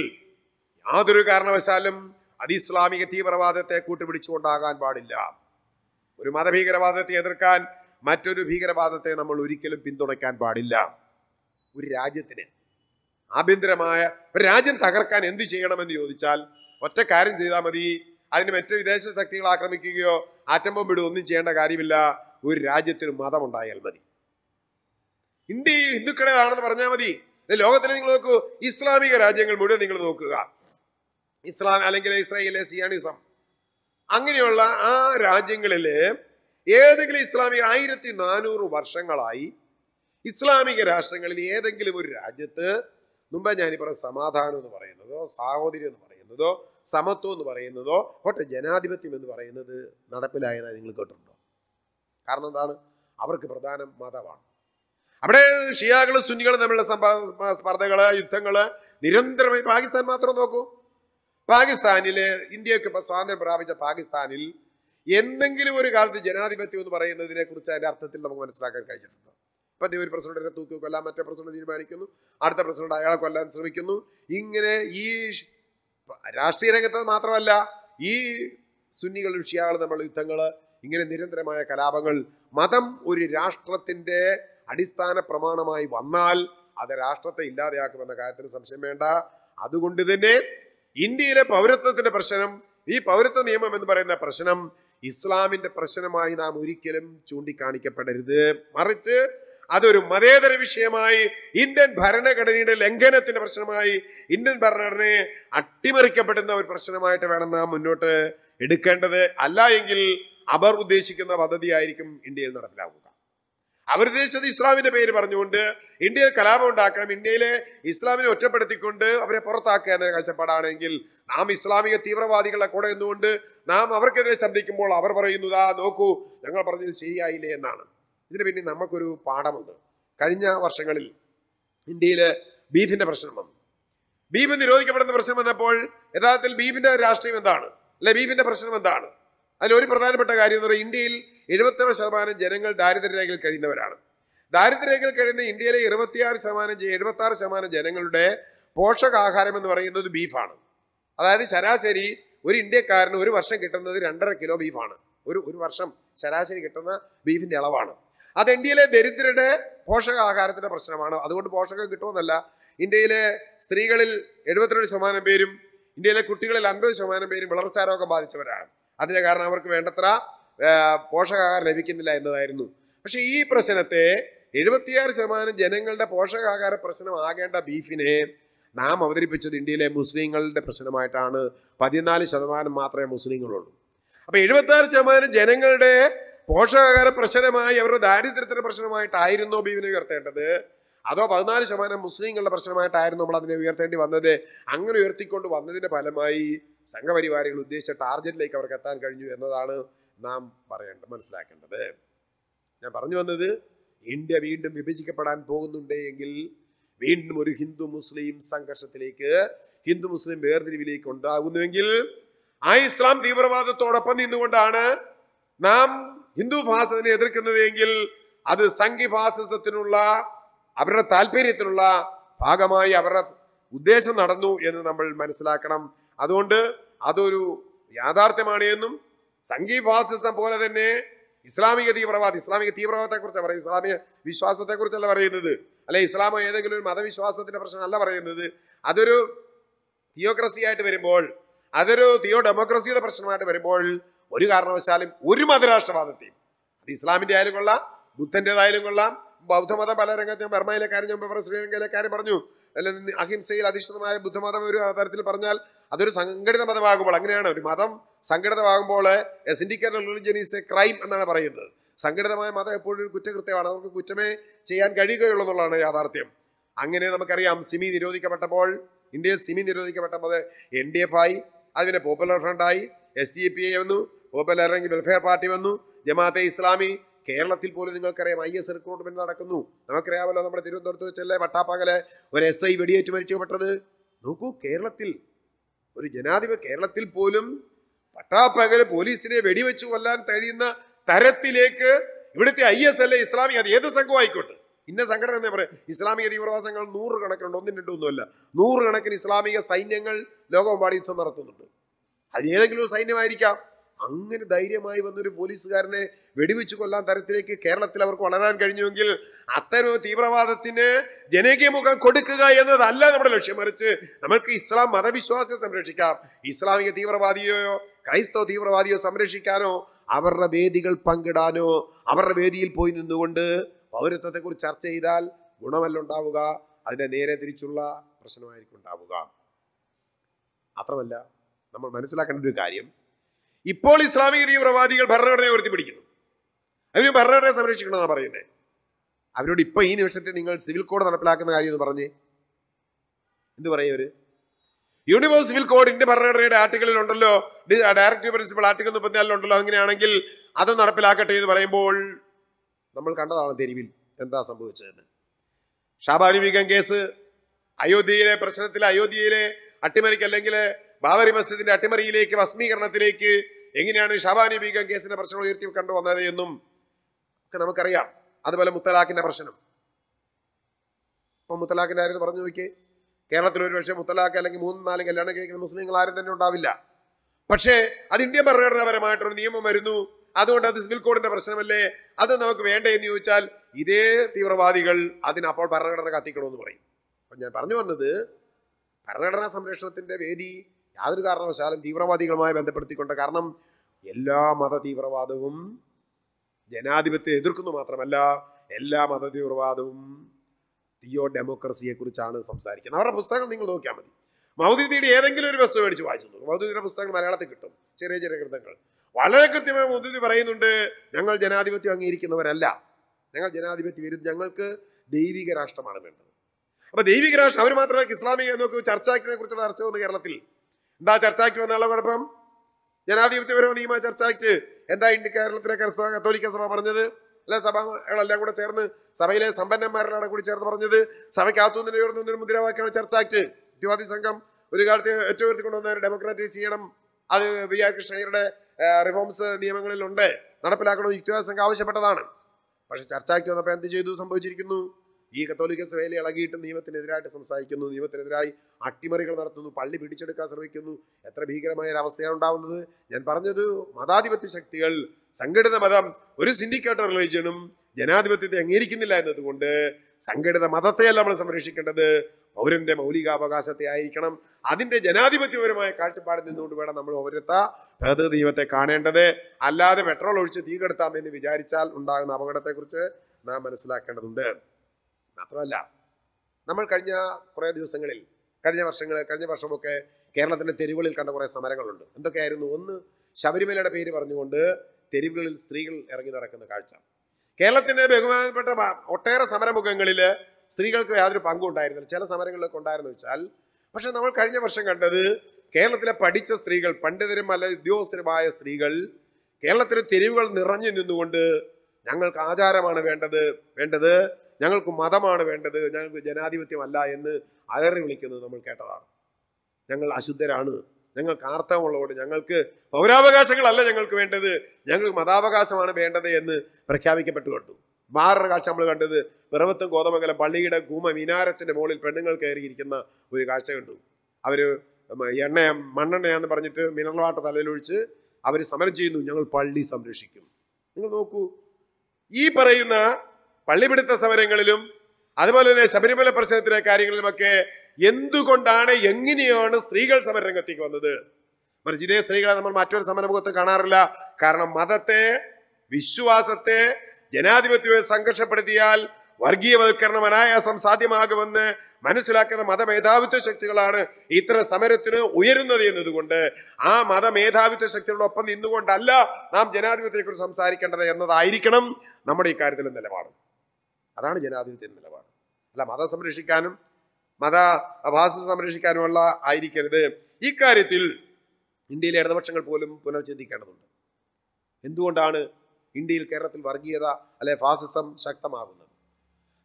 യാതൊരു കാരണവശാലും അതിസ്ലാമിക തീവ്രവാദത്തെ കൂട്ടുപിടിച്ചുകൊണ്ടാകാൻ പാടില്ല ഒരു മതഭീകരവാദത്തെ എതിർക്കാൻ മറ്റൊരു ഭീകരവാദത്തെ നമ്മൾ ഒരിക്കലും പിന്തുണയ്ക്കാൻ പാടില്ല ഒരു രാജ്യത്തിന് ആഭ്യന്തരമായ ഒരു രാജ്യം തകർക്കാൻ എന്ത് ചെയ്യണമെന്ന് ചോദിച്ചാൽ ഒറ്റ കാര്യം ചെയ്താൽ മതി അതിന് മറ്റു വിദേശ ശക്തികൾ ആക്രമിക്കുകയോ ആറ്റം ബോംബിടുകയോ ഒന്നും ചെയ്യേണ്ട കാര്യമില്ല ഒരു രാജ്യത്തിന് മതമുണ്ടായാൽ മതി ഇന്ത്യയിൽ ഹിന്ദുക്കളേതാണെന്ന് പറഞ്ഞാൽ മതി ലോകത്തിൽ നിങ്ങൾ നോക്കൂ ഇസ്ലാമിക രാജ്യങ്ങൾ മുഴുവൻ നിങ്ങൾ നോക്കുക ഇസ്ലാം അല്ലെങ്കിൽ ഇസ്രായേലിലെ സിയാണിസം അങ്ങനെയുള്ള ആ രാജ്യങ്ങളിലെ ഏതെങ്കിലും ഇസ്ലാമിക ആയിരത്തി നാനൂറ് വർഷങ്ങളായി ഇസ്ലാമിക രാഷ്ട്രങ്ങളിൽ ഏതെങ്കിലും ഒരു രാജ്യത്ത് മുമ്പ് ഞാനിപ്പറ സമാധാനം എന്ന് പറയുന്നതോ സാഹോദര്യം എന്ന് പറയുന്നതോ സമത്വം എന്ന് പറയുന്നതോ ഒട്ടെ ജനാധിപത്യം എന്ന് പറയുന്നത് നടപ്പിലായതായി നിങ്ങൾ കേട്ടിട്ടുണ്ടോ കാരണം എന്താണ് അവർക്ക് പ്രധാനം മതമാണ് അവിടെ ഷിയാകൾ സുന്നികളും തമ്മിലുള്ള സ്പർദ്ധകള് യുദ്ധങ്ങള് നിരന്തരമായി പാകിസ്ഥാൻ മാത്രം നോക്കൂ പാകിസ്ഥാനിലെ ഇന്ത്യക്ക് സ്വാതന്ത്ര്യം പ്രാപിച്ച പാകിസ്ഥാനിൽ എന്തെങ്കിലും ഒരു കാലത്ത് ജനാധിപത്യം എന്ന് പറയുന്നതിനെ കുറിച്ച് അതിന്റെ അർത്ഥത്തിൽ നമുക്ക് മനസ്സിലാക്കാൻ കഴിഞ്ഞിട്ടുണ്ട് ഇപ്പം ഒരു പ്രസിഡന്റിനെ തൂക്കി കൊല്ലാൻ മറ്റേ പ്രസിഡന്റ് തീരുമാനിക്കുന്നു അടുത്ത പ്രസിഡന്റ് അയാളെ കൊല്ലാൻ ശ്രമിക്കുന്നു ഇങ്ങനെ ഈ രാഷ്ട്രീയ രംഗത്ത് മാത്രമല്ല ഈ സുന്നികളും ഷിയാകളും തമ്മിലുള്ള യുദ്ധങ്ങൾ ഇങ്ങനെ നിരന്തരമായ കലാപങ്ങൾ മതം ഒരു രാഷ്ട്രത്തിന്റെ അടിസ്ഥാന പ്രമാണമായി വന്നാൽ അത് രാഷ്ട്രത്തെ ഇല്ലാതെയാക്കുമെന്ന കാര്യത്തിന് സംശയം വേണ്ട അതുകൊണ്ട് തന്നെ ഇന്ത്യയിലെ പൗരത്വത്തിന്റെ പ്രശ്നം ഈ പൗരത്വ നിയമം എന്ന് പറയുന്ന പ്രശ്നം ഇസ്ലാമിന്റെ പ്രശ്നമായി നാം ഒരിക്കലും ചൂണ്ടിക്കാണിക്കപ്പെടരുത് മറിച്ച് അതൊരു മതേതര വിഷയമായി ഇന്ത്യൻ ഭരണഘടനയുടെ ലംഘനത്തിന്റെ പ്രശ്നമായി ഇന്ത്യൻ ഭരണഘടനയെ അട്ടിമറിക്കപ്പെടുന്ന ഒരു പ്രശ്നമായിട്ട് വേണം നാം മുന്നോട്ട് എടുക്കേണ്ടത് അല്ല എങ്കിൽ അവർ ഉദ്ദേശിക്കുന്ന പദ്ധതിയായിരിക്കും ഇന്ത്യയിൽ നടപ്പിലാവുക അവരുദ്ദേശിച്ചത് ഇസ്ലാമിന്റെ പേര് പറഞ്ഞുകൊണ്ട് ഇന്ത്യയിൽ കലാപം ഉണ്ടാക്കണം ഇന്ത്യയിലെ ഇസ്ലാമിനെ ഒറ്റപ്പെടുത്തിക്കൊണ്ട് അവരെ പുറത്താക്കുക എന്ന കാഴ്ചപ്പാടാണെങ്കിൽ നാം ഇസ്ലാമിക തീവ്രവാദികളെ കൂടെ എന്നുകൊണ്ട് നാം അവർക്കെതിരെ ശബ്ദിക്കുമ്പോൾ അവർ പറയുന്നതാ നോക്കൂ ഞങ്ങൾ പറഞ്ഞത് ശരിയായില്ലേ എന്നാണ് ഇതിന് പിന്നെ നമുക്കൊരു പാഠമുണ്ട് കഴിഞ്ഞ വർഷങ്ങളിൽ ഇന്ത്യയിൽ ബീഫിന്റെ പ്രശ്നം വന്നു ബീഫ് നിരോധിക്കപ്പെടുന്ന പ്രശ്നം വന്നപ്പോൾ യഥാർത്ഥത്തിൽ ബീഫിന്റെ രാഷ്ട്രീയം എന്താണ് അല്ലെ ബീഫിന്റെ പ്രശ്നം എന്താണ് അതിലൊരു പ്രധാനപ്പെട്ട കാര്യം എന്ന് പറയുന്നത് ഇന്ത്യയിൽ എഴുപത്തറ് ശതമാനം ജനങ്ങൾ ദാരിദ്ര്യരേഖയിൽ കഴിയുന്നവരാണ് ദാരിദ്ര്യരേഖയിൽ കഴിയുന്ന ഇന്ത്യയിലെ ഇരുപത്തിയാറ് ശതമാനം എഴുപത്താറ് ശതമാനം ജനങ്ങളുടെ പോഷകാഹാരം എന്ന് പറയുന്നത് ബീഫാണ് അതായത് ശരാശരി ഒരു ഇന്ത്യക്കാരന് ഒരു വർഷം കിട്ടുന്നത് രണ്ടര കിലോ ബീഫാണ് ഒരു ഒരു വർഷം ശരാശരി കിട്ടുന്ന ബീഫിൻ്റെ അളവാണ് അത് ഇന്ത്യയിലെ ദരിദ്രരുടെ പോഷകാഹാരത്തിൻ്റെ പ്രശ്നമാണ് അതുകൊണ്ട് പോഷകം കിട്ടുമെന്നല്ല ഇന്ത്യയിലെ സ്ത്രീകളിൽ എഴുപത്തിരണ്ട് ശതമാനം പേരും ഇന്ത്യയിലെ കുട്ടികളിൽ അൻപത് ശതമാനം പേരും വിളർച്ചാരോഗം ബാധിച്ചവരാണ് അതിൻ്റെ കാരണം അവർക്ക് വേണ്ടത്ര പോഷകാഹാരം ലഭിക്കുന്നില്ല എന്നതായിരുന്നു പക്ഷെ ഈ പ്രശ്നത്തെ എഴുപത്തിയാറ് ശതമാനം ജനങ്ങളുടെ പോഷകാഹാര പ്രശ്നമാകേണ്ട ബീഫിനെ നാം അവതരിപ്പിച്ചത് ഇന്ത്യയിലെ മുസ്ലിങ്ങളുടെ പ്രശ്നമായിട്ടാണ് പതിനാല് ശതമാനം മാത്രമേ മുസ്ലിങ്ങളുള്ളൂ അപ്പോൾ എഴുപത്താറ് ശതമാനം ജനങ്ങളുടെ പോഷകാഹാര പ്രശ്നമായി അവരുടെ ദാരിദ്ര്യത്തിൻ്റെ പ്രശ്നമായിട്ടായിരുന്നോ ബീഫിനെ ഉയർത്തേണ്ടത് അതോ പതിനാല് ശതമാനം മുസ്ലിങ്ങളുടെ പ്രശ്നമായിട്ടായിരുന്നു നമ്മൾ അതിനെ ഉയർത്തേണ്ടി വന്നത് അങ്ങനെ ഉയർത്തിക്കൊണ്ട് വന്നതിൻ്റെ ഫലമായി സംഘപരിവാരികൾ ഉദ്ദേശിച്ച ടാർഗറ്റിലേക്ക് അവർക്ക് എത്താൻ കഴിഞ്ഞു എന്നതാണ് നാം പറയേണ്ടത് മനസ്സിലാക്കേണ്ടത് ഞാൻ പറഞ്ഞു വന്നത് ഇന്ത്യ വീണ്ടും വിഭജിക്കപ്പെടാൻ പോകുന്നുണ്ട് എങ്കിൽ വീണ്ടും ഒരു ഹിന്ദു മുസ്ലിം സംഘർഷത്തിലേക്ക് ഹിന്ദു മുസ്ലിം വേർതിരിവിലേക്ക് ഉണ്ടാകുന്നുവെങ്കിൽ ആ ഇസ്ലാം തീവ്രവാദത്തോടൊപ്പം നിന്നുകൊണ്ടാണ് നാം ഹിന്ദു ഫാസിസത്തിനെ എതിർക്കുന്നതെങ്കിൽ അത് സംഘി ഫാസിസത്തിനുള്ള അവരുടെ താല്പര്യത്തിനുള്ള ഭാഗമായി അവരുടെ ഉദ്ദേശം നടന്നു എന്ന് നമ്മൾ മനസ്സിലാക്കണം അതുകൊണ്ട് അതൊരു യാഥാർത്ഥ്യമാണ് എന്നും സംഘീ പോലെ തന്നെ ഇസ്ലാമിക തീവ്രവാദി ഇസ്ലാമിക കുറിച്ചാണ് പറയുന്നത് ഇസ്ലാമിക കുറിച്ചല്ല പറയുന്നത് അല്ലെ ഇസ്ലാമോ ഏതെങ്കിലും ഒരു മതവിശ്വാസത്തിന്റെ പ്രശ്നമല്ല പറയുന്നത് അതൊരു തിയോക്രസി ആയിട്ട് വരുമ്പോൾ അതൊരു തിയോ ഡെമോക്രസിയുടെ പ്രശ്നമായിട്ട് വരുമ്പോൾ ഒരു കാരണവശാലും ഒരു മതരാഷ്ട്രവാദത്തെയും അത് ഇസ്ലാമിന്റെ ആയാലും കൊള്ളാം ബുദ്ധന്റേതായാലും കൊള്ളാം ബൗദ്ധമതം പല രംഗത്തും ബർമയിലെ കാര്യം ഞാൻ പറഞ്ഞു ശ്രീലങ്കയിലെ കാര്യം പറഞ്ഞു അല്ലെങ്കിൽ അഹിംസയിൽ അധിഷ്ഠിതമായ ബുദ്ധമതം ഒരു തരത്തിൽ പറഞ്ഞാൽ അതൊരു സംഘടിത മതമാകുമ്പോൾ അങ്ങനെയാണ് ഒരു മതം സംഘടിതമാകുമ്പോൾ a syndicated religion is a crime എന്നാണ് പറയുന്നത് സംഘടിതമായ മതം എപ്പോഴും ഒരു കുറ്റകൃത്യമാണ് നമുക്ക് കുറ്റമേ ചെയ്യാൻ കഴിയുകയുള്ളൂ എന്നുള്ളതാണ് യാഥാർത്ഥ്യം അങ്ങനെ നമുക്കറിയാം സിമി നിരോധിക്കപ്പെട്ടപ്പോൾ ഇന്ത്യയിൽ സിമി നിരോധിക്കപ്പെട്ടപ്പോൾ എൻ ഡി എഫ് ആയി അതിനെ പോപ്പുലർ ഫ്രണ്ടായി എസ് ഡി എ പി ഐ വന്നു പോപ്പുലർ വെൽഫെയർ പാർട്ടി വന്നു ജമാഅത്തെ ഇസ്ലാമി കേരളത്തിൽ പോലും നിങ്ങൾക്കറിയാം ഐ എസ് റിക്രൂട്ട്മെന്റ് നടക്കുന്നു നമുക്കറിയാമല്ലോ നമ്മുടെ തിരുവനന്തപുരത്ത് വെച്ചല്ലേ പട്ടാപ്പകലെ ഒരു എസ് ഐ വെടിയേറ്റ് മരിച്ചുപെട്ടത് നോക്കൂ കേരളത്തിൽ ഒരു ജനാധിപ കേരളത്തിൽ പോലും പട്ടാപ്പകല് പോലീസിനെ വെടിവെച്ചു കൊല്ലാൻ കഴിയുന്ന തരത്തിലേക്ക് ഇവിടുത്തെ ഐ എസ് അല്ലെ ഇസ്ലാമിക അത് ഏത് സംഘവും ആയിക്കോട്ടെ ഇന്ന സംഘടന എന്നേ പറയാം ഇസ്ലാമിക തീവ്രവാദങ്ങൾ സംഘങ്ങൾ നൂറുകണക്കിനുണ്ട് ഒന്നും രണ്ടൊന്നുമല്ല നൂറുകണക്കിന് ഇസ്ലാമിക സൈന്യങ്ങൾ ലോകമെമ്പാട് യുദ്ധം നടത്തുന്നുണ്ട് അത് ഏതെങ്കിലും സൈന്യമായിരിക്കാം അങ്ങനെ ധൈര്യമായി വന്നൊരു പോലീസുകാരനെ വെടിവെച്ചു കൊല്ലാൻ തരത്തിലേക്ക് കേരളത്തിൽ അവർക്ക് വളരാൻ കഴിഞ്ഞുവെങ്കിൽ അത്തരം തീവ്രവാദത്തിന് ജനകീയ മുഖം കൊടുക്കുക എന്നതല്ല നമ്മുടെ ലക്ഷ്യം മറിച്ച് നമുക്ക് ഇസ്ലാം മതവിശ്വാസിയെ സംരക്ഷിക്കാം ഇസ്ലാമിക തീവ്രവാദിയോയോ ക്രൈസ്തവ തീവ്രവാദിയോ സംരക്ഷിക്കാനോ അവരുടെ വേദികൾ പങ്കിടാനോ അവരുടെ വേദിയിൽ പോയി നിന്നുകൊണ്ട് പൗരത്വത്തെക്കുറിച്ച് ചർച്ച ചെയ്താൽ ഗുണമല്ല ഉണ്ടാവുക അതിൻ്റെ നേരെ തിരിച്ചുള്ള പ്രശ്നമായിരിക്കും ഉണ്ടാവുക അത്രമല്ല നമ്മൾ മനസ്സിലാക്കേണ്ട ഒരു കാര്യം ഇപ്പോൾ ഇസ്ലാമിക തീവ്രവാദികൾ ഭരണഘടനയെ ഉയർത്തിപ്പിടിക്കുന്നു അവർ ഭരണഘടനയെ സംരക്ഷിക്കണമെന്നാണ് പറയുന്നത് അവരോട് ഇപ്പോൾ ഈ നിമിഷത്തെ നിങ്ങൾ സിവിൽ കോഡ് നടപ്പിലാക്കുന്ന കാര്യം എന്ന് പറഞ്ഞ് എന്ത് പറയും അവർ യൂണിവേഴ്സ് സിവിൽ കോഡിന്റെ ഭരണഘടനയുടെ ആർട്ടിക്കിളിൽ ഉണ്ടല്ലോ ഡയറക്ടീവ് പ്രിൻസിപ്പൾ ആർട്ടിക്കിൾ മുപ്പത്തിനാലിലുണ്ടല്ലോ അങ്ങനെയാണെങ്കിൽ അത് നടപ്പിലാക്കട്ടെ എന്ന് പറയുമ്പോൾ നമ്മൾ കണ്ടതാണ് തെരുവിൽ എന്താ സംഭവിച്ചതെന്ന് ഷാബാനി വീഗം കേസ് അയോധ്യയിലെ പ്രശ്നത്തിൽ അയോധ്യയിലെ അട്ടിമറിക്ക് അല്ലെങ്കിൽ ബാബരി മസ്ജിദിന്റെ അട്ടിമറിയിലേക്ക് ഭസ്മീകരണത്തിലേക്ക് എങ്ങനെയാണ് ഷാബാനി ബീഗം കേസിന്റെ പ്രശ്നം ഉയർത്തി കണ്ടുവന്നത് എന്നും ഒക്കെ നമുക്കറിയാം അതുപോലെ മുത്തലാഖിന്റെ പ്രശ്നം ഇപ്പം മുത്തലാഖിന്റെ ആരും പറഞ്ഞു നോക്കി കേരളത്തിൽ ഒരു പക്ഷേ മുത്തലാഖ് അല്ലെങ്കിൽ മൂന്ന് നാല് കല്യാണം കഴിക്കുന്ന മുസ്ലിങ്ങൾ ആരും തന്നെ ഉണ്ടാവില്ല പക്ഷേ അത് ഇന്ത്യൻ ഭരണഘടനാപരമായിട്ടൊരു നിയമം വരുന്നു അതുകൊണ്ട് അത് സിവിൽ കോഡിന്റെ പ്രശ്നമല്ലേ അത് നമുക്ക് വേണ്ടതെന്ന് എന്ന് ചോദിച്ചാൽ ഇതേ തീവ്രവാദികൾ അതിനപ്പോൾ ഭരണഘടന കത്തിക്കണമെന്ന് പറയും അപ്പൊ ഞാൻ പറഞ്ഞു വന്നത് ഭരണഘടനാ സംരക്ഷണത്തിന്റെ വേദി യാതൊരു കാരണവശാലും തീവ്രവാദികളുമായി ബന്ധപ്പെടുത്തിക്കൊണ്ട് കാരണം എല്ലാ മത തീവ്രവാദവും ജനാധിപത്യത്തെ എതിർക്കുന്നു മാത്രമല്ല എല്ലാ മത തീവ്രവാദവും തിയോ ഡെമോക്രസിയെക്കുറിച്ചാണ് സംസാരിക്കുന്നത് അവരുടെ പുസ്തകം നിങ്ങൾ നോക്കിയാൽ മതി മൗദീദിയുടെ ഏതെങ്കിലും ഒരു വസ്തു മേടിച്ച് വായിച്ചു നോക്കും മൗദീദിയുടെ പുസ്തകങ്ങൾ മലയാളത്തിൽ കിട്ടും ചെറിയ ചെറിയ ഗ്രന്ഥങ്ങൾ വളരെ കൃത്യമായി മൗദിദി പറയുന്നുണ്ട് ഞങ്ങൾ ജനാധിപത്യം അംഗീകരിക്കുന്നവരല്ല ഞങ്ങൾ ജനാധിപത്യ വിരുദ്ധ ഞങ്ങൾക്ക് ദൈവിക രാഷ്ട്രമാണ് വേണ്ടത് അപ്പോൾ ദൈവിക രാഷ്ട്രം അവർ മാത്രമല്ല ഇസ്ലാമിക എന്നൊക്കെ ചർച്ചാക്കിനെ കുറിച്ചുള്ള ചർച്ച വന്നു കേരളത്തിൽ എന്താ ചർച്ചാക്കി വന്നാലോ കുഴപ്പം ജനാധിപത്യപരമായ നിയമ ചർച്ചാക്കി എന്താ ഇന്ത്യ കേരളത്തിലെ കത്തോലിക്ക സഭ പറഞ്ഞത് അല്ലെ സഭകളെല്ലാം കൂടെ ചേർന്ന് സഭയിലെ സമ്പന്നന്മാരിലാണ് കൂടി ചേർന്ന് പറഞ്ഞത് സഭയ്ക്കകത്തു നിന്ന് ഉയർന്നൊരു മുദ്രാവാക്യമാണ് ചർച്ച ആക്ട് സംഘം ഒരു കാലത്ത് ഏറ്റവും ഉയർത്തി ഉയർത്തിക്കൊണ്ടുവന്ന ഡെമോക്രാറ്റൈസ് ചെയ്യണം അത് വി ആർ കൃഷ്ണയ്യരുടെ റിഫോംസ് നിയമങ്ങളിലുണ്ട് നടപ്പിലാക്കണം യുക്തിവാദ സംഘം ആവശ്യപ്പെട്ടതാണ് പക്ഷെ ചർച്ച വന്നപ്പോൾ എന്ത് ചെയ്തു സംഭവിച്ചിരിക്കുന്നു ഈ കത്തോലിക്ക സഭയിൽ ഇളകിയിട്ട് നിയമത്തിനെതിരായിട്ട് സംസാരിക്കുന്നു നിയമത്തിനെതിരായി അട്ടിമറികൾ നടത്തുന്നു പള്ളി പിടിച്ചെടുക്കാൻ ശ്രമിക്കുന്നു എത്ര ഭീകരമായ ഒരു അവസ്ഥയാണ് ഉണ്ടാവുന്നത് ഞാൻ പറഞ്ഞത് മതാധിപത്യ ശക്തികൾ സംഘടിത മതം ഒരു സിൻഡിക്കേറ്റർ റിലീജിയനും ജനാധിപത്യത്തെ അംഗീകരിക്കുന്നില്ല എന്നതുകൊണ്ട് സംഘടിത മതത്തെയല്ല നമ്മൾ സംരക്ഷിക്കേണ്ടത് പൗരന്റെ മൗലികാവകാശത്തെ ആയിരിക്കണം അതിന്റെ ജനാധിപത്യപരമായ കാഴ്ചപ്പാടിൽ നിന്നുകൊണ്ട് വേണം നമ്മൾ പൗരത്ത ഭേദ ദൈവത്തെ കാണേണ്ടത് അല്ലാതെ പെട്രോൾ ഒഴിച്ച് തീ കെടുത്താമെന്ന് വിചാരിച്ചാൽ ഉണ്ടാകുന്ന അപകടത്തെക്കുറിച്ച് നാം മനസ്സിലാക്കേണ്ടതുണ്ട് മാത്രമല്ല നമ്മൾ കഴിഞ്ഞ കുറേ ദിവസങ്ങളിൽ കഴിഞ്ഞ വർഷങ്ങൾ കഴിഞ്ഞ വർഷമൊക്കെ കേരളത്തിൻ്റെ തെരുവുകളിൽ കണ്ട കുറേ സമരങ്ങളുണ്ട് എന്തൊക്കെയായിരുന്നു ഒന്ന് ശബരിമലയുടെ പേര് പറഞ്ഞുകൊണ്ട് തെരുവുകളിൽ സ്ത്രീകൾ ഇറങ്ങി നടക്കുന്ന കാഴ്ച കേരളത്തിൻ്റെ ബഹുമാനപ്പെട്ട ഒട്ടേറെ സമരമുഖങ്ങളിൽ സ്ത്രീകൾക്ക് യാതൊരു പങ്കും ഉണ്ടായിരുന്നില്ല ചില സമരങ്ങളിലൊക്കെ ഉണ്ടായിരുന്നു വെച്ചാൽ പക്ഷെ നമ്മൾ കഴിഞ്ഞ വർഷം കണ്ടത് കേരളത്തിലെ പഠിച്ച സ്ത്രീകൾ പണ്ഡിതരും അല്ല ഉദ്യോഗസ്ഥരുമായ സ്ത്രീകൾ കേരളത്തിലെ തെരുവുകൾ നിറഞ്ഞു നിന്നുകൊണ്ട് ഞങ്ങൾക്ക് ആചാരമാണ് വേണ്ടത് വേണ്ടത് ഞങ്ങൾക്ക് മതമാണ് വേണ്ടത് ഞങ്ങൾക്ക് ജനാധിപത്യമല്ല എന്ന് അലറി വിളിക്കുന്നത് നമ്മൾ കേട്ടതാണ് ഞങ്ങൾ അശുദ്ധരാണ് ഞങ്ങൾക്ക് ആർത്തവമുള്ളവോട് ഞങ്ങൾക്ക് പൗരാവകാശങ്ങളല്ല ഞങ്ങൾക്ക് വേണ്ടത് ഞങ്ങൾക്ക് മതാവകാശമാണ് വേണ്ടത് എന്ന് പ്രഖ്യാപിക്കപ്പെട്ടു കണ്ടു വേറൊരു കാഴ്ച നമ്മൾ കണ്ടത് പിറവത്തും ഗോതമംഗലം പള്ളിയുടെ കൂമ മിനാരത്തിൻ്റെ മുകളിൽ പെണ്ണുങ്ങൾ കയറിയിരിക്കുന്ന ഒരു കാഴ്ച കണ്ടു അവർ എണ്ണ മണ്ണെണ്ണയാന്ന് പറഞ്ഞിട്ട് മിനറൽ വാട്ടർ തലയിലൊഴിച്ച് അവർ സമരം ചെയ്യുന്നു ഞങ്ങൾ പള്ളി സംരക്ഷിക്കും നിങ്ങൾ നോക്കൂ ഈ പറയുന്ന പള്ളിപിടുത്ത സമരങ്ങളിലും അതുപോലെ തന്നെ ശബരിമല പ്രശ്നത്തിലെ കാര്യങ്ങളിലുമൊക്കെ എന്തുകൊണ്ടാണ് എങ്ങനെയാണ് സ്ത്രീകൾ സമരരംഗത്തേക്ക് വന്നത് മറിച്ച് സ്ത്രീകളെ നമ്മൾ മറ്റൊരു സമരമുഖത്ത് കാണാറില്ല കാരണം മതത്തെ വിശ്വാസത്തെ ജനാധിപത്യത്തെ സംഘർഷപ്പെടുത്തിയാൽ വർഗീയവൽക്കരണം അനായാസം സാധ്യമാകുമെന്ന് മനസ്സിലാക്കുന്ന മതമേധാവിത്വ ശക്തികളാണ് ഇത്തരം സമരത്തിന് ഉയരുന്നത് എന്നതുകൊണ്ട് ആ മതമേധാവിത്വ ശക്തികളോടൊപ്പം നിന്നുകൊണ്ടല്ല നാം ജനാധിപത്യത്തെക്കുറിച്ച് സംസാരിക്കേണ്ടത് എന്നതായിരിക്കണം നമ്മുടെ ഇക്കാര്യത്തിലെ നിലപാട് അതാണ് ജനാധിപത്യ നിലപാട് അല്ല മതം സംരക്ഷിക്കാനും മത അഭാസ സംരക്ഷിക്കാനുമുള്ള ആയിരിക്കരുത് ഇക്കാര്യത്തിൽ ഇന്ത്യയിലെ ഇടതുപക്ഷങ്ങൾ പോലും പുനർചിന്തിക്കേണ്ടതുണ്ട് എന്തുകൊണ്ടാണ് ഇന്ത്യയിൽ കേരളത്തിൽ വർഗീയത അല്ലെ ഫാസിസം ശക്തമാകുന്നത്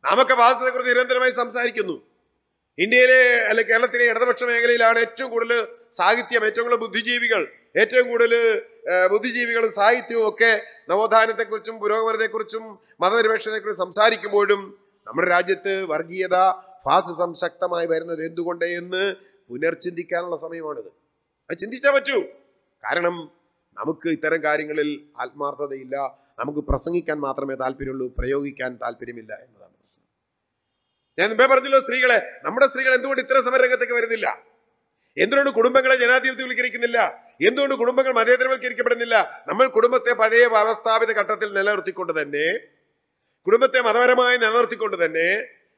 നാമൊക്കെ ഫാസിസത്തെക്കുറിച്ച് നിരന്തരമായി സംസാരിക്കുന്നു ഇന്ത്യയിലെ അല്ലെ കേരളത്തിലെ ഇടതുപക്ഷ മേഖലയിലാണ് ഏറ്റവും കൂടുതൽ സാഹിത്യം ഏറ്റവും കൂടുതൽ ബുദ്ധിജീവികൾ ഏറ്റവും കൂടുതൽ ബുദ്ധിജീവികളും സാഹിത്യവും ഒക്കെ നവോത്ഥാനത്തെക്കുറിച്ചും പുരോഗമനത്തെക്കുറിച്ചും മതനിരപേക്ഷതയെക്കുറിച്ചും സംസാരിക്കുമ്പോഴും നമ്മുടെ രാജ്യത്ത് വർഗീയത ഫാസിസം ശക്തമായി വരുന്നത് എന്തുകൊണ്ട് എന്ന് പുനർചിന്തിക്കാനുള്ള സമയമാണിത് അത് ചിന്തിച്ചാൽ പറ്റൂ കാരണം നമുക്ക് ഇത്തരം കാര്യങ്ങളിൽ ആത്മാർത്ഥതയില്ല നമുക്ക് പ്രസംഗിക്കാൻ മാത്രമേ താല്പര്യമുള്ളൂ പ്രയോഗിക്കാൻ താല്പര്യമില്ല എന്നതാണ് ഞാൻ മുമ്പേ പറഞ്ഞല്ലോ സ്ത്രീകളെ നമ്മുടെ സ്ത്രീകൾ എന്തുകൊണ്ട് ഇത്തരം സമരംഗത്തേക്ക് വരുന്നില്ല എന്തുകൊണ്ട് കുടുംബങ്ങളെ ജനാധിപത്യവൽക്കരിക്കുന്നില്ല എന്തുകൊണ്ട് കുടുംബങ്ങൾ മതേതരവൽക്കരിക്കപ്പെടുന്നില്ല നമ്മൾ കുടുംബത്തെ പഴയ വ്യവസ്ഥാപിത ഘട്ടത്തിൽ നിലനിർത്തിക്കൊണ്ട് തന്നെ കുടുംബത്തെ മതപരമായി നിലനിർത്തിക്കൊണ്ട് തന്നെ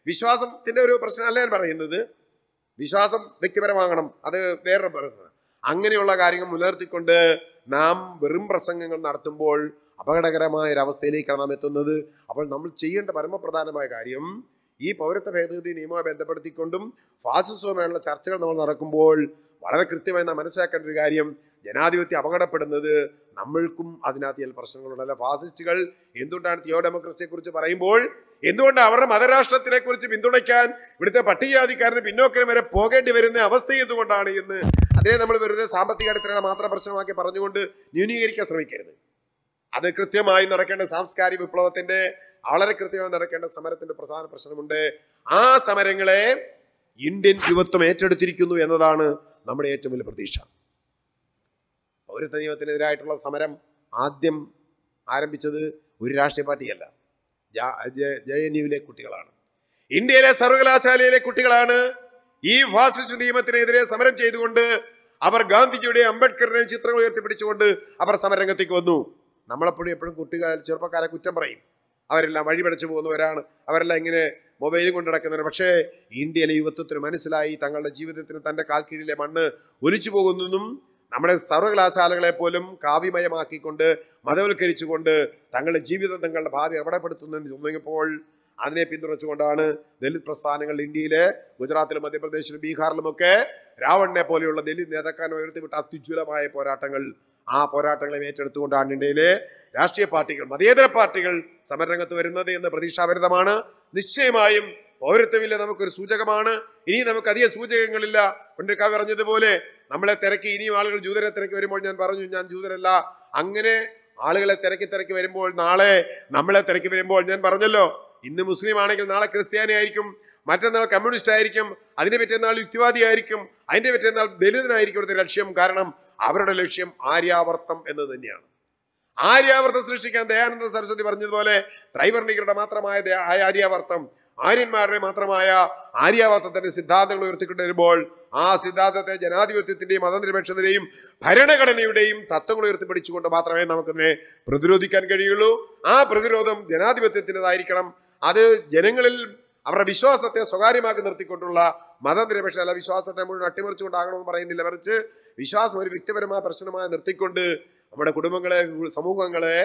വിശ്വാസത്തിന്റെ ഒരു പ്രശ്നമല്ല ഞാൻ പറയുന്നത് വിശ്വാസം വ്യക്തിപരമാകണം അത് വേറൊരു പ്രശ്നമാണ് അങ്ങനെയുള്ള കാര്യങ്ങൾ മുൻനിർത്തിക്കൊണ്ട് നാം വെറും പ്രസംഗങ്ങൾ നടത്തുമ്പോൾ അപകടകരമായ ഒരു അവസ്ഥയിലേക്കാണ് നാം എത്തുന്നത് അപ്പോൾ നമ്മൾ ചെയ്യേണ്ട പരമപ്രധാനമായ കാര്യം ഈ പൗരത്വ ഭേദഗതി നിയമവുമായി ബന്ധപ്പെടുത്തിക്കൊണ്ടും ഫാസിസവുമായുള്ള ചർച്ചകൾ നമ്മൾ നടക്കുമ്പോൾ വളരെ കൃത്യമായി നാം മനസ്സിലാക്കേണ്ട ഒരു കാര്യം ജനാധിപത്യം അപകടപ്പെടുന്നത് നമ്മൾക്കും അതിനകത്ത് ചില പ്രശ്നങ്ങളുണ്ട് അല്ല ഫാസിസ്റ്റുകൾ എന്തുകൊണ്ടാണ് തിയോ ഡെമോക്രസിയെ കുറിച്ച് പറയുമ്പോൾ എന്തുകൊണ്ട് അവരുടെ മതരാഷ്ട്രത്തിനെ കുറിച്ച് പിന്തുണയ്ക്കാൻ ഇവിടുത്തെ പട്ടികജാതിക്കാരന് പിന്നോക്കം വരെ പോകേണ്ടി വരുന്ന അവസ്ഥ എന്തുകൊണ്ടാണ് എന്ന് അതിനെ നമ്മൾ വെറുതെ സാമ്പത്തിക അടിത്തറയുടെ മാത്രം പ്രശ്നമാക്കി പറഞ്ഞുകൊണ്ട് ന്യൂനീകരിക്കാൻ ശ്രമിക്കരുത് അത് കൃത്യമായി നടക്കേണ്ട സാംസ്കാരിക വിപ്ലവത്തിന്റെ വളരെ കൃത്യമായി നടക്കേണ്ട സമരത്തിന്റെ പ്രധാന പ്രശ്നമുണ്ട് ആ സമരങ്ങളെ ഇന്ത്യൻ യുവത്വം ഏറ്റെടുത്തിരിക്കുന്നു എന്നതാണ് നമ്മുടെ ഏറ്റവും വലിയ പ്രതീക്ഷ പൗരത്വ നിയമത്തിനെതിരായിട്ടുള്ള സമരം ആദ്യം ആരംഭിച്ചത് ഒരു രാഷ്ട്രീയ പാർട്ടിയല്ല ജെ എൻ യുവിലെ കുട്ടികളാണ് ഇന്ത്യയിലെ സർവകലാശാലയിലെ കുട്ടികളാണ് ഈ ഫാസിസ്റ്റ് നിയമത്തിനെതിരെ സമരം ചെയ്തുകൊണ്ട് അവർ ഗാന്ധിജിയുടെ അംബേദ്കറിനെയും ചിത്രങ്ങൾ ഉയർത്തിപ്പിടിച്ചുകൊണ്ട് അവർ സമരരംഗത്തേക്ക് വന്നു നമ്മളെപ്പോഴും എപ്പോഴും കുട്ടികൾ ചെറുപ്പക്കാരെ കുറ്റം പറയും അവരെല്ലാം വഴിപടച്ചു പോകുന്നവരാണ് അവരെല്ലാം ഇങ്ങനെ മൊബൈലും കൊണ്ട് നടക്കുന്നവർ പക്ഷേ ഇന്ത്യയിലെ യുവത്വത്തിന് മനസ്സിലായി തങ്ങളുടെ ജീവിതത്തിന് തൻ്റെ കാൽക്കീഴിലെ മണ്ണ് ഒലിച്ചു പോകുന്നതും നമ്മുടെ സർവകലാശാലകളെ പോലും കാവ്യമയമാക്കിക്കൊണ്ട് മതവൽക്കരിച്ചുകൊണ്ട് തങ്ങളുടെ ജീവിതം തങ്ങളുടെ ഭാവി അപകടപ്പെടുത്തുന്നതെന്ന് തോന്നിയപ്പോൾ അതിനെ പിന്തുണച്ചുകൊണ്ടാണ് ദലിത് പ്രസ്ഥാനങ്ങൾ ഇന്ത്യയിലെ ഗുജറാത്തിലും മധ്യപ്രദേശിലും ബീഹാറിലുമൊക്കെ രാവണനെ പോലെയുള്ള ദലിത് നേതാക്കാൻ ഉയർത്തിവിട്ട അത്യുജ്വലമായ പോരാട്ടങ്ങൾ ആ പോരാട്ടങ്ങളെ ഏറ്റെടുത്തുകൊണ്ടാണ് ഇന്ത്യയിലെ രാഷ്ട്രീയ പാർട്ടികൾ മതേതര പാർട്ടികൾ സമരരംഗത്ത് വരുന്നത് എന്ന് പ്രതീക്ഷാഭരിതമാണ് നിശ്ചയമായും പൗരത്വമില്ല നമുക്കൊരു സൂചകമാണ് ഇനി നമുക്ക് അധിക സൂചകങ്ങളില്ല പണ്ടൊക്കെ പറഞ്ഞതുപോലെ നമ്മളെ തിരക്കി ഇനിയും ആളുകൾ ജൂതരെ തിരക്കി വരുമ്പോൾ ഞാൻ പറഞ്ഞു ഞാൻ ജൂതരല്ല അങ്ങനെ ആളുകളെ തിരക്കി തിരക്കി വരുമ്പോൾ നാളെ നമ്മളെ തിരക്കി വരുമ്പോൾ ഞാൻ പറഞ്ഞല്ലോ ഇന്ന് മുസ്ലിം ആണെങ്കിൽ നാളെ ക്രിസ്ത്യാനി ആയിരിക്കും മറ്റന്നാൾ കമ്മ്യൂണിസ്റ്റ് ആയിരിക്കും അതിനെ പറ്റിയ നാൾ യുക്തിവാദി ആയിരിക്കും അതിൻ്റെ പറ്റിയ നാൾ ദലിതനായിരിക്കും ഇവിടുത്തെ ലക്ഷ്യം കാരണം അവരുടെ ലക്ഷ്യം ആര്യാവർത്തം എന്ന് തന്നെയാണ് ആര്യാവർത്തം സൃഷ്ടിക്കാൻ ദയാനന്ദ സരസ്വതി പറഞ്ഞതുപോലെ ത്രൈവർണികരുടെ മാത്രമായ ആര്യാവർത്തം ആര്യന്മാരുടെ മാത്രമായ ആര്യാവർത്തത്തിന്റെ സിദ്ധാന്തങ്ങൾ വരുമ്പോൾ ആ സിദ്ധാന്തത്തെ ജനാധിപത്യത്തിന്റെയും മതനിരപേക്ഷതയുടെയും ഭരണഘടനയുടെയും തത്വങ്ങൾ ഉയർത്തിപ്പിടിച്ചുകൊണ്ട് മാത്രമേ നമുക്കതിനെ പ്രതിരോധിക്കാൻ കഴിയുള്ളൂ ആ പ്രതിരോധം ജനാധിപത്യത്തിൻ്റെതായിരിക്കണം അത് ജനങ്ങളിൽ അവരുടെ വിശ്വാസത്തെ സ്വകാര്യമാക്കി നിർത്തിക്കൊണ്ടുള്ള മതനിരപേക്ഷ അല്ല വിശ്വാസത്തെ മുഴുവൻ അട്ടിമറിച്ചുകൊണ്ടാകണമെന്ന് പറയുന്നില്ല മറിച്ച് വിശ്വാസം ഒരു വ്യക്തിപരമായ പ്രശ്നമായി നിർത്തിക്കൊണ്ട് നമ്മുടെ കുടുംബങ്ങളെ സമൂഹങ്ങളെ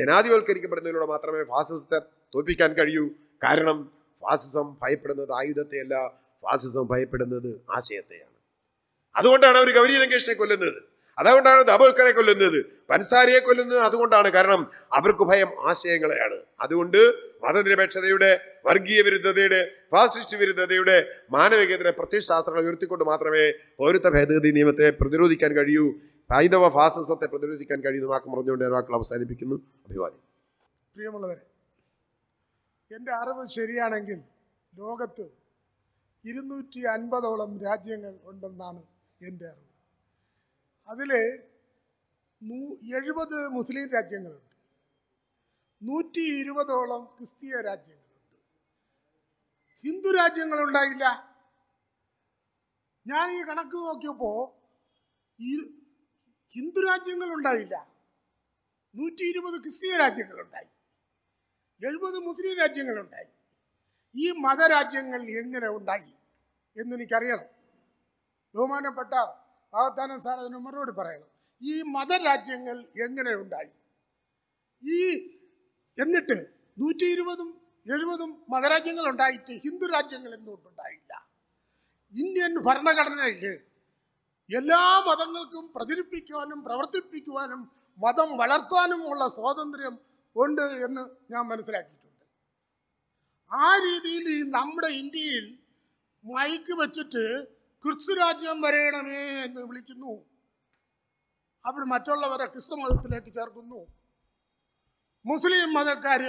ജനാധിവൽക്കരിക്കപ്പെടുന്നതിലൂടെ മാത്രമേ ഫാസിസത്തെ തോൽപ്പിക്കാൻ കഴിയൂ കാരണം ഫാസിസം ഭയപ്പെടുന്നത് ആയുധത്തെയല്ല ഫാസിസം ഭയപ്പെടുന്നത് ആശയത്തെയാണ് അതുകൊണ്ടാണ് അവർ ഗൗരി ലങ്കേഷിനെ കൊല്ലുന്നത് അതുകൊണ്ടാണ് ദബോൽക്കറെ കൊല്ലുന്നത് പൻസാരിയെ കൊല്ലുന്നത് അതുകൊണ്ടാണ് കാരണം അവർക്ക് ഭയം ആശയങ്ങളെയാണ് അതുകൊണ്ട് മതനിരപേക്ഷതയുടെ വർഗീയ വിരുദ്ധതയുടെ ഫാസിസ്റ്റ് വിരുദ്ധതയുടെ മാനവികതര പ്രത്യയശാസ്ത്രങ്ങൾ ഉയർത്തിക്കൊണ്ട് മാത്രമേ പൗരത്വ ഭേദഗതി നിയമത്തെ പ്രതിരോധിക്കാൻ കഴിയൂ ഹൈന്ദവ ഫാസിസത്തെ പ്രതിരോധിക്കാൻ കഴിയുന്ന വാക്ക് പറഞ്ഞുകൊണ്ട് ഞാൻ വാക്കുകൾ അവസാനിപ്പിക്കുന്നു അഭിവാദ്യം പ്രിയമുള്ളവരെ എൻ്റെ അറിവ് ശരിയാണെങ്കിൽ ലോകത്ത് ഇരുന്നൂറ്റി അൻപതോളം രാജ്യങ്ങൾ ഉണ്ടെന്നാണ് എൻ്റെ അറിവ് അതിൽ നൂ എഴുപത് മുസ്ലിം രാജ്യങ്ങളുണ്ട് നൂറ്റി ഇരുപതോളം ക്രിസ്തീയ രാജ്യങ്ങളുണ്ട് ഹിന്ദു രാജ്യങ്ങളുണ്ടായില്ല ഞാൻ ഈ കണക്ക് നോക്കിയപ്പോൾ ഹിന്ദു രാജ്യങ്ങളുണ്ടായില്ല നൂറ്റി ഇരുപത് ക്രിസ്തീയ രാജ്യങ്ങളുണ്ടായി എഴുപത് മുസ്ലിം രാജ്യങ്ങളുണ്ടായി ഈ മതരാജ്യങ്ങൾ എങ്ങനെ ഉണ്ടായി എന്നെനിക്കറിയണം ബഹുമാനപ്പെട്ട വാഗ്ദാനം സാർ അതിന് മറുപടി പറയണം ഈ മതരാജ്യങ്ങൾ എങ്ങനെ ഉണ്ടായി ഈ എന്നിട്ട് നൂറ്റി ഇരുപതും എഴുപതും മതരാജ്യങ്ങൾ ഉണ്ടായിട്ട് ഹിന്ദു രാജ്യങ്ങൾ എന്തുകൊണ്ടുണ്ടായില്ല ഇന്ത്യൻ ഭരണഘടനയിൽ എല്ലാ മതങ്ങൾക്കും പ്രചരിപ്പിക്കുവാനും പ്രവർത്തിപ്പിക്കുവാനും മതം വളർത്താനുമുള്ള സ്വാതന്ത്ര്യം ഉണ്ട് എന്ന് ഞാൻ മനസ്സിലാക്കിയിട്ടുണ്ട് ആ രീതിയിൽ നമ്മുടെ ഇന്ത്യയിൽ മയക്ക് വെച്ചിട്ട് ക്രിസ്തുരാജ്യം വരയണമേ എന്ന് വിളിക്കുന്നു അവർ മറ്റുള്ളവരെ ക്രിസ്തു മതത്തിലേക്ക് ചേർക്കുന്നു മുസ്ലിം മതക്കാർ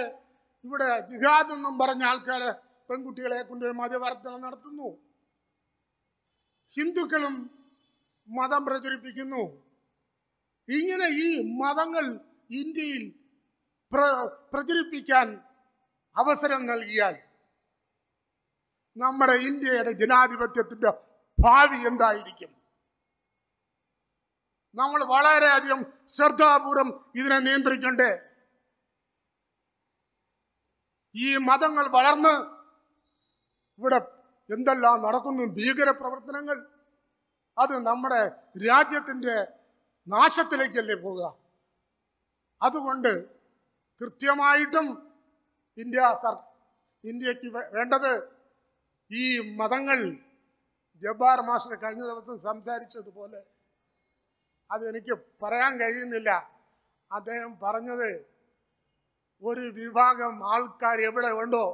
ഇവിടെ ജിഹാദ് എന്നും പറഞ്ഞ ആൾക്കാർ പെൺകുട്ടികളെ കൊണ്ട് മതവർത്തനം നടത്തുന്നു ഹിന്ദുക്കളും മതം പ്രചരിപ്പിക്കുന്നു ഇങ്ങനെ ഈ മതങ്ങൾ ഇന്ത്യയിൽ പ്രചരിപ്പിക്കാൻ അവസരം നൽകിയാൽ നമ്മുടെ ഇന്ത്യയുടെ ജനാധിപത്യത്തിൻ്റെ ഭാവി എന്തായിരിക്കും നമ്മൾ വളരെയധികം ശ്രദ്ധാപൂർവം ഇതിനെ നിയന്ത്രിക്കണ്ടേ ഈ മതങ്ങൾ വളർന്ന് ഇവിടെ എന്തെല്ലാം നടക്കുന്നു ഭീകര പ്രവർത്തനങ്ങൾ അത് നമ്മുടെ രാജ്യത്തിൻ്റെ നാശത്തിലേക്കല്ലേ പോവുക അതുകൊണ്ട് കൃത്യമായിട്ടും ഇന്ത്യ സർ ഇന്ത്യക്ക് വേണ്ടത് ഈ മതങ്ങൾ ജബ്ബാർ മാസ്റ്റർ കഴിഞ്ഞ ദിവസം സംസാരിച്ചതുപോലെ അതെനിക്ക് പറയാൻ കഴിയുന്നില്ല അദ്ദേഹം പറഞ്ഞത് ഒരു വിഭാഗം ആൾക്കാർ എവിടെ ഉണ്ടോ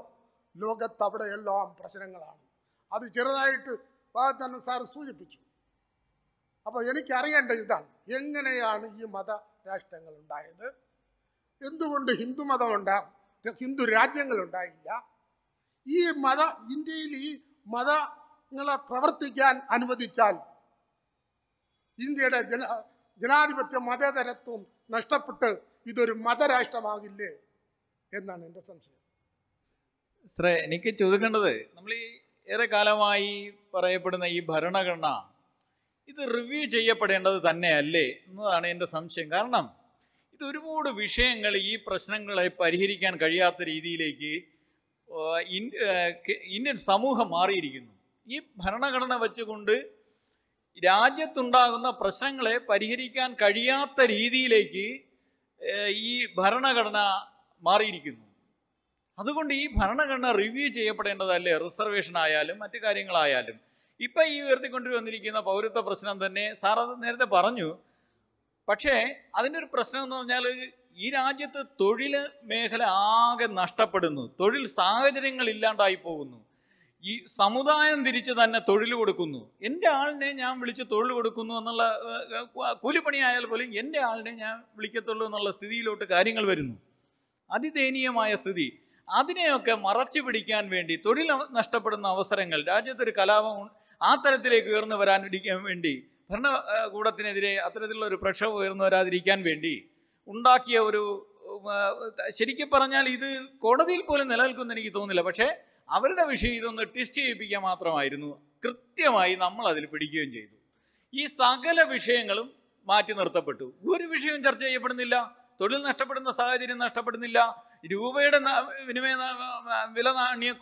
ലോകത്തവിടെ എല്ലാം പ്രശ്നങ്ങളാണ് അത് ചെറുതായിട്ട് ഭാഗത്തന്നെ സാർ സൂചിപ്പിച്ചു അപ്പോൾ എനിക്കറിയേണ്ട ഇതാണ് എങ്ങനെയാണ് ഈ മത രാഷ്ട്രങ്ങൾ ഉണ്ടായത് എന്തുകൊണ്ട് ഹിന്ദു മതം ഉണ്ടാകും ഹിന്ദു രാജ്യങ്ങൾ ഉണ്ടായില്ല ഈ മത ഇന്ത്യയിൽ ഈ മത നിങ്ങളെ പ്രവർത്തിക്കാൻ അനുവദിച്ചാൽ ഇന്ത്യയുടെ ജന ജനാധിപത്യ മതേതരത്വം നഷ്ടപ്പെട്ട് ഇതൊരു മതരാഷ്ട്രമാകില്ലേ എന്നാണ് എൻ്റെ സംശയം സാറേ എനിക്ക് ചോദിക്കേണ്ടത് നമ്മൾ ഈ ഏറെ കാലമായി പറയപ്പെടുന്ന ഈ ഭരണഘടന ഇത് റിവ്യൂ ചെയ്യപ്പെടേണ്ടത് തന്നെയല്ലേ എന്നതാണ് എൻ്റെ സംശയം കാരണം ഇത് ഒരുപാട് വിഷയങ്ങൾ ഈ പ്രശ്നങ്ങളെ പരിഹരിക്കാൻ കഴിയാത്ത രീതിയിലേക്ക് ഇന്ത്യൻ സമൂഹം മാറിയിരിക്കുന്നു ഈ ഭരണഘടന വെച്ചുകൊണ്ട് രാജ്യത്തുണ്ടാകുന്ന പ്രശ്നങ്ങളെ പരിഹരിക്കാൻ കഴിയാത്ത രീതിയിലേക്ക് ഈ ഭരണഘടന മാറിയിരിക്കുന്നു അതുകൊണ്ട് ഈ ഭരണഘടന റിവ്യൂ ചെയ്യപ്പെടേണ്ടതല്ലേ റിസർവേഷൻ ആയാലും മറ്റു കാര്യങ്ങളായാലും ഇപ്പം ഈ ഉയർത്തിക്കൊണ്ടുവന്നിരിക്കുന്ന പൗരത്വ പ്രശ്നം തന്നെ അത് നേരത്തെ പറഞ്ഞു പക്ഷേ അതിൻ്റെ ഒരു പ്രശ്നം എന്ന് പറഞ്ഞാൽ ഈ രാജ്യത്ത് തൊഴിൽ മേഖല ആകെ നഷ്ടപ്പെടുന്നു തൊഴിൽ സാഹചര്യങ്ങൾ ഇല്ലാണ്ടായി പോകുന്നു ഈ സമുദായം തിരിച്ച് തന്നെ തൊഴിൽ കൊടുക്കുന്നു എൻ്റെ ആളിനെ ഞാൻ വിളിച്ച് തൊഴിൽ കൊടുക്കുന്നു എന്നുള്ള കൂലിപ്പണിയായാൽ പോലും എൻ്റെ ആളിനെ ഞാൻ വിളിക്കത്തുള്ളൂ എന്നുള്ള സ്ഥിതിയിലോട്ട് കാര്യങ്ങൾ വരുന്നു അതിദയനീയമായ സ്ഥിതി അതിനെയൊക്കെ മറച്ചു പിടിക്കാൻ വേണ്ടി തൊഴിൽ നഷ്ടപ്പെടുന്ന അവസരങ്ങൾ രാജ്യത്തൊരു കലാപം ആ തരത്തിലേക്ക് ഉയർന്നു വരാൻ വേണ്ടി ഭരണകൂടത്തിനെതിരെ അത്തരത്തിലുള്ള ഒരു പ്രക്ഷോഭം ഉയർന്നു വരാതിരിക്കാൻ വേണ്ടി ഉണ്ടാക്കിയ ഒരു ശരിക്കും പറഞ്ഞാൽ ഇത് കോടതിയിൽ പോലും നിലനിൽക്കുമെന്ന് എനിക്ക് തോന്നില്ല പക്ഷേ അവരുടെ വിഷയം ഇതൊന്ന് ടെസ്റ്റ് ചെയ്യിപ്പിക്കാൻ മാത്രമായിരുന്നു കൃത്യമായി നമ്മൾ അതിൽ പിടിക്കുകയും ചെയ്തു ഈ സകല വിഷയങ്ങളും മാറ്റി നിർത്തപ്പെട്ടു ഒരു വിഷയവും ചർച്ച ചെയ്യപ്പെടുന്നില്ല തൊഴിൽ നഷ്ടപ്പെടുന്ന സാഹചര്യം നഷ്ടപ്പെടുന്നില്ല രൂപയുടെ വിനിമയ വില നാണ്യ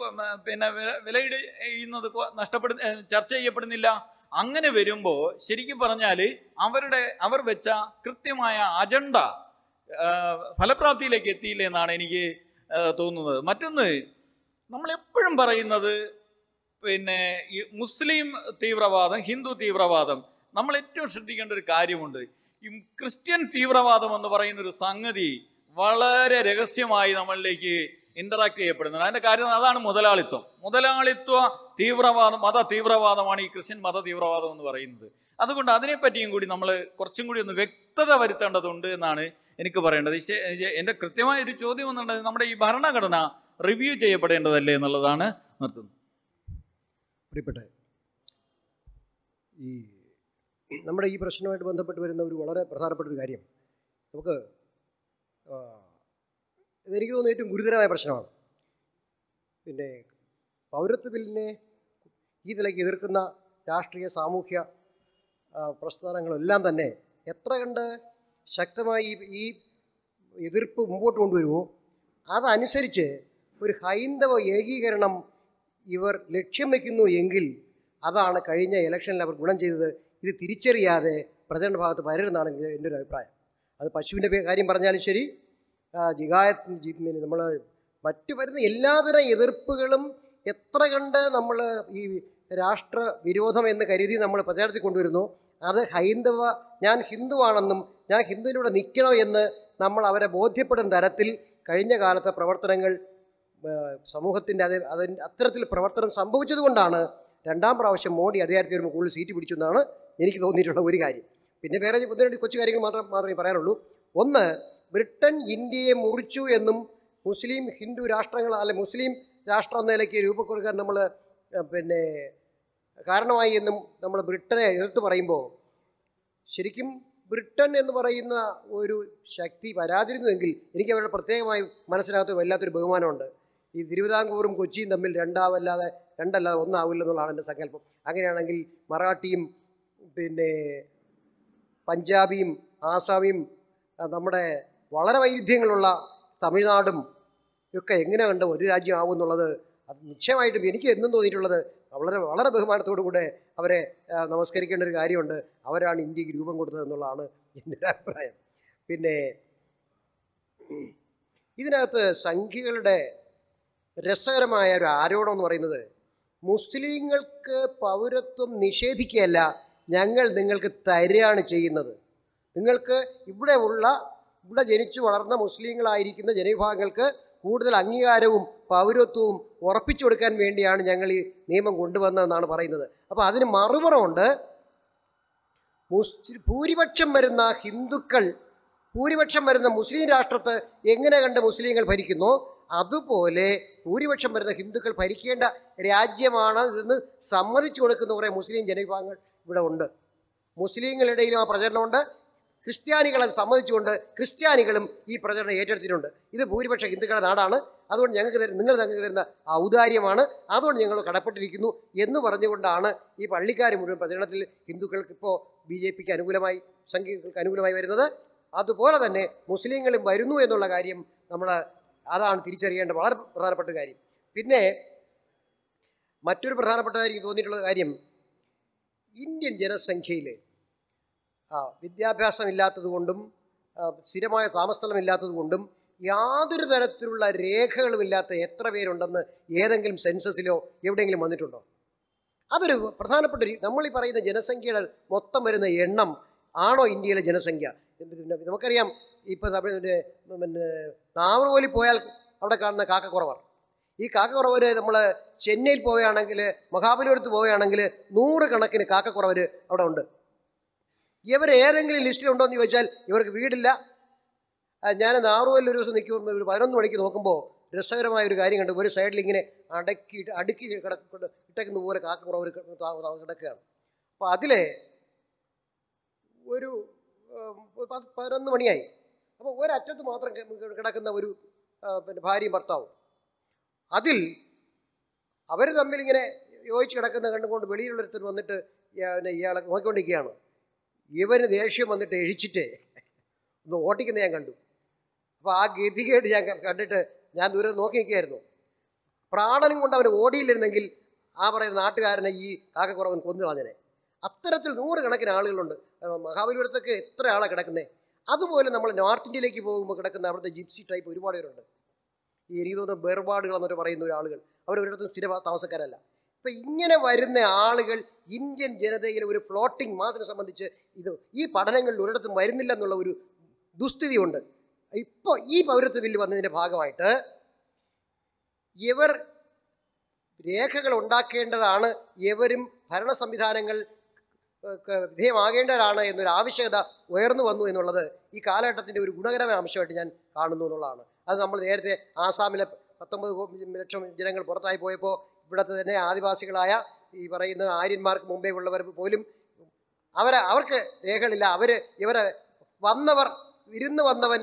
പിന്നെ വിലയിട് ചെയ്യുന്നത് നഷ്ടപ്പെടു ചർച്ച ചെയ്യപ്പെടുന്നില്ല അങ്ങനെ വരുമ്പോൾ ശരിക്കും പറഞ്ഞാൽ അവരുടെ അവർ വെച്ച കൃത്യമായ അജണ്ട ഫലപ്രാപ്തിയിലേക്ക് എത്തിയില്ല എന്നാണ് എനിക്ക് തോന്നുന്നത് മറ്റൊന്ന് നമ്മൾ എപ്പോഴും പറയുന്നത് പിന്നെ ഈ മുസ്ലിം തീവ്രവാദം ഹിന്ദു തീവ്രവാദം നമ്മൾ ഏറ്റവും ശ്രദ്ധിക്കേണ്ട ഒരു കാര്യമുണ്ട് ഈ ക്രിസ്ത്യൻ തീവ്രവാദം എന്ന് പറയുന്ന ഒരു സംഗതി വളരെ രഹസ്യമായി നമ്മളിലേക്ക് ഇന്ററാക്ട് ചെയ്യപ്പെടുന്നത് അതിൻ്റെ കാര്യം അതാണ് മുതലാളിത്വം മുതലാളിത്വ തീവ്രവാദം മത തീവ്രവാദമാണ് ഈ ക്രിസ്ത്യൻ മത തീവ്രവാദം എന്ന് പറയുന്നത് അതുകൊണ്ട് അതിനെപ്പറ്റിയും കൂടി നമ്മൾ കുറച്ചും കൂടി ഒന്ന് വ്യക്തത വരുത്തേണ്ടതുണ്ട് എന്നാണ് എനിക്ക് പറയേണ്ടത് എൻ്റെ കൃത്യമായ ഒരു ചോദ്യം എന്നുണ്ടെങ്കിൽ നമ്മുടെ ഈ ഭരണഘടന റിവ്യൂ ചെയ്യപ്പെടേണ്ടതല്ലേ എന്നുള്ളതാണ് നിർത്തുന്നത് പ്രിയപ്പെട്ട ഈ നമ്മുടെ ഈ പ്രശ്നവുമായിട്ട് ബന്ധപ്പെട്ട് വരുന്ന ഒരു വളരെ പ്രധാനപ്പെട്ട ഒരു കാര്യം നമുക്ക് എനിക്ക് തോന്നുന്നു ഏറ്റവും ഗുരുതരമായ പ്രശ്നമാണ് പിന്നെ പൗരത്വ ബില്ലിനെ ഈ നിലയ്ക്ക് എതിർക്കുന്ന രാഷ്ട്രീയ സാമൂഹ്യ പ്രസ്ഥാനങ്ങളെല്ലാം തന്നെ എത്ര കണ്ട് ശക്തമായി ഈ എതിർപ്പ് മുമ്പോട്ട് കൊണ്ടുവരുമോ അതനുസരിച്ച് ഒരു ഹൈന്ദവ ഏകീകരണം ഇവർ ലക്ഷ്യം വയ്ക്കുന്നു എങ്കിൽ അതാണ് കഴിഞ്ഞ ഇലക്ഷനിൽ അവർ ഗുണം ചെയ്തത് ഇത് തിരിച്ചറിയാതെ പ്രചരണ ഭാഗത്ത് വരരുതെന്നാണ് എൻ്റെ ഒരു അഭിപ്രായം അത് പശുവിൻ്റെ കാര്യം പറഞ്ഞാലും ശരി ജിഗായത്ത് നമ്മൾ മറ്റു വരുന്ന എല്ലാതരം എതിർപ്പുകളും എത്ര കണ്ട് നമ്മൾ ഈ രാഷ്ട്ര വിരോധം എന്ന് കരുതി നമ്മൾ പ്രചാരത്തിൽ കൊണ്ടുവരുന്നു അത് ഹൈന്ദവ ഞാൻ ഹിന്ദുവാണെന്നും ഞാൻ ഹിന്ദുവിനോട് നിൽക്കണം എന്ന് നമ്മൾ അവരെ ബോധ്യപ്പെടുന്ന തരത്തിൽ കഴിഞ്ഞ കാലത്തെ പ്രവർത്തനങ്ങൾ സമൂഹത്തിൻ്റെ അത് അതിൻ്റെ അത്തരത്തിൽ പ്രവർത്തനം സംഭവിച്ചതുകൊണ്ടാണ് രണ്ടാം പ്രാവശ്യം മോഡി അധികാരത്തിൽ വരുമ്പോൾ കൂടുതൽ സീറ്റ് പിടിച്ചു എന്നാണ് എനിക്ക് തോന്നിയിട്ടുള്ള ഒരു കാര്യം പിന്നെ വേറെ ഒന്ന് രണ്ട് കൊച്ചു കാര്യങ്ങൾ മാത്രം മാത്രമേ പറയാനുള്ളൂ ഒന്ന് ബ്രിട്ടൻ ഇന്ത്യയെ മുറിച്ചു എന്നും മുസ്ലിം ഹിന്ദു രാഷ്ട്രങ്ങൾ അല്ലെ മുസ്ലിം രാഷ്ട്രം എന്ന നിലയ്ക്ക് രൂപക്കൊടുക്കാൻ നമ്മൾ പിന്നെ കാരണമായി എന്നും നമ്മൾ ബ്രിട്ടനെ എതിർത്ത് പറയുമ്പോൾ ശരിക്കും ബ്രിട്ടൻ എന്ന് പറയുന്ന ഒരു ശക്തി വരാതിരുന്നുവെങ്കിൽ എനിക്ക് അവരുടെ പ്രത്യേകമായി മനസ്സിലാകാത്ത വല്ലാത്തൊരു ബഹുമാനമുണ്ട് ഈ തിരുവിതാംകൂറും കൊച്ചിയും തമ്മിൽ രണ്ടാവല്ലാതെ രണ്ടല്ലാതെ ഒന്നാവില്ല എന്നുള്ളതാണ് എൻ്റെ സങ്കല്പം അങ്ങനെയാണെങ്കിൽ മറാഠിയും പിന്നെ പഞ്ചാബിയും ആസാമിയും നമ്മുടെ വളരെ വൈരുദ്ധ്യങ്ങളുള്ള തമിഴ്നാടും ഒക്കെ എങ്ങനെ കണ്ട് ഒരു രാജ്യമാവും എന്നുള്ളത് അത് നിശ്ചയമായിട്ടും എനിക്ക് എന്നും തോന്നിയിട്ടുള്ളത് വളരെ വളരെ ബഹുമാനത്തോടു കൂടെ അവരെ നമസ്കരിക്കേണ്ട ഒരു കാര്യമുണ്ട് അവരാണ് ഇന്ത്യക്ക് രൂപം കൊടുത്തത് എന്നുള്ളതാണ് എൻ്റെ ഒരു അഭിപ്രായം പിന്നെ ഇതിനകത്ത് സംഖ്യകളുടെ രസകരമായ ഒരു ആരോപണം എന്ന് പറയുന്നത് മുസ്ലിങ്ങൾക്ക് പൗരത്വം നിഷേധിക്കുകയല്ല ഞങ്ങൾ നിങ്ങൾക്ക് തരികയാണ് ചെയ്യുന്നത് നിങ്ങൾക്ക് ഇവിടെ ഉള്ള ഇവിടെ ജനിച്ചു വളർന്ന മുസ്ലിങ്ങളായിരിക്കുന്ന ജനവിഭാഗങ്ങൾക്ക് കൂടുതൽ അംഗീകാരവും പൗരത്വവും ഉറപ്പിച്ചു കൊടുക്കാൻ വേണ്ടിയാണ് ഞങ്ങൾ ഈ നിയമം കൊണ്ടുവന്നതെന്നാണ് പറയുന്നത് അപ്പോൾ അതിന് മറുപുറമുണ്ട് മുസ്ലി ഭൂരിപക്ഷം വരുന്ന ഹിന്ദുക്കൾ ഭൂരിപക്ഷം വരുന്ന മുസ്ലിം രാഷ്ട്രത്തെ എങ്ങനെ കണ്ട് മുസ്ലിങ്ങൾ ഭരിക്കുന്നു അതുപോലെ ഭൂരിപക്ഷം വരുന്ന ഹിന്ദുക്കൾ ഭരിക്കേണ്ട രാജ്യമാണ് ഇതെന്ന് സമ്മതിച്ചു കൊടുക്കുന്ന കുറേ മുസ്ലിം ജനവിഭാഗങ്ങൾ ഇവിടെ ഉണ്ട് മുസ്ലിങ്ങളിടയിലും ആ പ്രചരണമുണ്ട് ക്രിസ്ത്യാനികളെ സമ്മതിച്ചുകൊണ്ട് ക്രിസ്ത്യാനികളും ഈ പ്രചരണം ഏറ്റെടുത്തിട്ടുണ്ട് ഇത് ഭൂരിപക്ഷ ഹിന്ദുക്കളുടെ നാടാണ് അതുകൊണ്ട് ഞങ്ങൾക്ക് തരുന്ന നിങ്ങൾ ഞങ്ങൾക്ക് തരുന്ന ഔദാര്യമാണ് അതുകൊണ്ട് ഞങ്ങൾ കടപ്പെട്ടിരിക്കുന്നു എന്ന് പറഞ്ഞുകൊണ്ടാണ് ഈ പള്ളിക്കാർ മുഴുവൻ പ്രചരണത്തിൽ ഹിന്ദുക്കൾക്ക് ഇപ്പോൾ ബി ജെ പിക്ക് അനുകൂലമായി സംഘങ്ങൾക്ക് അനുകൂലമായി വരുന്നത് അതുപോലെ തന്നെ മുസ്ലിങ്ങളും വരുന്നു എന്നുള്ള കാര്യം നമ്മൾ അതാണ് തിരിച്ചറിയേണ്ട വളരെ പ്രധാനപ്പെട്ട കാര്യം പിന്നെ മറ്റൊരു പ്രധാനപ്പെട്ട കാര്യം തോന്നിയിട്ടുള്ള കാര്യം ഇന്ത്യൻ ജനസംഖ്യയിൽ വിദ്യാഭ്യാസമില്ലാത്തത് കൊണ്ടും സ്ഥിരമായ താമസസ്ഥലമില്ലാത്തത് കൊണ്ടും യാതൊരു തരത്തിലുള്ള രേഖകളുമില്ലാത്ത എത്ര പേരുണ്ടെന്ന് ഏതെങ്കിലും സെൻസസിലോ എവിടെയെങ്കിലും വന്നിട്ടുണ്ടോ അതൊരു പ്രധാനപ്പെട്ട നമ്മൾ ഈ പറയുന്ന ജനസംഖ്യയുടെ മൊത്തം വരുന്ന എണ്ണം ആണോ ഇന്ത്യയിലെ ജനസംഖ്യ നമുക്കറിയാം ഇപ്പോൾ തമിഴ് പിന്നെ നാമർകോലി പോയാൽ അവിടെ കാണുന്ന കാക്ക കുറവാണ് ഈ കാക്ക കുറവർ നമ്മൾ ചെന്നൈയിൽ പോവുകയാണെങ്കിൽ മഹാബലിപുരത്ത് പോവുകയാണെങ്കിൽ നൂറുകണക്കിന് കാക്ക കുറവർ അവിടെ ഉണ്ട് ഇവർ ഏതെങ്കിലും ഉണ്ടോ എന്ന് ചോദിച്ചാൽ ഇവർക്ക് വീടില്ല ഞാൻ നാറുവല്ലിൽ ഒരു ദിവസം നിൽക്കുമ്പോൾ ഒരു പതിനൊന്ന് മണിക്ക് നോക്കുമ്പോൾ രസകരമായ ഒരു കാര്യം കണ്ടു ഒരു സൈഡിൽ ഇങ്ങനെ അടക്കി അടുക്കി കിടക്കൊണ്ട് ഇട്ടേക്കുന്ന പോലെ കാക്ക കുറവർ കിടക്കുകയാണ് അപ്പോൾ അതിലെ ഒരു പതിനൊന്ന് മണിയായി അപ്പോൾ ഒരറ്റത്ത് മാത്രം കിടക്കുന്ന ഒരു പിന്നെ ഭാര്യയും ഭർത്താവും അതിൽ അവർ തമ്മിൽ ഇങ്ങനെ യോജിച്ച് കിടക്കുന്ന കണ്ടുകൊണ്ട് വെളിയിലുള്ളൊരുത്തൻ വന്നിട്ട് പിന്നെ ഇയാളെ നോക്കിക്കൊണ്ടിരിക്കുകയാണ് ഇവന് ദേഷ്യം വന്നിട്ട് എഴിച്ചിട്ട് ഒന്ന് ഓട്ടിക്കുന്ന ഞാൻ കണ്ടു അപ്പോൾ ആ ഗതികേട് ഞാൻ കണ്ടിട്ട് ഞാൻ ദൂരെ നോക്കി നിൽക്കുകയായിരുന്നു പ്രാണനും കൊണ്ട് അവർ ഓടിയില്ലിരുന്നെങ്കിൽ ആ പറയുന്ന നാട്ടുകാരനെ ഈ കാക്കക്കുറവൻ കൊന്നു കളഞ്ഞനെ അത്തരത്തിൽ നൂറുകണക്കിന് ആളുകളുണ്ട് മഹാബലിപുരത്തൊക്കെ എത്ര ആളാണ് കിടക്കുന്നത് അതുപോലെ നമ്മൾ നോർത്ത് ഇന്ത്യയിലേക്ക് പോകുമ്പോൾ കിടക്കുന്ന അവിടുത്തെ ജിപ്സി ടൈപ്പ് ഒരുപാട് പേരുണ്ട് ഈ എനിക്ക് തോന്നുന്ന ബേർപാടുകൾ എന്നൊക്കെ പറയുന്ന ഒരാളുകൾ ആളുകൾ അവർ ഒരിടത്തും സ്ഥിര താമസക്കാരല്ല അപ്പം ഇങ്ങനെ വരുന്ന ആളുകൾ ഇന്ത്യൻ ജനതയിലെ ഒരു ഫ്ലോട്ടിംഗ് മാസിനെ സംബന്ധിച്ച് ഇത് ഈ പഠനങ്ങളിൽ ഒരിടത്തും വരുന്നില്ല എന്നുള്ള ഒരു ദുസ്ഥിതിയുണ്ട് ഇപ്പോൾ ഈ പൗരത്വ ബില്ല് വന്നതിൻ്റെ ഭാഗമായിട്ട് ഇവർ രേഖകൾ ഉണ്ടാക്കേണ്ടതാണ് എവരും ഭരണ സംവിധാനങ്ങൾ ഒരാണ് എന്നൊരു ആവശ്യകത ഉയർന്നു വന്നു എന്നുള്ളത് ഈ കാലഘട്ടത്തിൻ്റെ ഒരു ഗുണകരമായ അംശമായിട്ട് ഞാൻ കാണുന്നു എന്നുള്ളതാണ് അത് നമ്മൾ നേരത്തെ ആസാമിലെ പത്തൊമ്പത് ലക്ഷം ജനങ്ങൾ പുറത്തായി പോയപ്പോൾ ഇവിടുത്തെ തന്നെ ആദിവാസികളായ ഈ പറയുന്ന ആര്യന്മാർക്ക് മുമ്പേ ഉള്ളവർ പോലും അവരെ അവർക്ക് രേഖകളില്ല അവർ ഇവരെ വന്നവർ ഇരുന്ന് വന്നവൻ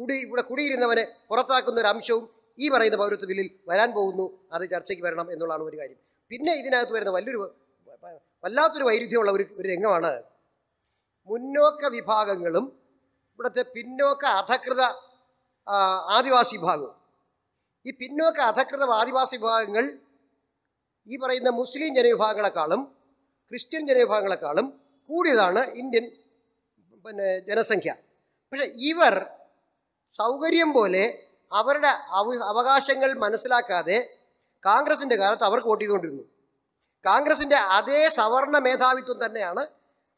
കുടി ഇവിടെ കുടിയിരുന്നവനെ പുറത്താക്കുന്ന ഒരു അംശവും ഈ പറയുന്ന പൗരത്വ ബില്ലിൽ വരാൻ പോകുന്നു അത് ചർച്ചയ്ക്ക് വരണം എന്നുള്ളതാണ് ഒരു കാര്യം പിന്നെ ഇതിനകത്ത് വരുന്ന വലിയൊരു വല്ലാത്തൊരു വൈരുദ്ധ്യമുള്ള ഒരു ഒരു രംഗമാണ് മുന്നോക്ക വിഭാഗങ്ങളും ഇവിടുത്തെ പിന്നോക്ക അധകൃത ആദിവാസി വിഭാഗവും ഈ പിന്നോക്ക അധകൃത ആദിവാസി വിഭാഗങ്ങൾ ഈ പറയുന്ന മുസ്ലിം ജനവിഭാഗങ്ങളെക്കാളും ക്രിസ്ത്യൻ ജനവിഭാഗങ്ങളെക്കാളും കൂടിയതാണ് ഇന്ത്യൻ പിന്നെ ജനസംഖ്യ പക്ഷേ ഇവർ സൗകര്യം പോലെ അവരുടെ അവകാശങ്ങൾ മനസ്സിലാക്കാതെ കോൺഗ്രസിൻ്റെ കാലത്ത് അവർക്ക് വോട്ട് ചെയ്തുകൊണ്ടിരുന്നു കോൺഗ്രസിൻ്റെ അതേ സവർണ മേധാവിത്വം തന്നെയാണ്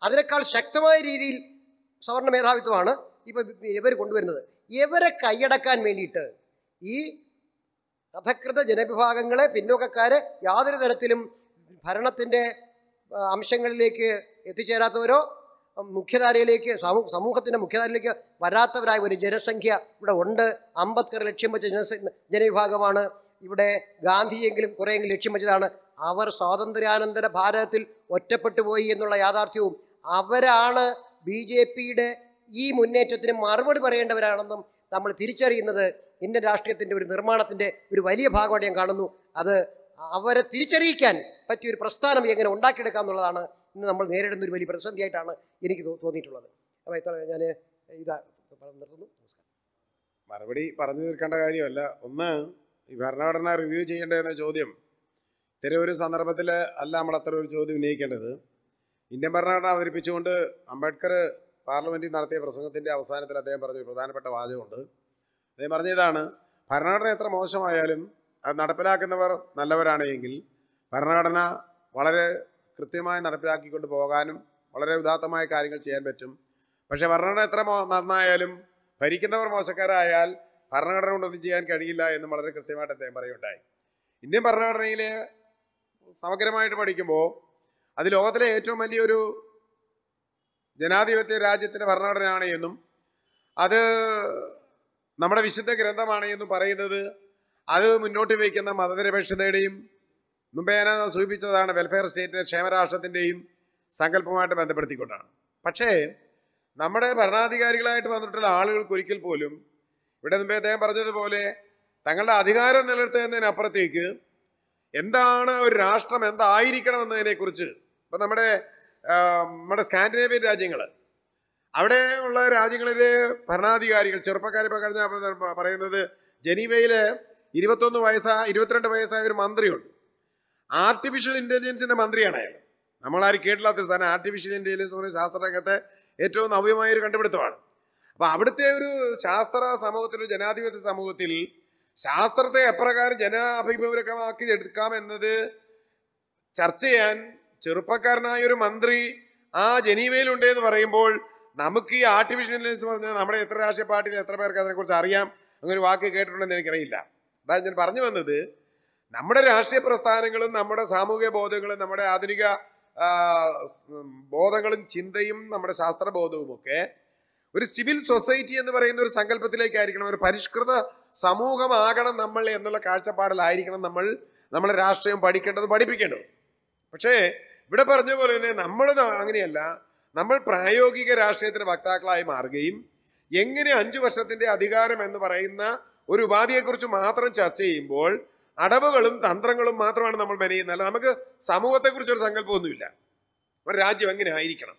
അതിനേക്കാൾ ശക്തമായ രീതിയിൽ സവർണ മേധാവിത്വമാണ് ഇപ്പോൾ ഇവർ കൊണ്ടുവരുന്നത് ഇവരെ കൈയടക്കാൻ വേണ്ടിയിട്ട് ഈ അധകൃത ജനവിഭാഗങ്ങളെ പിന്നോക്കക്കാരെ യാതൊരു തരത്തിലും ഭരണത്തിൻ്റെ അംശങ്ങളിലേക്ക് എത്തിച്ചേരാത്തവരോ മുഖ്യധാരയിലേക്ക് സമൂഹ സമൂഹത്തിൻ്റെ മുഖ്യധാരയിലേക്ക് വരാത്തവരായ ഒരു ജനസംഖ്യ ഇവിടെ ഉണ്ട് അമ്പത്തിക്കറ് ലക്ഷ്യം വെച്ച ജനസ ജനവിഭാഗമാണ് ഇവിടെ ഗാന്ധിയെങ്കിലും കുറേയെങ്കിലും ലക്ഷ്യം വെച്ചതാണ് അവർ സ്വാതന്ത്ര്യാനന്തര ഭാരതത്തിൽ ഒറ്റപ്പെട്ടുപോയി എന്നുള്ള യാഥാർത്ഥ്യവും അവരാണ് ബി ജെ പിയുടെ ഈ മുന്നേറ്റത്തിന് മറുപടി പറയേണ്ടവരാണെന്നും നമ്മൾ തിരിച്ചറിയുന്നത് ഇന്ത്യൻ രാഷ്ട്രീയത്തിൻ്റെ ഒരു നിർമ്മാണത്തിൻ്റെ ഒരു വലിയ ഭാഗമായിട്ട് ഞാൻ കാണുന്നു അത് അവരെ തിരിച്ചറിയിക്കാൻ പറ്റിയൊരു പ്രസ്ഥാനം എങ്ങനെ ഉണ്ടാക്കിയെടുക്കാം എന്നുള്ളതാണ് ഇന്ന് നമ്മൾ നേരിടുന്ന ഒരു വലിയ പ്രതിസന്ധിയായിട്ടാണ് എനിക്ക് തോന്നിയിട്ടുള്ളത് അപ്പോൾ ഇത്ര ഞാൻ ഇതാ നിർത്തുന്നു മറുപടി പറഞ്ഞു തീർക്കേണ്ട കാര്യമല്ല ഒന്ന് ഈ ഭരണഘടന റിവ്യൂ ചെയ്യേണ്ടതെന്ന ചോദ്യം ഇത്തരം ഒരു സന്ദർഭത്തിൽ അല്ല നമ്മൾ അത്ര ഒരു ചോദ്യം ഉന്നയിക്കേണ്ടത് ഇന്ത്യൻ ഭരണഘടന അവതരിപ്പിച്ചുകൊണ്ട് അംബേദ്കർ പാർലമെൻറ്റിൽ നടത്തിയ പ്രസംഗത്തിൻ്റെ അവസാനത്തിൽ അദ്ദേഹം പറഞ്ഞ പ്രധാനപ്പെട്ട വാചകമുണ്ട് അദ്ദേഹം പറഞ്ഞതാണ് ഭരണഘടന എത്ര മോശമായാലും അത് നടപ്പിലാക്കുന്നവർ നല്ലവരാണെങ്കിൽ ഭരണഘടന വളരെ കൃത്യമായി നടപ്പിലാക്കിക്കൊണ്ട് പോകാനും വളരെ ഉദാത്തമായ കാര്യങ്ങൾ ചെയ്യാൻ പറ്റും പക്ഷേ ഭരണഘടന എത്ര നന്നായാലും ഭരിക്കുന്നവർ മോശക്കാരായാൽ ഭരണഘടന കൊണ്ടൊന്നും ചെയ്യാൻ കഴിയില്ല എന്ന് വളരെ കൃത്യമായിട്ട് അദ്ദേഹം പറയുകയുണ്ടായി ഇന്ത്യൻ ഭരണഘടനയിലെ സമഗ്രമായിട്ട് പഠിക്കുമ്പോൾ അത് ലോകത്തിലെ ഏറ്റവും വലിയൊരു ജനാധിപത്യ രാജ്യത്തിൻ്റെ ഭരണഘടനയാണ് എന്നും അത് നമ്മുടെ വിശുദ്ധ ഗ്രന്ഥമാണ് എന്നും പറയുന്നത് അത് മുന്നോട്ട് വയ്ക്കുന്ന മതനിരപേക്ഷതയുടെയും മുമ്പേന സൂചിപ്പിച്ചതാണ് വെൽഫെയർ സ്റ്റേറ്റിൻ്റെ ക്ഷേമരാഷ്ട്രത്തിൻ്റെയും സങ്കല്പമായിട്ട് ബന്ധപ്പെടുത്തിക്കൊണ്ടാണ് പക്ഷേ നമ്മുടെ ഭരണാധികാരികളായിട്ട് വന്നിട്ടുള്ള ആളുകൾക്ക് ഒരിക്കൽ പോലും ഇവിടെ മുമ്പേ അദ്ദേഹം പറഞ്ഞതുപോലെ തങ്ങളുടെ അധികാരം നിലനിർത്തുന്നതിനപ്പുറത്തേക്ക് എന്താണ് ഒരു രാഷ്ട്രം എന്തായിരിക്കണം എന്നതിനെക്കുറിച്ച് ഇപ്പൊ നമ്മുടെ നമ്മുടെ സ്കാൻഡിനേവിയൻ രാജ്യങ്ങൾ അവിടെ ഉള്ള രാജ്യങ്ങളിലെ ഭരണാധികാരികൾ ചെറുപ്പക്കാർ ഇപ്പോൾ കഴിഞ്ഞ പറയുന്നത് ജനീവയിലെ ഇരുപത്തൊന്ന് വയസ്സാ ഇരുപത്തിരണ്ട് വയസ്സായ ഒരു മന്ത്രിയുണ്ട് ആർട്ടിഫിഷ്യൽ ഇന്റലിജൻസിന്റെ മന്ത്രിയാണ് അയാൾ നമ്മളാരും കേട്ടില്ലാത്തൊരു സാധനം ആർട്ടിഫിഷ്യൽ ഇൻ്റലിജൻസ് എന്ന് പറയുന്ന ശാസ്ത്രരംഗത്തെ ഏറ്റവും നവ്യമായ ഒരു കണ്ടുപിടുത്തമാണ് അപ്പോൾ അവിടുത്തെ ഒരു ശാസ്ത്ര സമൂഹത്തിൽ ജനാധിപത്യ സമൂഹത്തിൽ ശാസ്ത്രത്തെ എപ്രകാരം ജനാഭിമുഖമാക്കി എടുക്കാം എന്നത് ചർച്ച ചെയ്യാൻ ചെറുപ്പക്കാരനായ ഒരു മന്ത്രി ആ ജനീവയിലുണ്ട് എന്ന് പറയുമ്പോൾ നമുക്ക് ഈ ആർട്ടിഫിഷ്യൽ ഇന്റലിജൻസ് പറഞ്ഞാൽ നമ്മുടെ എത്ര രാഷ്ട്രീയ പാർട്ടിയിൽ എത്ര പേർക്ക് അതിനെക്കുറിച്ച് അറിയാം അങ്ങനെ ഒരു വാക്ക് കേട്ടിട്ടുണ്ടെന്ന് എനിക്കറിയില്ല അതായത് ഞാൻ പറഞ്ഞു വന്നത് നമ്മുടെ രാഷ്ട്രീയ പ്രസ്ഥാനങ്ങളും നമ്മുടെ സാമൂഹിക ബോധങ്ങളും നമ്മുടെ ആധുനിക ബോധങ്ങളും ചിന്തയും നമ്മുടെ ഒക്കെ ഒരു സിവിൽ സൊസൈറ്റി എന്ന് പറയുന്ന ഒരു സങ്കല്പത്തിലേക്കായിരിക്കണം ഒരു പരിഷ്കൃത സമൂഹമാകണം നമ്മൾ എന്നുള്ള കാഴ്ചപ്പാടിലായിരിക്കണം നമ്മൾ നമ്മളെ രാഷ്ട്രീയം പഠിക്കേണ്ടത് പഠിപ്പിക്കേണ്ടത് പക്ഷേ ഇവിടെ പറഞ്ഞ പോലെ തന്നെ നമ്മൾ അങ്ങനെയല്ല നമ്മൾ പ്രായോഗിക രാഷ്ട്രീയത്തിൻ്റെ വക്താക്കളായി മാറുകയും എങ്ങനെ അഞ്ചു വർഷത്തിൻ്റെ അധികാരം എന്ന് പറയുന്ന ഒരു ഉപാധിയെക്കുറിച്ച് മാത്രം ചർച്ച ചെയ്യുമ്പോൾ അടവുകളും തന്ത്രങ്ങളും മാത്രമാണ് നമ്മൾ മെനയുന്നത് അല്ല നമുക്ക് സമൂഹത്തെക്കുറിച്ചൊരു സങ്കല്പമൊന്നുമില്ല ഒരു രാജ്യം എങ്ങനെ ആയിരിക്കണം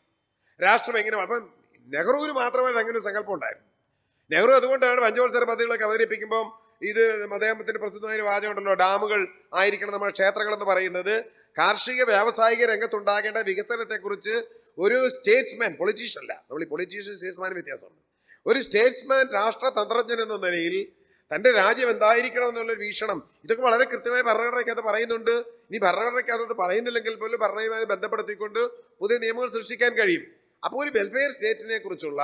രാഷ്ട്രം എങ്ങനെ അപ്പം നെഹ്റുവിന് മാത്രമായിട്ട് അങ്ങനെ ഒരു സങ്കല്പം ഉണ്ടായിരുന്നു നെഹ്റു അതുകൊണ്ടാണ് പഞ്ചവത്സര പദ്ധതികളൊക്കെ അവതരിപ്പിക്കുമ്പോൾ ഇത് അദ്ദേഹത്തിന്റെ പ്രസിദ്ധമായ ഒരു വാചകമുണ്ടല്ലോ ഡാമുകൾ ആയിരിക്കണം നമ്മുടെ ക്ഷേത്രങ്ങൾ എന്ന് പറയുന്നത് കാർഷിക വ്യാവസായിക രംഗത്തുണ്ടാകേണ്ട വികസനത്തെക്കുറിച്ച് ഒരു സ്റ്റേറ്റ്സ്മാൻ പൊളിറ്റീഷ്യൻ അല്ല നമ്മൾ ഈ പൊളിറ്റീഷ്യൻ സ്റ്റേറ്റ്സ്മാൻ വ്യത്യാസമുണ്ട് ഒരു സ്റ്റേറ്റ്സ്മാൻ രാഷ്ട്ര തന്ത്രജ്ഞൻ എന്ന നിലയിൽ തൻ്റെ രാജ്യം എന്തായിരിക്കണം എന്നുള്ളൊരു വീക്ഷണം ഇതൊക്കെ വളരെ കൃത്യമായി ഭരണഘടനയ്ക്കകത്ത് പറയുന്നുണ്ട് ഇനി ഭരണഘടനയ്ക്കകത്ത് പറയുന്നില്ലെങ്കിൽ പോലും ഭരണയുമായി ബന്ധപ്പെടുത്തിക്കൊണ്ട് പുതിയ നിയമങ്ങൾ സൃഷ്ടിക്കാൻ കഴിയും അപ്പോൾ ഒരു വെൽഫെയർ സ്റ്റേറ്റിനെ കുറിച്ചുള്ള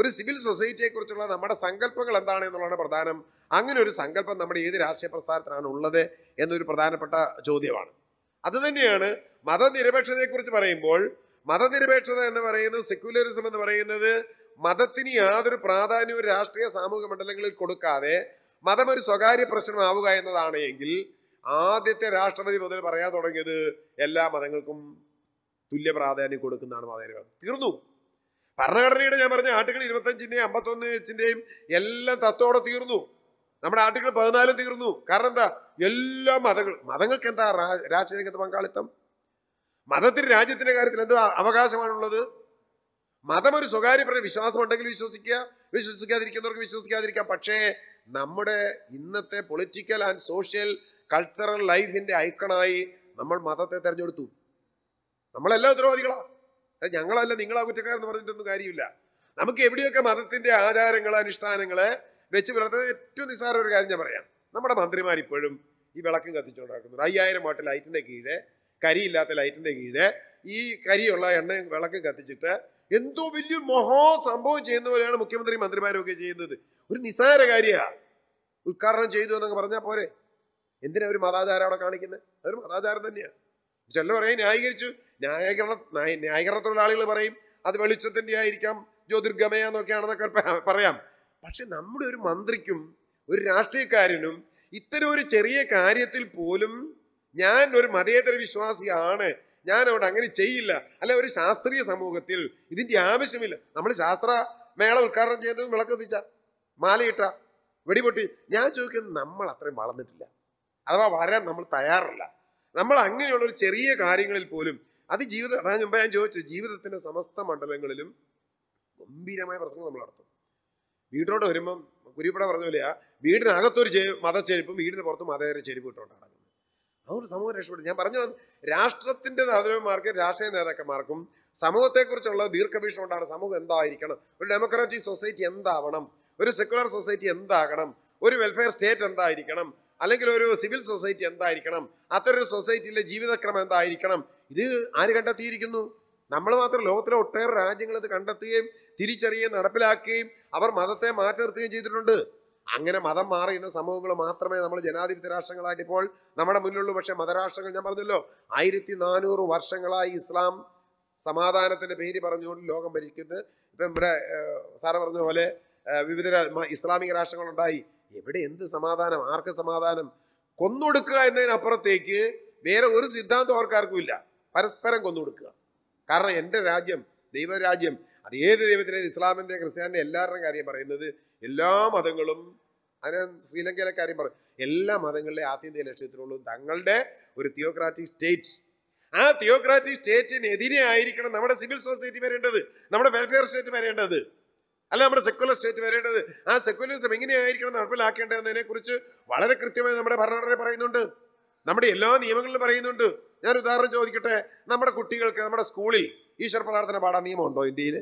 ഒരു സിവിൽ സൊസൈറ്റിയെക്കുറിച്ചുള്ള നമ്മുടെ സങ്കല്പങ്ങൾ എന്താണ് എന്നുള്ളതാണ് പ്രധാനം അങ്ങനെ ഒരു സങ്കല്പം നമ്മുടെ ഏത് രാഷ്ട്രീയ പ്രസ്ഥാനത്തിനാണ് ഉള്ളത് എന്നൊരു പ്രധാനപ്പെട്ട ചോദ്യമാണ് അതുതന്നെയാണ് മതനിരപേക്ഷതയെക്കുറിച്ച് പറയുമ്പോൾ മതനിരപേക്ഷത എന്ന് പറയുന്നത് സെക്യുലറിസം എന്ന് പറയുന്നത് മതത്തിന് യാതൊരു പ്രാധാന്യവും രാഷ്ട്രീയ സാമൂഹിക മണ്ഡലങ്ങളിൽ കൊടുക്കാതെ മതം ഒരു സ്വകാര്യ പ്രശ്നമാവുക എന്നതാണ് എങ്കിൽ ആദ്യത്തെ രാഷ്ട്രപതി മുതൽ പറയാൻ തുടങ്ങിയത് എല്ലാ മതങ്ങൾക്കും തുല്യ പ്രാധാന്യം കൊടുക്കുന്നതാണ് മതനിരപേക്ഷത തീർന്നു ഭരണഘടനയുടെ ഞാൻ പറഞ്ഞ ആർട്ടിക്കിൾ ഇരുപത്തഞ്ചിൻ്റെയും അമ്പത്തൊന്ന് എച്ചിൻ്റെയും എല്ലാം തത്വോടെ തീർന്നു നമ്മുടെ ആർട്ടിക്കിൾ പതിനാലും തീർന്നു കാരണം എന്താ എല്ലാ മതങ്ങൾ മതങ്ങൾക്ക് എന്താ രാഷ്ട്രീയത്തെ പങ്കാളിത്തം മതത്തിന് രാജ്യത്തിന്റെ കാര്യത്തിൽ എന്തോ അവകാശമാണുള്ളത് മതം ഒരു സ്വകാര്യ വിശ്വാസം ഉണ്ടെങ്കിൽ വിശ്വസിക്കുക വിശ്വസിക്കാതിരിക്കുന്നവർക്ക് വിശ്വസിക്കാതിരിക്കാം പക്ഷേ നമ്മുടെ ഇന്നത്തെ പൊളിറ്റിക്കൽ ആൻഡ് സോഷ്യൽ കൾച്ചറൽ ലൈഫിന്റെ ഐക്കണായി നമ്മൾ മതത്തെ തിരഞ്ഞെടുത്തു നമ്മളെല്ലാം ഉത്തരവാദികളാണ് അത് ഞങ്ങളല്ല നിങ്ങളാ കുറ്റക്കാരെന്ന് പറഞ്ഞിട്ടൊന്നും കാര്യമില്ല നമുക്ക് എവിടെയൊക്കെ മതത്തിന്റെ ആചാരങ്ങൾ അനുഷ്ഠാനങ്ങളെ വെച്ച് പുലർത്തുന്നത് ഏറ്റവും നിസ്സാര ഒരു കാര്യം ഞാൻ പറയാം നമ്മുടെ മന്ത്രിമാർ ഇപ്പോഴും ഈ വിളക്കും കത്തിച്ചുകൊണ്ടാക്കുന്നുണ്ട് അയ്യായിരം വാട്ട് ലൈറ്റിന്റെ കീഴെ കരിയില്ലാത്ത ലൈറ്റിന്റെ കീഴെ ഈ കരിയുള്ള എണ്ണ വിളക്കും കത്തിച്ചിട്ട് എന്തോ വലിയ മഹോ സംഭവം ചെയ്യുന്ന പോലെയാണ് മുഖ്യമന്ത്രി മന്ത്രിമാരൊക്കെ ചെയ്യുന്നത് ഒരു നിസ്സാര കാര്യമാ ഉദ്ഘാടനം ചെയ്തു എന്നൊക്കെ പറഞ്ഞാൽ പോരെ എന്തിനാ ഒരു മതാചാരം അവിടെ കാണിക്കുന്നത് അതൊരു മതാചാരം തന്നെയാണ് ചില പറയും ന്യായീകരിച്ചു ന്യായീകരണ ന്യായീകരണത്തിലുള്ള ആളുകൾ പറയും അത് വെളിച്ചത്തിൻ്റെ ആയിരിക്കാം എന്നൊക്കെയാണെന്നൊക്കെ പറയാം പക്ഷെ നമ്മുടെ ഒരു മന്ത്രിക്കും ഒരു രാഷ്ട്രീയക്കാരനും ഇത്തരം ഒരു ചെറിയ കാര്യത്തിൽ പോലും ഞാൻ ഒരു മതേതര വിശ്വാസിയാണ് ഞാൻ അവിടെ അങ്ങനെ ചെയ്യില്ല അല്ല ഒരു ശാസ്ത്രീയ സമൂഹത്തിൽ ഇതിൻ്റെ ആവശ്യമില്ല നമ്മൾ ശാസ്ത്ര മേള ഉദ്ഘാടനം ചെയ്തത് വിളക്ക് എത്തിച്ച മാലയിട്ട വെടിപൊട്ടി ഞാൻ ചോദിക്കുന്നത് നമ്മൾ അത്രയും വളർന്നിട്ടില്ല അഥവാ വളരാൻ നമ്മൾ തയ്യാറല്ല നമ്മൾ അങ്ങനെയുള്ള ഒരു ചെറിയ കാര്യങ്ങളിൽ പോലും അത് ജീവിത അതാണ് മുമ്പ് ഞാൻ ചോദിച്ചു ജീവിതത്തിന്റെ സമസ്ത മണ്ഡലങ്ങളിലും ഗംഭീരമായ പ്രശ്നങ്ങൾ നമ്മൾ നടത്തും വീട്ടിലോട്ട് വരുമ്പം കുരിപ്പട പറഞ്ഞ പോലെയാ വീടിനകത്തൊരു ചെ മതച്ചെരുപ്പും വീടിന് പുറത്ത് മതേറെ ചെരുപ്പ് ഇട്ടുകൊണ്ട് നടക്കുന്നത് ആ ഒരു സമൂഹം രക്ഷപ്പെടും ഞാൻ പറഞ്ഞു രാഷ്ട്രത്തിന്റെ നേതാക്കന്മാർക്കും രാഷ്ട്രീയ നേതാക്കന്മാർക്കും സമൂഹത്തെക്കുറിച്ചുള്ള ദീർഘവീക്ഷണം ഉണ്ടാണ് സമൂഹം എന്തായിരിക്കണം ഒരു ഡെമോക്രാറ്റിക് സൊസൈറ്റി എന്താവണം ഒരു സെക്യുലർ സൊസൈറ്റി എന്താകണം ഒരു വെൽഫെയർ സ്റ്റേറ്റ് എന്തായിരിക്കണം അല്ലെങ്കിൽ ഒരു സിവിൽ സൊസൈറ്റി എന്തായിരിക്കണം അത്തരൊരു സൊസൈറ്റിയിലെ ജീവിതക്രമം എന്തായിരിക്കണം ഇത് ആര് കണ്ടെത്തിയിരിക്കുന്നു നമ്മൾ മാത്രം ലോകത്തിലെ ഒട്ടേറെ രാജ്യങ്ങൾ ഇത് കണ്ടെത്തുകയും തിരിച്ചറിയുകയും നടപ്പിലാക്കുകയും അവർ മതത്തെ മാറ്റി നിർത്തുകയും ചെയ്തിട്ടുണ്ട് അങ്ങനെ മതം മാറിയുന്ന സമൂഹങ്ങൾ മാത്രമേ നമ്മൾ ജനാധിപത്യ രാഷ്ട്രങ്ങളായിട്ട് ഇപ്പോൾ നമ്മുടെ മുന്നിലുള്ളൂ പക്ഷേ മതരാഷ്ട്രങ്ങൾ ഞാൻ പറഞ്ഞല്ലോ ആയിരത്തി നാനൂറ് വർഷങ്ങളായി ഇസ്ലാം സമാധാനത്തിൻ്റെ പേര് പറഞ്ഞുകൊണ്ട് ലോകം ഭരിക്കുന്നത് ഇപ്പം ഇവിടെ സാറ് പറഞ്ഞ പോലെ വിവിധ ഇസ്ലാമിക രാഷ്ട്രങ്ങളുണ്ടായി എവിടെ എന്ത് സമാധാനം ആർക്ക് സമാധാനം കൊന്നൊടുക്കുക എന്നതിനപ്പുറത്തേക്ക് വേറെ ഒരു സിദ്ധാന്തം അവർക്കാർക്കും ഇല്ല പരസ്പരം കൊന്നൊടുക്കുക കാരണം എൻ്റെ രാജ്യം ദൈവരാജ്യം അത് ഏത് ദൈവത്തിൻ്റെ ഇസ്ലാമിൻ്റെ ക്രിസ്ത്യാനിൻ്റെ എല്ലാവരുടെയും കാര്യം പറയുന്നത് എല്ലാ മതങ്ങളും അതിനെ ശ്രീലങ്കയിലെ കാര്യം പറയും എല്ലാ മതങ്ങളുടെ ആത്യന്തിക ലക്ഷ്യത്തിനുള്ളൂ തങ്ങളുടെ ഒരു തിയോക്രാറ്റിക് സ്റ്റേറ്റ് ആ തിയോക്രാറ്റിക് സ്റ്റേറ്റിനെതിരെ ആയിരിക്കണം നമ്മുടെ സിവിൽ സൊസൈറ്റി വരേണ്ടത് നമ്മുടെ വെൽഫെയർ സ്റ്റേറ്റ് വരേണ്ടത് അല്ല നമ്മുടെ സെക്യുലർ സ്റ്റേറ്റ് വരേണ്ടത് ആ സെക്യുലറിസം എങ്ങനെയായിരിക്കണം നടപ്പിലാക്കേണ്ടതെന്നതിനെക്കുറിച്ച് വളരെ കൃത്യമായി നമ്മുടെ ഭരണഘടന പറയുന്നുണ്ട് നമ്മുടെ എല്ലാ നിയമങ്ങളിലും പറയുന്നുണ്ട് ഞാൻ ഉദാഹരണം ചോദിക്കട്ടെ നമ്മുടെ കുട്ടികൾക്ക് നമ്മുടെ സ്കൂളിൽ ഈശ്വര പ്രാർത്ഥന പാടാൻ നിയമമുണ്ടോ ഇന്ത്യയിൽ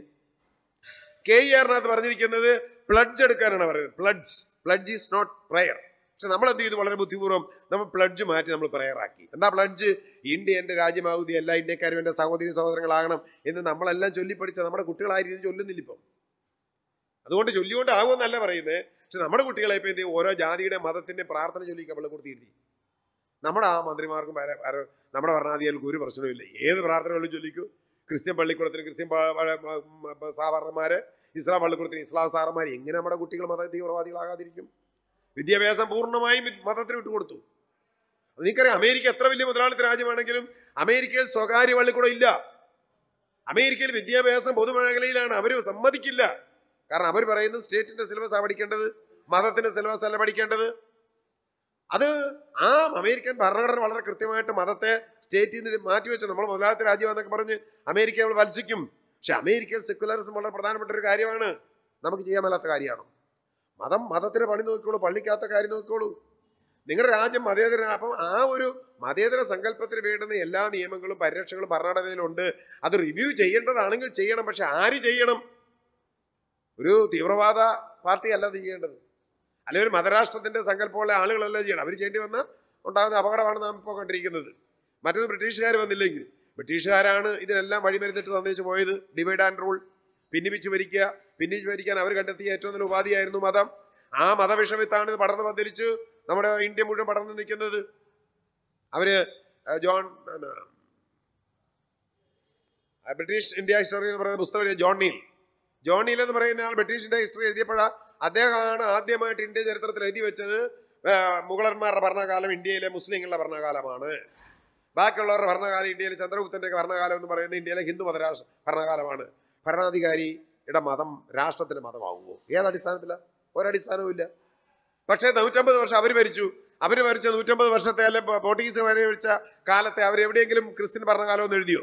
കെ ഇ ആറിനകത്ത് പറഞ്ഞിരിക്കുന്നത് പ്ലഡ്ജ് എടുക്കാനാണ് പറയുന്നത് pledge pledge is not prayer പക്ഷെ നമ്മൾ എന്ത് ചെയ്തു വളരെ ബുദ്ധിപൂർവ്വം നമ്മൾ പ്ലഡ്ജ് മാറ്റി നമ്മൾ പ്രയറാക്കി എന്താ പ്ലഡ്ജ് ഇന്ത്യ എൻ്റെ രാജ്യമാകുതി എല്ലാ ഇന്ത്യക്കാരും എൻ്റെ സഹോദരി സഹോദരങ്ങളാകണം എന്ന് നമ്മളെല്ലാം ചൊല്ലി പഠിച്ച നമ്മുടെ കുട്ടികളായിരിക്കും ചൊല്ലുന്നില്ല ഇപ്പം അതുകൊണ്ട് ചൊല്ലിക്കൊണ്ട് ആകുമെന്നല്ല പറയുന്നത് പക്ഷെ നമ്മുടെ കുട്ടികളെ ഇപ്പോൾ എന്ത് ചെയ്യും ഓരോ ജാതിയുടെ മതത്തിൻ്റെ പ്രാർത്ഥന ചൊല്ലി നമ്മൾ കൊടുത്തിരിക്കും നമ്മുടെ ആ മന്ത്രിമാർക്കും നമ്മുടെ ഭരണാധികൾക്കും ഒരു പ്രശ്നവുമില്ല ഏത് പ്രാർത്ഥനകളും ചൊല്ലിക്കൂ ക്രിസ്ത്യൻ പള്ളിക്കൂടത്തിന് ക്രിസ്ത്യൻ സാധാരണമാർ ഇസ്ലാം പള്ളിക്കൂടത്തിന് ഇസ്ലാം സാറന്മാർ എങ്ങനെ നമ്മുടെ കുട്ടികൾ മത തീവ്രവാദികളാകാതിരിക്കും വിദ്യാഭ്യാസം പൂർണ്ണമായും മതത്തിന് വിട്ടുകൊടുത്തു നിങ്ങൾക്കറിയാം അമേരിക്ക എത്ര വലിയ മുതലാളിത്ത രാജ്യമാണെങ്കിലും അമേരിക്കയിൽ സ്വകാര്യ പള്ളിക്കൂടം ഇല്ല അമേരിക്കയിൽ വിദ്യാഭ്യാസം പൊതുമേഖലയിലാണ് അവർ സമ്മതിക്കില്ല കാരണം അവർ പറയുന്നത് സ്റ്റേറ്റിന്റെ ആണ് പഠിക്കേണ്ടത് മതത്തിന്റെ സിലബസ് അല്ല പഠിക്കേണ്ടത് അത് ആ അമേരിക്കൻ ഭരണഘടന വളരെ കൃത്യമായിട്ട് മതത്തെ സ്റ്റേറ്റിൽ നിന്ന് മാറ്റിവെച്ചു നമ്മൾ മുതലാളിത്ത എന്നൊക്കെ പറഞ്ഞ് അമേരിക്ക നമ്മൾ വലിച്ചിക്കും പക്ഷെ അമേരിക്കൻ സെക്യുലറിസം വളരെ പ്രധാനപ്പെട്ട ഒരു കാര്യമാണ് നമുക്ക് ചെയ്യാൻ മേലാത്ത കാര്യമാണ് മതം മതത്തിന് പണി നോക്കിക്കോളൂ പള്ളിക്കാത്ത കാര്യം നോക്കിക്കോളൂ നിങ്ങളുടെ രാജ്യം മതേതര അപ്പം ആ ഒരു മതേതര സങ്കല്പത്തിന് വേണ്ടുന്ന എല്ലാ നിയമങ്ങളും പരിരക്ഷകളും ഭരണഘടനയിലുണ്ട് അത് റിവ്യൂ ചെയ്യേണ്ടതാണെങ്കിൽ ചെയ്യണം പക്ഷെ ആര് ചെയ്യണം ഒരു തീവ്രവാദ പാർട്ടി അല്ല അത് ചെയ്യേണ്ടത് അല്ലെങ്കിൽ ഒരു മതരാഷ്ട്രത്തിൻ്റെ സങ്കല്പമുള്ള ആളുകളല്ല ചെയ്യണം അവർ ചെയ്യേണ്ടി വന്ന ഉണ്ടാകുന്ന അപകടമാണ് നാം ഇപ്പോൾ കണ്ടിരിക്കുന്നത് മറ്റൊന്ന് ബ്രിട്ടീഷുകാർ വന്നില്ലെങ്കിൽ ബ്രിട്ടീഷുകാരാണ് ഇതിനെല്ലാം വഴിമരുന്നിട്ട് തന്നേച്ച് പോയത് ഡിവൈഡ് ആൻഡ് റൂൾ ഭിന്നിപ്പിച്ച് ഭരിക്കുക ഭിന്നിച്ച് ഭരിക്കാൻ അവർ കണ്ടെത്തിയ ഏറ്റവും നല്ല ഉപാധിയായിരുന്നു മതം ആ മതവിഷവിത്താണ് ഇത് പടർന്ന് പന്തിരിച്ച് നമ്മുടെ ഇന്ത്യ മുഴുവൻ പടർന്ന് നിൽക്കുന്നത് അവര് ജോൺ ബ്രിട്ടീഷ് ഇന്ത്യ ഹിസ്റ്ററി എന്ന് പറയുന്ന പുസ്തകം ജോൺ നീൽ ജോണിയിൽ എന്ന് പറയുന്ന ആൾ ബ്രിട്ടീഷിന്റെ ഹിസ്റ്ററി എഴുതിയപ്പോഴാണ് അദ്ദേഹമാണ് ആദ്യമായിട്ട് ഇന്ത്യ ചരിത്രത്തിൽ എഴുതി വെച്ചത് മുഗളന്മാരുടെ ഭരണകാലം ഇന്ത്യയിലെ മുസ്ലിങ്ങളുടെ ഭരണകാലമാണ് ബാക്കിയുള്ളവരുടെ ഭരണകാലം ഇന്ത്യയിലെ ചന്ദ്രഗുപ്തന്റെ ഭരണകാലം എന്ന് പറയുന്നത് ഇന്ത്യയിലെ ഹിന്ദു മതരാഷ്ട്ര ഭരണകാലമാണ് ഭരണാധികാരിയുടെ മതം രാഷ്ട്രത്തിന്റെ മതമാകുമോ ഏതടിസ്ഥാനത്തിലാണ് ഒരടിസ്ഥാനവും ഇല്ല പക്ഷേ നൂറ്റമ്പത് വർഷം അവർ ഭരിച്ചു അവർ ഭരിച്ച നൂറ്റമ്പത് വർഷത്തെ അല്ലെ പോർട്ടുഗീസ് ഭരിച്ച കാലത്തെ അവർ എവിടെയെങ്കിലും ക്രിസ്ത്യൻ ഭരണകാലം എന്ന് എഴുതിയോ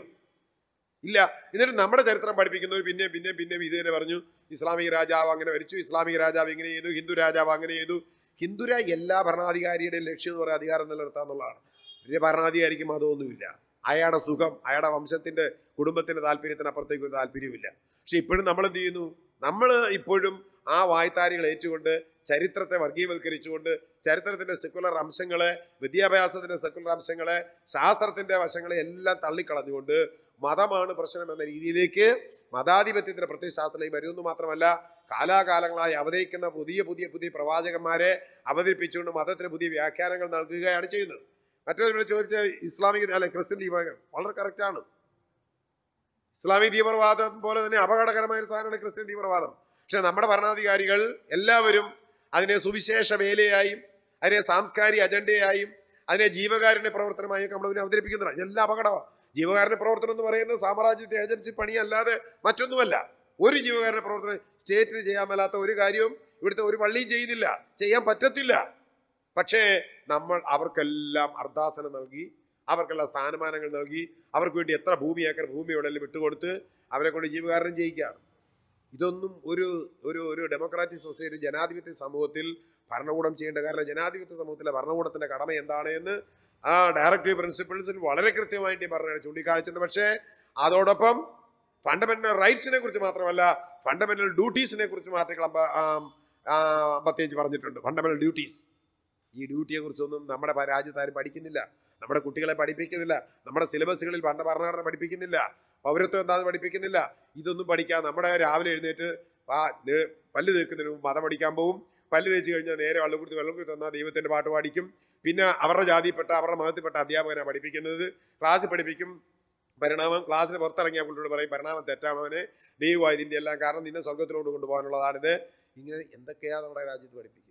ഇല്ല എന്നിട്ട് നമ്മുടെ ചരിത്രം പഠിപ്പിക്കുന്നവർ പിന്നെ പിന്നെ പിന്നെ ഇത് തന്നെ പറഞ്ഞു ഇസ്ലാമിക രാജാവ് അങ്ങനെ വരച്ചു ഇസ്ലാമിക രാജാവ് ഇങ്ങനെ ചെയ്തു ഹിന്ദു രാജാവ് അങ്ങനെ ചെയ്തു ഹിന്ദുര എല്ലാ ഭരണാധികാരിയുടെയും ലക്ഷ്യം എന്ന് പറയുന്നത് അധികാരം എന്നുള്ളതാണ് പിന്നെ ഭരണാധികാരിക്കും അതൊന്നുമില്ല അയാളുടെ സുഖം അയാളുടെ വംശത്തിൻ്റെ കുടുംബത്തിൻ്റെ താല്പര്യത്തിനപ്പുറത്തേക്ക് ഒരു താല്പര്യമില്ല പക്ഷെ ഇപ്പോഴും നമ്മൾ എന്ത് ചെയ്യുന്നു നമ്മൾ ഇപ്പോഴും ആ വായ്ത്താരികൾ ഏറ്റുകൊണ്ട് ചരിത്രത്തെ വർഗീയവൽക്കരിച്ചുകൊണ്ട് ചരിത്രത്തിൻ്റെ സെക്കുലർ അംശങ്ങളെ വിദ്യാഭ്യാസത്തിൻ്റെ സെക്കുലർ അംശങ്ങളെ ശാസ്ത്രത്തിൻ്റെ വശങ്ങളെ എല്ലാം തള്ളിക്കളഞ്ഞുകൊണ്ട് മതമാണ് പ്രശ്നം എന്ന രീതിയിലേക്ക് മതാധിപത്യത്തിന്റെ പ്രത്യയശാസ്ത്രത്തിലേക്ക് വരുന്നു മാത്രമല്ല കാലാകാലങ്ങളായി അവതരിക്കുന്ന പുതിയ പുതിയ പുതിയ പ്രവാചകന്മാരെ അവതരിപ്പിച്ചുകൊണ്ട് മതത്തിന് പുതിയ വ്യാഖ്യാനങ്ങൾ നൽകുകയാണ് ചെയ്യുന്നത് മറ്റൊരു ചോദിച്ച ഇസ്ലാമിക അല്ലെ ക്രിസ്ത്യൻ ദീപകർ വളരെ കറക്റ്റാണ് ഇസ്ലാമിക തീവ്രവാദം പോലെ തന്നെ അപകടകരമായ ഒരു സാധനമാണ് ക്രിസ്ത്യൻ തീവ്രവാദം പക്ഷെ നമ്മുടെ ഭരണാധികാരികൾ എല്ലാവരും അതിനെ സുവിശേഷ വേലയായും അതിനെ സാംസ്കാരിക അജണ്ടയായും അതിനെ ജീവകാരുണ്യ പ്രവർത്തനമായും നമ്മൾ അവതരിപ്പിക്കുന്നതാണ് എല്ലാ അപകടമാണ് ജീവകാരുടെ പ്രവർത്തനം എന്ന് പറയുന്നത് സാമ്രാജ്യത്തെ ഏജൻസി പണിയല്ലാതെ മറ്റൊന്നുമല്ല ഒരു ജീവകാരുടെ പ്രവർത്തനം സ്റ്റേറ്റിന് ചെയ്യാൻ മേലാത്ത ഒരു കാര്യവും ഇവിടുത്തെ ഒരു പള്ളിയും ചെയ്യുന്നില്ല ചെയ്യാൻ പറ്റത്തില്ല പക്ഷേ നമ്മൾ അവർക്കെല്ലാം അർദാസന നൽകി അവർക്കെല്ലാം സ്ഥാനമാനങ്ങൾ നൽകി അവർക്ക് വേണ്ടി എത്ര ഭൂമി ഏക്കർ ഭൂമി ഉടലിൽ വിട്ടുകൊടുത്ത് അവരെ കൊണ്ട് ജീവകാരണം ചെയ്യിക്കുകയാണ് ഇതൊന്നും ഒരു ഒരു ഒരു ഡെമോക്രാറ്റിക് സൊസൈറ്റി ജനാധിപത്യ സമൂഹത്തിൽ ഭരണകൂടം ചെയ്യേണ്ട കാരണം ജനാധിപത്യ സമൂഹത്തിലെ ഭരണകൂടത്തിൻ്റെ കടമ എന്താണ് എന്ന് ആ ഡയറക്റ്റീവ് പ്രിൻസിപ്പിൾസിൽ വളരെ കൃത്യമായിട്ട് പറഞ്ഞു പറഞ്ഞ ചൂണ്ടിക്കാണിച്ചിട്ടുണ്ട് പക്ഷേ അതോടൊപ്പം ഫണ്ടമെന്റൽ റൈറ്റ്സിനെ കുറിച്ച് മാത്രമല്ല ഫണ്ടമെന്റൽ ഡ്യൂട്ടീസിനെ കുറിച്ച് ആർട്ടിക്കിൾ അമ്പത്തിയഞ്ച് പറഞ്ഞിട്ടുണ്ട് ഫണ്ടമെന്റൽ ഡ്യൂട്ടീസ് ഈ ഡ്യൂട്ടിയെ കുറിച്ചൊന്നും നമ്മുടെ രാജ്യത്താരും പഠിക്കുന്നില്ല നമ്മുടെ കുട്ടികളെ പഠിപ്പിക്കുന്നില്ല നമ്മുടെ സിലബസുകളിൽ പണ്ട ഭരണഘടന പഠിപ്പിക്കുന്നില്ല പൗരത്വം എന്താ പഠിപ്പിക്കുന്നില്ല ഇതൊന്നും പഠിക്കാൻ നമ്മുടെ രാവിലെ എഴുന്നേറ്റ് പല്ല് തേക്കുന്നതിന് മതം പഠിക്കാൻ പോവും പല്ല് തേച്ച് കഴിഞ്ഞാൽ നേരെ വെള്ളം കുടിച്ച് വെള്ളം കുടിച്ച് തന്നാൽ ദൈവത്തിൻ്റെ പാട്ട് പാടിക്കും പിന്നെ അവരുടെ ജാതിയിൽപ്പെട്ട അവരുടെ മതത്തിൽപ്പെട്ട അധ്യാപകനെ പഠിപ്പിക്കുന്നത് ക്ലാസ് പഠിപ്പിക്കും പരിണാമം ക്ലാസ്സിന് പുറത്തിറങ്ങിയ പുള്ളിയോട് പറയും പരിണാമം തെറ്റാണവനെ ദൈവമായി ഇതിൻ്റെ എല്ലാം കാരണം നിന്നെ സ്വർഗത്തിലോട്ട് കൊണ്ടുപോകാനുള്ളതാണിത് ഇങ്ങനെ എന്തൊക്കെയാണ് നമ്മുടെ രാജ്യത്ത് പഠിപ്പിക്കുന്നത്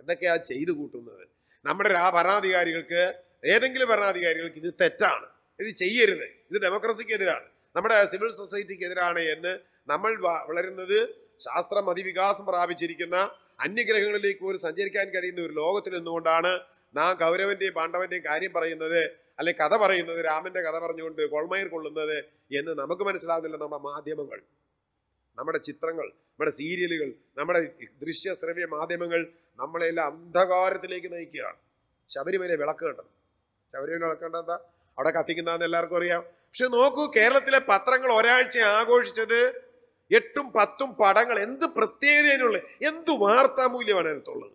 എന്തൊക്കെയാണ് ചെയ്തു കൂട്ടുന്നത് നമ്മുടെ ആ ഭരണാധികാരികൾക്ക് ഏതെങ്കിലും ഭരണാധികാരികൾക്ക് ഇത് തെറ്റാണ് ഇത് ചെയ്യരുത് ഇത് ഡെമോക്രസിക്ക് എതിരാണ് നമ്മുടെ സിവിൽ സൊസൈറ്റിക്ക് എതിരാണ് എന്ന് നമ്മൾ വളരുന്നത് ശാസ്ത്രം അതിവികാസം പ്രാപിച്ചിരിക്കുന്ന അന്യഗ്രഹങ്ങളിലേക്ക് പോലും സഞ്ചരിക്കാൻ കഴിയുന്ന ഒരു ലോകത്തിൽ നിന്നുകൊണ്ടാണ് നാം കൗരവന്റെയും പാണ്ഡവന്റെയും കാര്യം പറയുന്നത് അല്ലെ കഥ പറയുന്നത് രാമന്റെ കഥ പറഞ്ഞുകൊണ്ട് കൊൾമയർ കൊള്ളുന്നത് എന്ന് നമുക്ക് മനസ്സിലാകുന്നില്ല നമ്മുടെ മാധ്യമങ്ങൾ നമ്മുടെ ചിത്രങ്ങൾ നമ്മുടെ സീരിയലുകൾ നമ്മുടെ ദൃശ്യ ശ്രവ്യ മാധ്യമങ്ങൾ നമ്മളെല്ലാം അന്ധകാരത്തിലേക്ക് നയിക്കുകയാണ് ശബരിമല വിളക്ക് കണ്ടത് ശബരിമല വിളക്ക് കണ്ടത് അവിടെ കത്തിക്കുന്നതെന്ന് എല്ലാവർക്കും അറിയാം പക്ഷെ നോക്കൂ കേരളത്തിലെ പത്രങ്ങൾ ഒരാഴ്ച ആഘോഷിച്ചത് എട്ടും പത്തും പടങ്ങൾ എന്ത് പ്രത്യേകതയിലുള്ള എന്ത് വാർത്താമൂല്യമാണ് അതിനകത്തുള്ളത്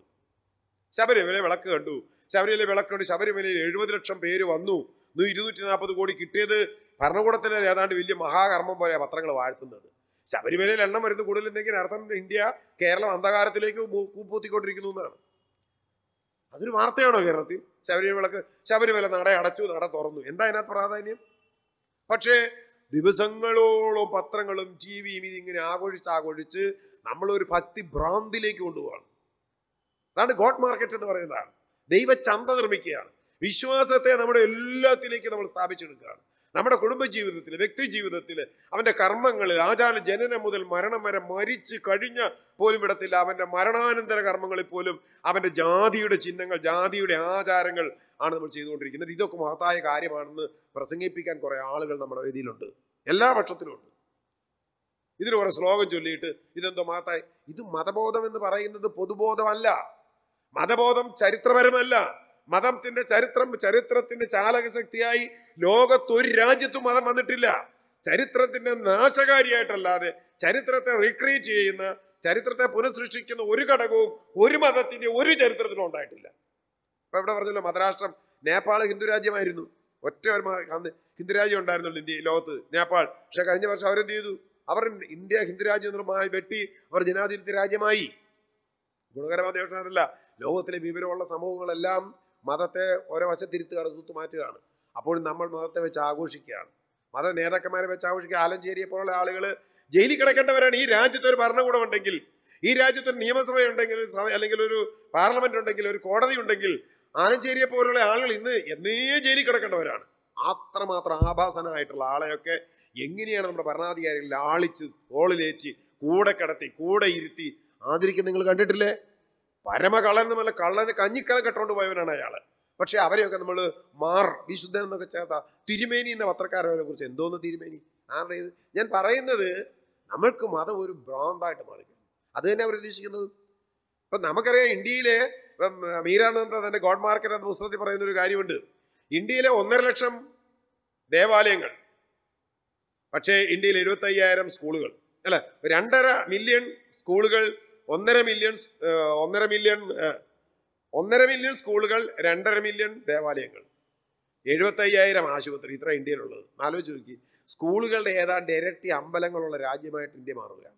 ശബരിമല വിളക്ക് കണ്ടു ശബരിമല വിളക്കുണ്ട് ശബരിമലയിൽ എഴുപത് ലക്ഷം പേര് വന്നു ഇന്ന് ഇരുന്നൂറ്റി നാൽപ്പത് കോടി കിട്ടിയത് ഭരണകൂടത്തിന് ഏതാണ്ട് വലിയ മഹാകർമ്മം പോലെ പത്രങ്ങൾ വാഴ്ത്തുന്നത് ശബരിമലയിൽ എണ്ണം വരുന്നത് കൂടുതലെന്തെങ്കിലും അർത്ഥം ഇന്ത്യ കേരളം അന്ധകാരത്തിലേക്ക് കൂപ്പൂത്തിക്കൊണ്ടിരിക്കുന്നു എന്നാണ് അതൊരു വാർത്തയാണോ കേരളത്തിൽ ശബരിമല വിളക്ക് ശബരിമല നട അടച്ചു നട തുറന്നു എന്താ അതിനകത്ത് പ്രാധാന്യം പക്ഷേ ദിവസങ്ങളോളം പത്രങ്ങളും ടി വിയും ഇതിങ്ങനെ ആഘോഷിച്ച് ആഘോഷിച്ച് നമ്മളൊരു ഭക്തി ഭ്രാന്തിലേക്ക് കൊണ്ടുപോവാണ് അതാണ് ഗോഡ് മാർക്കറ്റ് എന്ന് പറയുന്നതാണ് ദൈവ ചന്ത നിർമ്മിക്കുകയാണ് വിശ്വാസത്തെ നമ്മുടെ എല്ലാത്തിലേക്ക് നമ്മൾ സ്ഥാപിച്ചെടുക്കുകയാണ് നമ്മുടെ കുടുംബജീവിതത്തിൽ വ്യക്തി ജീവിതത്തിൽ അവൻ്റെ കർമ്മങ്ങളിൽ ആചാര ജനനം മുതൽ മരണം വരെ മരിച്ചു കഴിഞ്ഞ പോലും ഇടത്തില്ല അവൻ്റെ മരണാനന്തര കർമ്മങ്ങളിൽ പോലും അവൻ്റെ ജാതിയുടെ ചിഹ്നങ്ങൾ ജാതിയുടെ ആചാരങ്ങൾ ആണ് നമ്മൾ ചെയ്തുകൊണ്ടിരിക്കുന്നത് ഇതൊക്കെ മഹത്തായ കാര്യമാണെന്ന് പ്രസംഗിപ്പിക്കാൻ കുറേ ആളുകൾ നമ്മുടെ വേദിയിലുണ്ട് എല്ലാ ഉണ്ട് ഇതിന് കുറേ ശ്ലോകം ചൊല്ലിയിട്ട് ഇതെന്തോ മഹത്തായ ഇത് മതബോധം എന്ന് പറയുന്നത് പൊതുബോധമല്ല മതബോധം ചരിത്രപരമല്ല മതത്തിന്റെ ചരിത്രം ചരിത്രത്തിന്റെ ചാലകശക്തിയായി ലോകത്തൊരു രാജ്യത്തും മതം വന്നിട്ടില്ല ചരിത്രത്തിന്റെ നാശകാരിയായിട്ടല്ലാതെ ചരിത്രത്തെ റീക്രിയേറ്റ് ചെയ്യുന്ന ചരിത്രത്തെ പുനഃസൃഷ്ടിക്കുന്ന ഒരു ഘടകവും ഒരു മതത്തിന്റെ ഒരു ചരിത്രത്തിലും ഉണ്ടായിട്ടില്ല ഇപ്പൊ ഇവിടെ പറഞ്ഞല്ലോ മതരാഷ്ട്രം നേപ്പാൾ ഹിന്ദു രാജ്യമായിരുന്നു ഒറ്റ ഒരു അന്ന് ഹിന്ദു രാജ്യം ഉണ്ടായിരുന്നുള്ളൂ ഇന്ത്യ ലോകത്ത് നേപ്പാൾ പക്ഷെ കഴിഞ്ഞ വർഷം അവരെന്ത് ചെയ്തു അവർ ഇന്ത്യ ഹിന്ദു രാജ്യം വെട്ടി അവർ ജനാധിപത്യ രാജ്യമായി ഗുണകരമായ ദോഷമല്ല ലോകത്തിലെ വിവരമുള്ള സമൂഹങ്ങളെല്ലാം മതത്തെ ഓരോ വശത്തിരുത്തുകയാണ് തൂത്തു മാറ്റുകയാണ് അപ്പോൾ നമ്മൾ മതത്തെ വെച്ച് ആഘോഷിക്കുകയാണ് മത നേതാക്കന്മാരെ വെച്ച് ആഘോഷിക്കുക ആലഞ്ചേരിയെ പോലുള്ള ആളുകൾ ജയിലിൽ കിടക്കേണ്ടവരാണ് ഈ രാജ്യത്ത് ഒരു ഭരണകൂടം ഉണ്ടെങ്കിൽ ഈ രാജ്യത്ത് ഒരു നിയമസഭ ഉണ്ടെങ്കിൽ അല്ലെങ്കിൽ ഒരു പാർലമെന്റ് ഉണ്ടെങ്കിൽ ഒരു കോടതി ഉണ്ടെങ്കിൽ ആലഞ്ചേരിയെ പോലുള്ള ആളുകൾ ഇന്ന് എന്നേ ജയിലിൽ കിടക്കേണ്ടവരാണ് അത്രമാത്രം ആഭാസനായിട്ടുള്ള ആളെയൊക്കെ എങ്ങനെയാണ് നമ്മുടെ ഭരണാധികാരികൾ ആളിച്ച് തോളിലേറ്റി കൂടെ കിടത്തി കൂടെ ഇരുത്തി ആദരിക്കുന്ന നിങ്ങൾ കണ്ടിട്ടില്ലേ പരമകള്ളൻ എന്ന് പറഞ്ഞാൽ കള്ളന് കഞ്ഞിക്കലം കെട്ടുകൊണ്ട് പോയവനാണ് അയാള് പക്ഷെ അവരെയൊക്കെ നമ്മൾ മാർ വിശുദ്ധൻ എന്നൊക്കെ ചേർത്ത തിരുമേനി എന്ന പത്രക്കാരനെ കുറിച്ച് എന്തോന്ന് തിരുമേനി ആരുടെ ഇത് ഞാൻ പറയുന്നത് നമ്മൾക്ക് മതം ഒരു ഭ്രാന്തായിട്ട് മാറിക്കുന്നു അത് തന്നെ അവർ ഉദ്ദേശിക്കുന്നത് ഇപ്പൊ നമുക്കറിയാം ഇന്ത്യയിലെ മീരാനന്ദ തന്റെ ഗോഡ് മാർക്കറ്റ് എന്ന പുസ്തകത്തിൽ പറയുന്ന ഒരു കാര്യമുണ്ട് ഇന്ത്യയിലെ ഒന്നര ലക്ഷം ദേവാലയങ്ങൾ പക്ഷേ ഇന്ത്യയിൽ എഴുപത്തയ്യായിരം സ്കൂളുകൾ അല്ല രണ്ടര മില്യൺ സ്കൂളുകൾ ഒന്നര മില്യൺ ഒന്നര മില്യൺ ഒന്നര മില്യൺ സ്കൂളുകൾ രണ്ടര മില്യൺ ദേവാലയങ്ങൾ എഴുപത്തയ്യായിരം ആശുപത്രി ഇത്ര ഇന്ത്യയിലുള്ളത് ആലോചിച്ച് നോക്കി സ്കൂളുകളുടെ ഏതാണ്ട് ഇരട്ടി അമ്പലങ്ങളുള്ള രാജ്യമായിട്ട് ഇന്ത്യ മാറുകയാണ്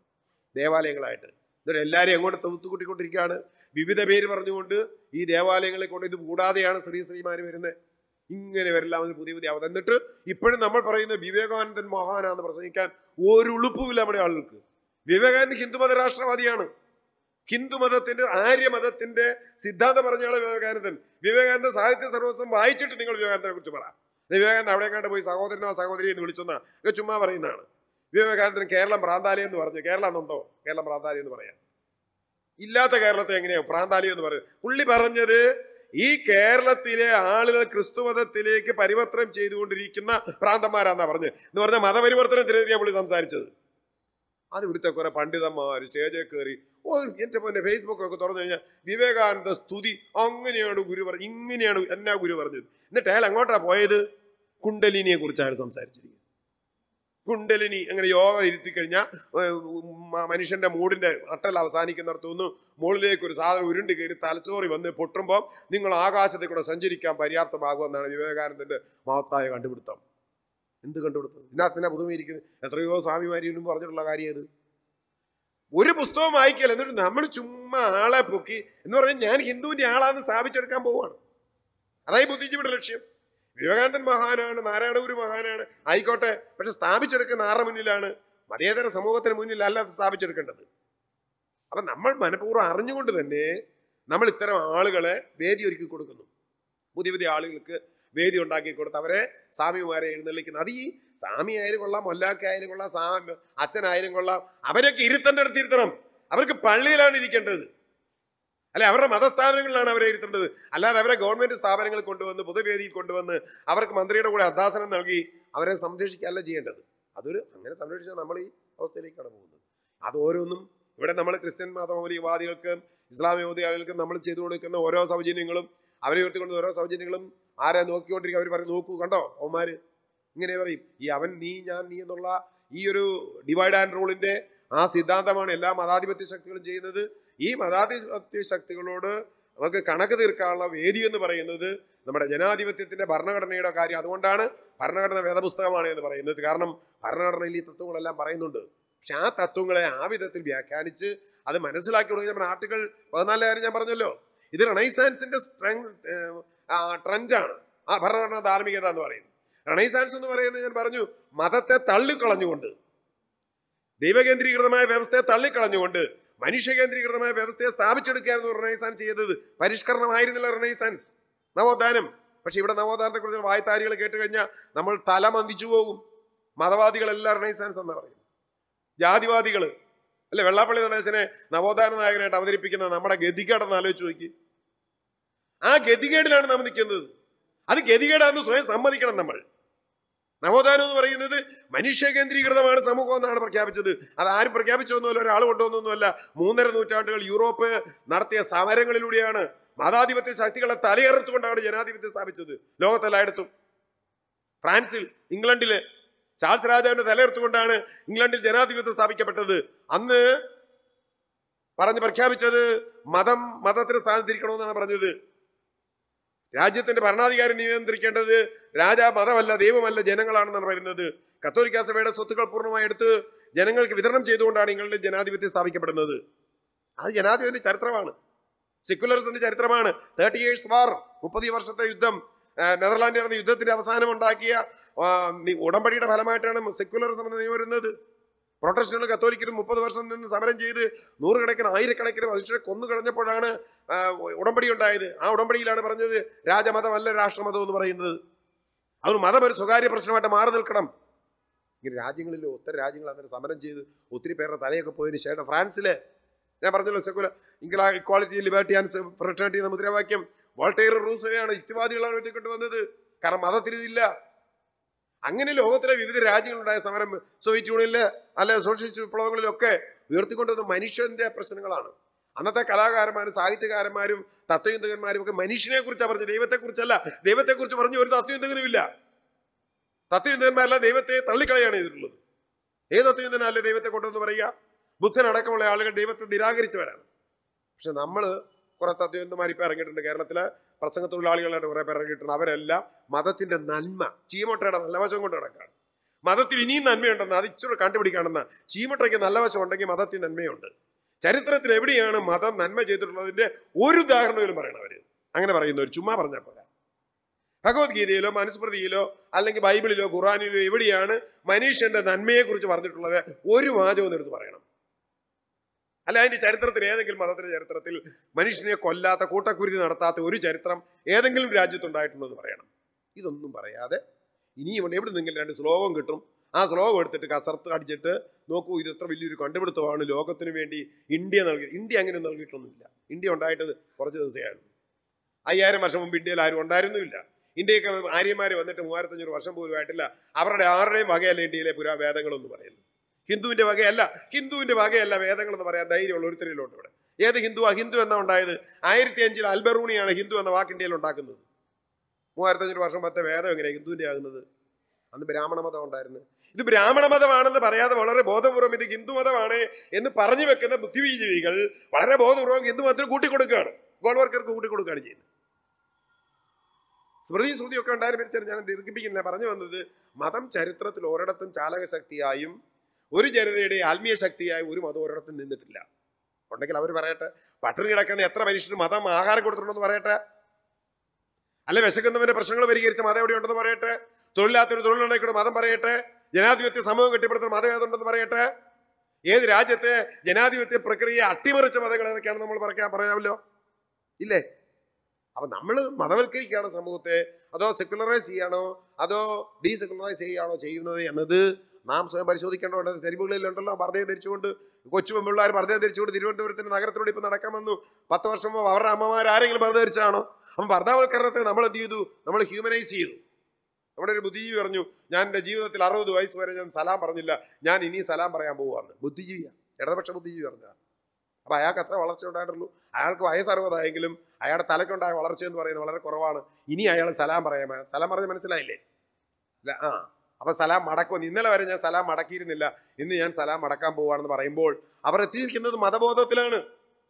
ദേവാലയങ്ങളായിട്ട് എന്നിട്ട് എല്ലാവരും എങ്ങോട്ട് തൂത്തുകൂട്ടിക്കൊണ്ടിരിക്കുകയാണ് വിവിധ പേര് പറഞ്ഞുകൊണ്ട് ഈ ദേവാലയങ്ങളെ കൊണ്ട് ഇത് കൂടാതെയാണ് ശ്രീ ശ്രീമാർ വരുന്നത് ഇങ്ങനെ വരില്ല പുതിയ പുതിയ അവധ എന്നിട്ട് ഇപ്പോഴും നമ്മൾ പറയുന്ന വിവേകാനന്ദൻ മഹാനാന്ന് പ്രസംഗിക്കാൻ ഒരു ഉളുപ്പുമില്ല നമ്മുടെ ആളുകൾക്ക് വിവേകാനന്ദ ഹിന്ദുമത രാഷ്ട്രവാദിയാണ് ഹിന്ദുമതത്തിന്റെ ആര്യമതത്തിന്റെ സിദ്ധാന്തം പറഞ്ഞാണ് വിവേകാനന്ദൻ വിവേകാനന്ദ സാഹിത്യ സർവസ്വം വായിച്ചിട്ട് നിങ്ങൾ വിവേകാനന്ദനെ കുറിച്ച് പറ വിവേകാനന്ദ അവിടെ കണ്ട് പോയി സഹോദരനോ സഹോദരി എന്ന് വിളിച്ചെന്ന ഒക്കെ ചുമ്മാ പറയുന്നതാണ് വിവേകാനന്ദൻ കേരളം പ്രാന്താലയം എന്ന് പറഞ്ഞു കേരളം എന്നുണ്ടോ കേരളം പ്രാന്താലയം എന്ന് പറയാം ഇല്ലാത്ത കേരളത്തെ എങ്ങനെയാ പ്രാന്താലയം എന്ന് പറയുന്നത് പുള്ളി പറഞ്ഞത് ഈ കേരളത്തിലെ ആളുകൾ ക്രിസ്തുമതത്തിലേക്ക് പരിവർത്തനം ചെയ്തുകൊണ്ടിരിക്കുന്ന പ്രാന്തന്മാരാന്നാ പറഞ്ഞത് എന്ന് പറഞ്ഞാൽ മതപരിവർത്തനത്തിനെതിരെയാണ് പുള്ളി സംസാരിച്ചത് അത് ഇവിടുത്തെ കുറെ പണ്ഡിതന്മാർ സ്റ്റേജിൽ കയറി ഓ എൻ്റെ പൊന്നെ ഫേസ്ബുക്കൊക്കെ തുറന്നു കഴിഞ്ഞാൽ വിവേകാനന്ദ സ്തുതി അങ്ങനെയാണ് ഗുരു പറഞ്ഞു ഇങ്ങനെയാണ് എന്നാ ഗുരു പറഞ്ഞത് എന്നിട്ട് അയാൾ എങ്ങോട്ടാണ് പോയത് കുണ്ടലിനിയെ കുറിച്ചാണ് സംസാരിച്ചിരിക്കുന്നത് കുണ്ടലിനി അങ്ങനെ യോഗ ഇരുത്തി കഴിഞ്ഞാൽ മനുഷ്യന്റെ മൂടിന്റെ അട്ടൽ അവസാനിക്കുന്നിടത്തുനിന്ന് മുകളിലേക്ക് ഒരു സാധനം ഉരുണ്ട് കയറി തലച്ചോറി വന്ന് പൊട്ടുമ്പോൾ നിങ്ങൾ ആകാശത്തെ കൂടെ സഞ്ചരിക്കാൻ പര്യാപ്തമാകുമെന്നാണ് വിവേകാനന്ദന്റെ മഹത്തായ കണ്ടുപിടുത്തം എന്ത് കണ്ടുപിടുത്തം ഇതിനകത്തിനാ പുതുമയിരിക്കുന്നത് എത്രയോ സ്വാമിമാരിയിലും പറഞ്ഞിട്ടുള്ള കാര്യം അത് ഒരു പുസ്തകം വായിക്കല്ല എന്നിട്ട് നമ്മൾ ചുമ്മാ ആളെ പൊക്കി എന്ന് പറഞ്ഞാൽ ഞാൻ ഹിന്ദുവിൻ്റെ ആളാന്ന് സ്ഥാപിച്ചെടുക്കാൻ പോവുകയാണ് അതായി ബുദ്ധിജീവിയുടെ ലക്ഷ്യം വിവേകാനന്ദൻ മഹാനാണ് നാരായണഗുരു മഹാനാണ് ആയിക്കോട്ടെ പക്ഷെ സ്ഥാപിച്ചെടുക്കുന്ന ആരുടെ മുന്നിലാണ് മതേതര സമൂഹത്തിന് മുന്നിലല്ല അല്ല സ്ഥാപിച്ചെടുക്കേണ്ടത് അപ്പം നമ്മൾ മനഃപൂർവ്വം അറിഞ്ഞുകൊണ്ട് തന്നെ നമ്മൾ ഇത്തരം ആളുകളെ വേദി ഒരുക്കി കൊടുക്കുന്നു പുതിയ പുതിയ ആളുകൾക്ക് വേദി ഉണ്ടാക്കി കൊടുത്ത് അവരെ സ്വാമിമാരെ എഴുന്നള്ളിക്കുന്നത് അത് ഈ സ്വാമി ആയാലും കൊള്ളാം മൊല്ലാക്ക ആയാലും കൊള്ളാം സ്വാമി അച്ഛനായാലും കൊള്ളാം അവരൊക്കെ ഇരുത്തേണ്ട അടുത്ത് ഇരുത്തണം അവർക്ക് പള്ളിയിലാണ് ഇരിക്കേണ്ടത് അല്ലെ അവരുടെ മതസ്ഥാപനങ്ങളിലാണ് അവരെ ഇരുത്തേണ്ടത് അല്ലാതെ അവരെ ഗവൺമെന്റ് സ്ഥാപനങ്ങളിൽ കൊണ്ടുവന്ന് പൊതുവേദിയിൽ കൊണ്ടുവന്ന് അവർക്ക് മന്ത്രിയുടെ കൂടെ അദ്ദാസനം നൽകി അവരെ സംരക്ഷിക്കുകയല്ല ചെയ്യേണ്ടത് അതൊരു അങ്ങനെ സംരക്ഷിച്ചാൽ നമ്മൾ ഈ അവസ്ഥയിലേക്കാണ് പോകുന്നത് അത് ഓരോന്നും ഇവിടെ നമ്മൾ ക്രിസ്ത്യൻ മതമൗലികവാദികൾക്കും ഇസ്ലാമിക വാദികൾക്കും നമ്മൾ ചെയ്തു കൊടുക്കുന്ന ഓരോ സൗജന്യങ്ങളും അവരെ ഉയർത്തിക്കൊണ്ട് ഓരോ സൗജന്യങ്ങളും ആരെ നോക്കിക്കൊണ്ടിരിക്കുക അവർ പറയും നോക്കൂ കണ്ടോ അവന്മാര് ഇങ്ങനെ പറയും ഈ അവൻ നീ ഞാൻ നീ എന്നുള്ള ഈ ഒരു ഡിവൈഡ് ആൻഡ് റൂളിന്റെ ആ സിദ്ധാന്തമാണ് എല്ലാ മതാധിപത്യ ശക്തികളും ചെയ്യുന്നത് ഈ മതാധിപത്യ ശക്തികളോട് നമുക്ക് കണക്ക് തീർക്കാനുള്ള വേദി എന്ന് പറയുന്നത് നമ്മുടെ ജനാധിപത്യത്തിന്റെ ഭരണഘടനയുടെ കാര്യം അതുകൊണ്ടാണ് ഭരണഘടന വേദപുസ്തകമാണ് എന്ന് പറയുന്നത് കാരണം ഭരണഘടനയിൽ ഈ തത്വങ്ങളെല്ലാം പറയുന്നുണ്ട് പക്ഷെ ആ തത്വങ്ങളെ ആ വിധത്തിൽ വ്യാഖ്യാനിച്ച് അത് മനസ്സിലാക്കി കൊടുക്കുന്ന ആർട്ടിക്കിൾ പതിനാല് കാര്യം ഞാൻ പറഞ്ഞല്ലോ ഇത് റണൈസാൻസിന്റെ ട്രെൻഡാണ് ആ ഭരണഘടന ധാർമ്മികത എന്ന് പറയുന്നത് റണൈസാൻസ് എന്ന് പറയുന്നത് ഞാൻ പറഞ്ഞു മതത്തെ തള്ളിക്കളഞ്ഞുകൊണ്ട് ദൈവകേന്ദ്രീകൃതമായ വ്യവസ്ഥയെ തള്ളിക്കളഞ്ഞുകൊണ്ട് മനുഷ്യകേന്ദ്രീകൃതമായ വ്യവസ്ഥയെ സ്ഥാപിച്ചെടുക്കുകയായിരുന്നു റണൈസാൻസ് ചെയ്തത് പരിഷ്കരണമായിരുന്നില്ല റണൈസാൻസ് നവോത്ഥാനം പക്ഷെ ഇവിടെ നവോത്ഥാനത്തെക്കുറിച്ച് വായത്താരികൾ കേട്ട് കഴിഞ്ഞാൽ നമ്മൾ തലമന്തിച്ചു പോകും മതവാദികളെല്ലാം റണൈസാൻസ് എന്ന് പറയുന്നത് ജാതിവാദികൾ അല്ലെ വെള്ളാപ്പള്ളി നടേശനെ നവോത്ഥാന നായകനായിട്ട് അവതരിപ്പിക്കുന്ന നമ്മുടെ ഗതികേടെന്ന് ആലോചിച്ച് നോക്കി ആ ഗതികേടിലാണ് നാം നിൽക്കുന്നത് അത് ഗതികേടാന്ന് സ്വയം സമ്മതിക്കണം നമ്മൾ നവോത്ഥാനം എന്ന് പറയുന്നത് മനുഷ്യ കേന്ദ്രീകൃതമാണ് സമൂഹം എന്നാണ് പ്രഖ്യാപിച്ചത് അത് ആരും പ്രഖ്യാപിച്ചൊന്നുമല്ല ഒരാൾ കൊണ്ടുവന്നൊന്നുമല്ല മൂന്നര നൂറ്റാണ്ടുകൾ യൂറോപ്പ് നടത്തിയ സമരങ്ങളിലൂടെയാണ് മതാധിപത്യ ശക്തികളെ തലയേർത്തുകൊണ്ടാണ് ജനാധിപത്യം സ്ഥാപിച്ചത് ലോകത്തെല്ലായിടത്തും ഫ്രാൻസിൽ ഇംഗ്ലണ്ടില് ചാൾസ് രാജാവിന്റെ തലയെടുത്തുകൊണ്ടാണ് ഇംഗ്ലണ്ടിൽ ജനാധിപത്യം സ്ഥാപിക്കപ്പെട്ടത് അന്ന് പറഞ്ഞ് പ്രഖ്യാപിച്ചത് മതം മതത്തിന് സ്ഥാനത്തിരിക്കണമെന്നാണ് പറഞ്ഞത് രാജ്യത്തിന്റെ ഭരണാധികാരി നിയന്ത്രിക്കേണ്ടത് രാജാ മതമല്ല ദൈവമല്ല ജനങ്ങളാണെന്നാണ് വരുന്നത് കത്തോലിക്ക സഭയുടെ സ്വത്തുക്കൾ പൂർണ്ണമായി എടുത്ത് ജനങ്ങൾക്ക് വിതരണം ചെയ്തുകൊണ്ടാണ് നിങ്ങളുടെ ജനാധിപത്യം സ്ഥാപിക്കപ്പെടുന്നത് അത് ജനാധിപത്യത്തിന്റെ ചരിത്രമാണ് സെക്യുലറിസത്തിന്റെ ചരിത്രമാണ് തേർട്ടി ഇയേഴ്സ് വാർ മുപ്പത് വർഷത്തെ യുദ്ധം നെതർലാൻഡിൽ നടന്ന യുദ്ധത്തിന്റെ അവസാനം ഉണ്ടാക്കിയ ഉടമ്പടിയുടെ ഫലമായിട്ടാണ് സെക്യുലറിസം എന്ന നിയമം വരുന്നത് പ്രൊട്ടസ്റ്റന്റുകളും കത്തോലിക്കലും മുപ്പത് വർഷം നിന്ന് സമരം ചെയ്ത് നൂറുകണക്കിന് ആയിരക്കണക്കിന് മനുഷ്യരെ കൊന്നു കളഞ്ഞപ്പോഴാണ് ഉടമ്പടി ഉണ്ടായത് ആ ഉടമ്പടിയിലാണ് പറഞ്ഞത് രാജമതമല്ല രാഷ്ട്രമതം എന്ന് പറയുന്നത് അതൊരു മതം ഒരു സ്വകാര്യ പ്രശ്നമായിട്ട് മാറി നിൽക്കണം ഇങ്ങനെ രാജ്യങ്ങളിൽ ഒത്തിരി രാജ്യങ്ങൾ അങ്ങനെ സമരം ചെയ്ത് ഒത്തിരി പേരുടെ തലയൊക്കെ പോയതിന് ശേഷം ഫ്രാൻസിലെ ഞാൻ പറഞ്ഞല്ലോ സെക്കുലർ ഇംഗ്ലാ ഇക്വാളിറ്റി ലിബർട്ടി ആൻഡ് ഫ്രട്ടേണിറ്റി എന്ന മുദ്രാവാക്യം വോൾട്ടേർ റൂസോയാണ് യുക്തിവാദികളാണ് ഒറ്റക്കൊണ്ട് വന്നത് കാരണം മതത്തിനിതില്ല അങ്ങനെ ലോകത്തിലെ വിവിധ രാജ്യങ്ങളുണ്ടായ സമരം സോവിയറ്റ് യൂണിയനിൽ അല്ല സോഷ്യലിസ്റ്റ് വിപ്ലവങ്ങളിലൊക്കെ ഉയർത്തിക്കൊണ്ടുവന്ന മനുഷ്യന്റെ പ്രശ്നങ്ങളാണ് അന്നത്തെ കലാകാരന്മാരും സാഹിത്യകാരന്മാരും തത്വയുന്തകന്മാരും ഒക്കെ മനുഷ്യനെ കുറിച്ചാണ് പറഞ്ഞത് ദൈവത്തെക്കുറിച്ചല്ല ദൈവത്തെക്കുറിച്ച് പറഞ്ഞു ഒരു തത്വയുന്തകനും ഇല്ല തത്വയുന്തകന്മാരല്ല ദൈവത്തെ തള്ളിക്കളയാണ് ചെയ്തിട്ടുള്ളത് ഏത് തത്വയുന്തനല്ലേ ദൈവത്തെ കൊണ്ടുവന്ന് പറയുക ബുദ്ധനടക്കമുള്ള ആളുകൾ ദൈവത്തെ നിരാകരിച്ചവരാണ് പക്ഷെ നമ്മൾ കുറേ തത്വന്മാർ ഇപ്പം ഇറങ്ങിയിട്ടുണ്ട് കേരളത്തിലെ പ്രസംഗ തൊഴിലാളികളായിട്ട് കുറേ പേർ ഇറങ്ങിയിട്ടുണ്ട് അവരെല്ലാം മതത്തിൻ്റെ നന്മ ചീമൊട്ടയുടെ നല്ല വശം കൊണ്ട് നടക്കുകയാണ് മതത്തിൽ ഇനിയും നന്മയുണ്ടെന്ന് അത് ഇച്ചിരി കണ്ടുപിടിക്കണമെന്ന് ചീമട്ടയ്ക്ക് നല്ല വശം ഉണ്ടെങ്കിൽ മതത്തിൽ നന്മയുണ്ട് ചരിത്രത്തിൽ എവിടെയാണ് മതം നന്മ ചെയ്തിട്ടുള്ളതിൻ്റെ ഒരു ഉദാഹരണത്തിലും പറയണവർ അങ്ങനെ പറയുന്നവർ ചുമ്മാ പറഞ്ഞാൽ പോരാ ഭഗവത്ഗീതയിലോ മനുസ്മൃതിയിലോ അല്ലെങ്കിൽ ബൈബിളിലോ ഖുറാനിലോ എവിടെയാണ് മനുഷ്യന്റെ നന്മയെക്കുറിച്ച് പറഞ്ഞിട്ടുള്ളത് ഒരു വാചകം എന്നെടുത്ത് പറയണം അല്ല അതിന്റെ ചരിത്രത്തിൽ ഏതെങ്കിലും മതത്തിന്റെ ചരിത്രത്തിൽ മനുഷ്യനെ കൊല്ലാത്ത കൂട്ടക്കുരുതി നടത്താത്ത ഒരു ചരിത്രം ഏതെങ്കിലും രാജ്യത്തുണ്ടായിട്ടുണ്ടെന്ന് പറയണം ഇതൊന്നും പറയാതെ ഇനിയും എവിടെ നിങ്ങൾ രണ്ട് ശ്ലോകം കിട്ടും ആ ശ്ലോകം എടുത്തിട്ട് കസർത്ത് അടിച്ചിട്ട് നോക്കൂ ഇത് എത്ര വലിയൊരു കണ്ടുപിടുത്തമാണ് ലോകത്തിന് വേണ്ടി ഇന്ത്യ നൽകി ഇന്ത്യ അങ്ങനെ നൽകിയിട്ടൊന്നുമില്ല ഇന്ത്യ ഉണ്ടായിട്ടത് കുറച്ച് ദിവസമായിരുന്നു അയ്യായിരം വർഷം മുമ്പ് ഇന്ത്യയിൽ ആരും ഉണ്ടായിരുന്നുമില്ല ഇന്ത്യയൊക്കെ ആര്യന്മാർ വന്നിട്ട് മൂവായിരത്തഞ്ഞൂറ് വർഷം പോലും ആയിട്ടില്ല അവരുടെ ആരുടെയും വകയല്ല ഇന്ത്യയിലെ പുരാവേദങ്ങളൊന്നും പറയുന്നു ഹിന്ദുവിൻ്റെ വകയല്ല ഹിന്ദുവിൻ്റെ വകയല്ല എന്ന് പറയാൻ ധൈര്യമുള്ള ഒരുത്തരിലുണ്ട് ഇവിടെ ഏത് ഹിന്ദു ഹിന്ദു എന്നാ ഉണ്ടായത് ആയിരത്തി അഞ്ചിൽ അൽബറൂണിയാണ് ഹിന്ദു എന്ന വാക്ക് ഇന്ത്യയിൽ ഉണ്ടാക്കുന്നത് മൂവായിരത്തഞ്ഞൂറ് വർഷം പത്ത് വേദം എങ്ങനെയാണ് ഹിന്ദുവിൻ്റെ ആകുന്നത് അന്ന് ബ്രാഹ്മണ മതം ഉണ്ടായിരുന്നു ഇത് ബ്രാഹ്മണ മതമാണെന്ന് പറയാതെ വളരെ ബോധപൂർവ്വം ഇത് ഹിന്ദു മതമാണ് എന്ന് പറഞ്ഞു വെക്കുന്ന ബുദ്ധിജീവികൾ വളരെ ബോധപൂർവ്വം ഹിന്ദു മതത്തിന് കൂട്ടിക്കൊടുക്കുകയാണ് ഗോൾവർക്കർക്ക് കൂട്ടിക്കൊടുക്കുകയാണ് ചെയ്യുന്നത് സ്മൃതി ഒക്കെ ഉണ്ടായിരുന്നു ഞാൻ ദീർഘിപ്പിക്കുന്നില്ല പറഞ്ഞു വന്നത് മതം ചരിത്രത്തിൽ ഒരിടത്തും ചാലകശക്തിയായും ഒരു ജനതയുടെ ആത്മീയ ശക്തിയായി ഒരു മതം ഒരിടത്തും നിന്നിട്ടില്ല ഉണ്ടെങ്കിൽ അവർ പറയട്ടെ പട്ടിണി കിടക്കുന്ന എത്ര മനുഷ്യർ മതം ആഹാരം കൊടുത്തിട്ടുണ്ടെന്ന് പറയട്ടെ അല്ലെ വിശക്കുന്നവന്റെ പ്രശ്നങ്ങൾ പരിഹരിച്ച മതം എവിടെ ഉണ്ടെന്ന് പറയട്ടെ തൊഴിലാത്തൊരു തൊഴിലുണ്ടായിക്കൂടെ മതം പറയട്ടെ ജനാധിപത്യ സമൂഹം കെട്ടിപ്പടുത്തുന്ന മതം ഏതുണ്ടെന്ന് പറയട്ടെ ഏത് രാജ്യത്തെ ജനാധിപത്യ പ്രക്രിയ അട്ടിമറിച്ച മതങ്ങൾ ഏതൊക്കെയാണ് നമ്മൾ പറയാൻ പറയാമല്ലോ ഇല്ലേ അപ്പൊ നമ്മൾ മതവൽക്കരിക്കുകയാണ് സമൂഹത്തെ അതോ സെക്കുലറൈസ് ചെയ്യാണോ അതോ ഡീസെക്കുലറൈസ് ചെയ്യുകയാണോ ചെയ്യുന്നത് എന്നത് നാം സ്വയം പരിശോധിക്കേണ്ടതുണ്ട് ഉണ്ടല്ലോ പർദ്ദയെ ധരിച്ചുകൊണ്ട് കൊച്ചു പെമ്പിള്ളാർ പർദ്ദയെ ധരിച്ചുകൊണ്ട് തിരുവനന്തപുരത്തിന് നഗരത്തിലൂടെ ഇപ്പോൾ നടക്കാൻ വന്നു പത്ത് വർഷം മുമ്പ് അവരുടെ അമ്മമാർ ആരെങ്കിലും പർദ്ദ ധരിച്ചാണോ അപ്പം പർദ്ദാവൽക്കരണത്തെ നമ്മൾ എന്ത് ചെയ്തു നമ്മൾ ഹ്യൂമനൈസ് ചെയ്തു നമ്മുടെ ഒരു ബുദ്ധിജീവി പറഞ്ഞു ഞാൻ എൻ്റെ ജീവിതത്തിൽ അറുപത് വയസ്സ് വരെ ഞാൻ സലാം പറഞ്ഞില്ല ഞാൻ ഇനി സലാം പറയാൻ പോവുകയാണ് ബുദ്ധിജീവിയാണ് ഇടതുപക്ഷ ബുദ്ധിജീവി പറഞ്ഞതാണ് അപ്പോൾ അയാൾക്ക് അത്ര വളർച്ച ഉണ്ടായിട്ടുള്ളൂ അയാൾക്ക് വയസ്സ് അറുപതായെങ്കിലും അയാളുടെ തലയ്ക്കുണ്ടായ വളർച്ച എന്ന് പറയുന്നത് വളരെ കുറവാണ് ഇനി അയാൾ സലാം പറയാൻ സലാം പറഞ്ഞ് മനസ്സിലായില്ലേ അല്ല ആ അപ്പോൾ സലാം മടക്കുമെന്ന് ഇന്നലെ വരെ ഞാൻ സലാം മടക്കിയിരുന്നില്ല ഇന്ന് ഞാൻ സലാം മടക്കാൻ പോവുകയാണെന്ന് പറയുമ്പോൾ അവർ എത്തിയിരിക്കുന്നത് മതബോധത്തിലാണ്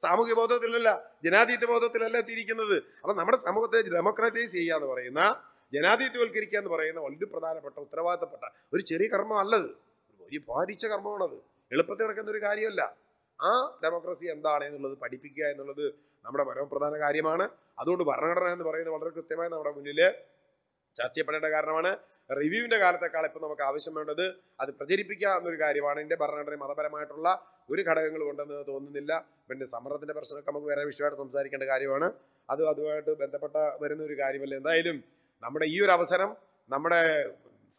സാമൂഹ്യ ബോധത്തിലല്ല ജനാധിപത്യ ബോധത്തിലല്ല എത്തിയിരിക്കുന്നത് അപ്പൊ നമ്മുടെ സമൂഹത്തെ ഡെമോക്രാറ്റൈസ് ചെയ്യുക എന്ന് പറയുന്ന ജനാധിപത്യവൽക്കരിക്കുക എന്ന് പറയുന്ന വലിയ പ്രധാനപ്പെട്ട ഉത്തരവാദിത്തപ്പെട്ട ഒരു ചെറിയ അല്ലത് ഒരു ഭാരിച്ച കർമ്മമാണത് എളുപ്പത്തിൽ നടക്കുന്ന ഒരു കാര്യമല്ല ആ ഡെമോക്രസി എന്താണ് എന്നുള്ളത് പഠിപ്പിക്കുക എന്നുള്ളത് നമ്മുടെ പരമപ്രധാന കാര്യമാണ് അതുകൊണ്ട് ഭരണഘടന എന്ന് പറയുന്നത് വളരെ കൃത്യമായി നമ്മുടെ മുന്നിൽ ചർച്ച ചെയ്യപ്പെടേണ്ട കാരണമാണ് റിവ്യൂവിന്റെ കാലത്തേക്കാൾ ഇപ്പം നമുക്ക് ആവശ്യം വേണ്ടത് അത് പ്രചരിപ്പിക്കുക എന്നൊരു കാര്യമാണ് എൻ്റെ ഭരണഘടന മതപരമായിട്ടുള്ള ഒരു ഘടകങ്ങളും ഉണ്ടെന്ന് തോന്നുന്നില്ല പിന്നെ സമ്മർദ്ദത്തിൻ്റെ പ്രശ്നമൊക്കെ നമുക്ക് വേറെ വിഷയമായിട്ട് സംസാരിക്കേണ്ട കാര്യമാണ് അത് അതുമായിട്ട് ബന്ധപ്പെട്ട വരുന്ന ഒരു കാര്യമല്ല എന്തായാലും നമ്മുടെ ഈ ഒരു അവസരം നമ്മുടെ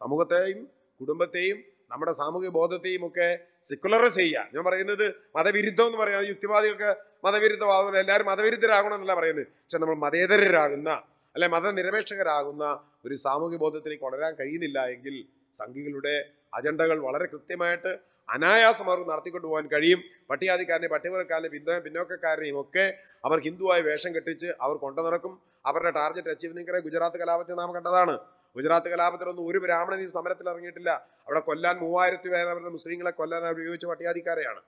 സമൂഹത്തെയും കുടുംബത്തെയും നമ്മുടെ സാമൂഹിക ബോധത്തെയും ഒക്കെ സെക്കുലറൈസ് ചെയ്യുക ഞാൻ പറയുന്നത് മതവിരുദ്ധം എന്ന് പറയുന്നത് യുക്തിവാദികൾക്ക് മതവിരുദ്ധമാകുന്ന എല്ലാവരും മതവിരുദ്ധരാകണം എന്നല്ല പറയുന്നത് പക്ഷെ നമ്മൾ മതേതരരാകുന്ന അല്ലെ മതനിരപേക്ഷകരാകുന്ന ഒരു സാമൂഹ്യ ബോധത്തിലേക്ക് വളരാൻ കഴിയുന്നില്ല എങ്കിൽ സംഘികളുടെ അജണ്ടകൾ വളരെ കൃത്യമായിട്ട് അനായാസം അവർക്ക് നടത്തിക്കൊണ്ടു പോകാൻ കഴിയും പട്ടികാതിക്കാരനെ പട്ടികവർക്കാരനെ പിന്തോ പിന്നോക്കക്കാരനെയും ഒക്കെ അവർ ഹിന്ദുവായി വേഷം കെട്ടിച്ച് അവർ കൊണ്ടു നടക്കും അവരുടെ ടാർഗറ്റ് അച്ചീവ് നിങ്ങളെ ഗുജറാത്ത് കലാപത്തിൽ നാം കണ്ടതാണ് ഗുജറാത്ത് കലാപത്തിലൊന്നും ഒരു ബ്രാഹ്മണനും സമരത്തിൽ ഇറങ്ങിയിട്ടില്ല അവിടെ കൊല്ലാൻ മൂവായിരത്തി പേരെ അവരുടെ മുസ്ലിങ്ങളെ കൊല്ലാൻ അവർ ഉപയോഗിച്ച പട്ടികാതിക്കാരെയാണ്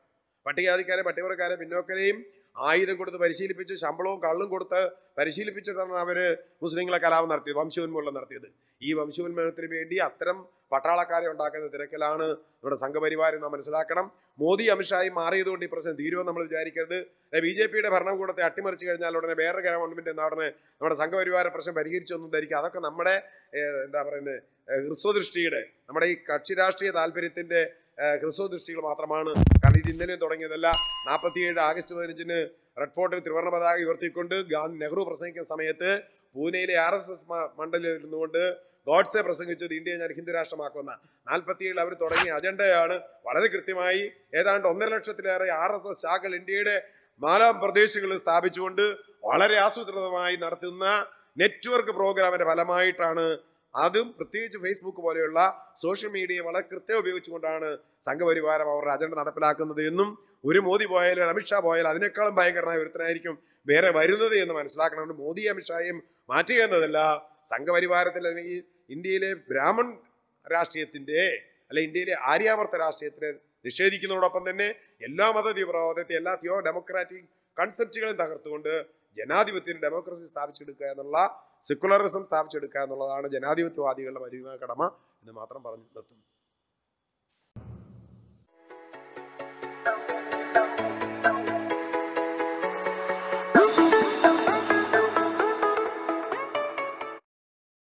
പട്ടികാതിക്കാരെ പട്ടികവർക്കാരെ പിന്നോക്കരെയും ആയുധം കൊടുത്ത് പരിശീലിപ്പിച്ച് ശമ്പളവും കള്ളും കൊടുത്ത് പരിശീലിപ്പിച്ചിട്ടാണ് അവർ മുസ്ലിങ്ങളെ കലാപം നടത്തിയത് വംശോന്മൂലം നടത്തിയത് ഈ വംശോന്മൂലത്തിന് വേണ്ടി അത്തരം പട്ടാളക്കാരെ ഉണ്ടാക്കുന്ന തിരക്കിലാണ് നമ്മുടെ സംഘപരിവാരം നാം മനസ്സിലാക്കണം മോദി അമിത്ഷായി മാറിയതുകൊണ്ട് ഈ പ്രശ്നം തീരുമെന്ന് നമ്മൾ വിചാരിക്കരുത് ബി ജെ പിയുടെ ഭരണകൂടത്തെ അട്ടിമറിച്ച് കഴിഞ്ഞാൽ ഉടനെ വേറെ ഗവൺമെൻറ് എന്താ ഉടനെ നമ്മുടെ സംഘപരിവാര പ്രശ്നം പരിഹരിച്ചൊന്നും ധരിക്കുക അതൊക്കെ നമ്മുടെ എന്താ പറയുന്നത് ഹൃസ്വദൃഷ്ടിയുടെ നമ്മുടെ ഈ കക്ഷി രാഷ്ട്രീയ താല്പര്യത്തിൻ്റെ ക്രിസ്തു ദൃഷ്ടികൾ മാത്രമാണ് കാരണം ഇത് ഇന്നലെയും തുടങ്ങിയതല്ല നാൽപ്പത്തിയേഴ് ആഗസ്റ്റ് പതിനഞ്ചിന് റെഡ് ഫോർട്ടിൽ ത്രിവർണ്ണ പതാക ഉയർത്തിക്കൊണ്ട് ഗാന്ധി നെഹ്റു പ്രസംഗിക്കുന്ന സമയത്ത് പൂനെയിലെ ആർ എസ് എസ് മണ്ഡലിൽ ഇരുന്നുകൊണ്ട് ഗോഡ്സെ പ്രസംഗിച്ചത് ഇന്ത്യയെ ഞാൻ ഹിന്ദു രാഷ്ട്രമാക്കുന്ന നാൽപ്പത്തിയേഴിൽ അവർ തുടങ്ങിയ അജണ്ടയാണ് വളരെ കൃത്യമായി ഏതാണ്ട് ഒന്നര ലക്ഷത്തിലേറെ ആർ എസ് എസ് ശാഖകൾ ഇന്ത്യയുടെ നാലാം പ്രദേശങ്ങളിൽ സ്ഥാപിച്ചുകൊണ്ട് വളരെ ആസൂത്രിതമായി നടത്തുന്ന നെറ്റ്വർക്ക് പ്രോഗ്രാമിന്റെ ഫലമായിട്ടാണ് അതും പ്രത്യേകിച്ച് ഫേസ്ബുക്ക് പോലെയുള്ള സോഷ്യൽ മീഡിയയെ വളരെ കൃത്യം ഉപയോഗിച്ചുകൊണ്ടാണ് സംഘപരിവാരം അവരുടെ അജണ്ട നടപ്പിലാക്കുന്നത് എന്നും ഒരു മോദി പോയാലും അമിത്ഷാ പോയാലും അതിനേക്കാളും ഭയങ്കരമായ ഒരുത്തനായിരിക്കും വേറെ വരുന്നത് എന്ന് മനസ്സിലാക്കണം മോദി അമിത്ഷായും മാറ്റുക എന്നതല്ല സംഘപരിവാരത്തിൽ അല്ലെങ്കിൽ ഇന്ത്യയിലെ ബ്രാഹ്മൺ രാഷ്ട്രീയത്തിൻ്റെ അല്ലെ ഇന്ത്യയിലെ ആര്യാവർത്ത രാഷ്ട്രീയത്തിനെ നിഷേധിക്കുന്നതോടൊപ്പം തന്നെ എല്ലാ മത തീവ്രവാദത്തെ എല്ലാ തിയോ ഡെമോക്രാറ്റിക് കൺസെപ്റ്റുകളും തകർത്തുകൊണ്ട് ജനാധിപത്യം ഡെമോക്രസി സ്ഥാപിച്ചെടുക്കുക എന്നുള്ള സെക്കുലറിസം സ്ഥാപിച്ചെടുക്കുക എന്നുള്ളതാണ് ജനാധിപത്യവാദികളുടെ പരിമിത കടമ എന്ന് മാത്രം പറഞ്ഞു നിർത്തുന്നു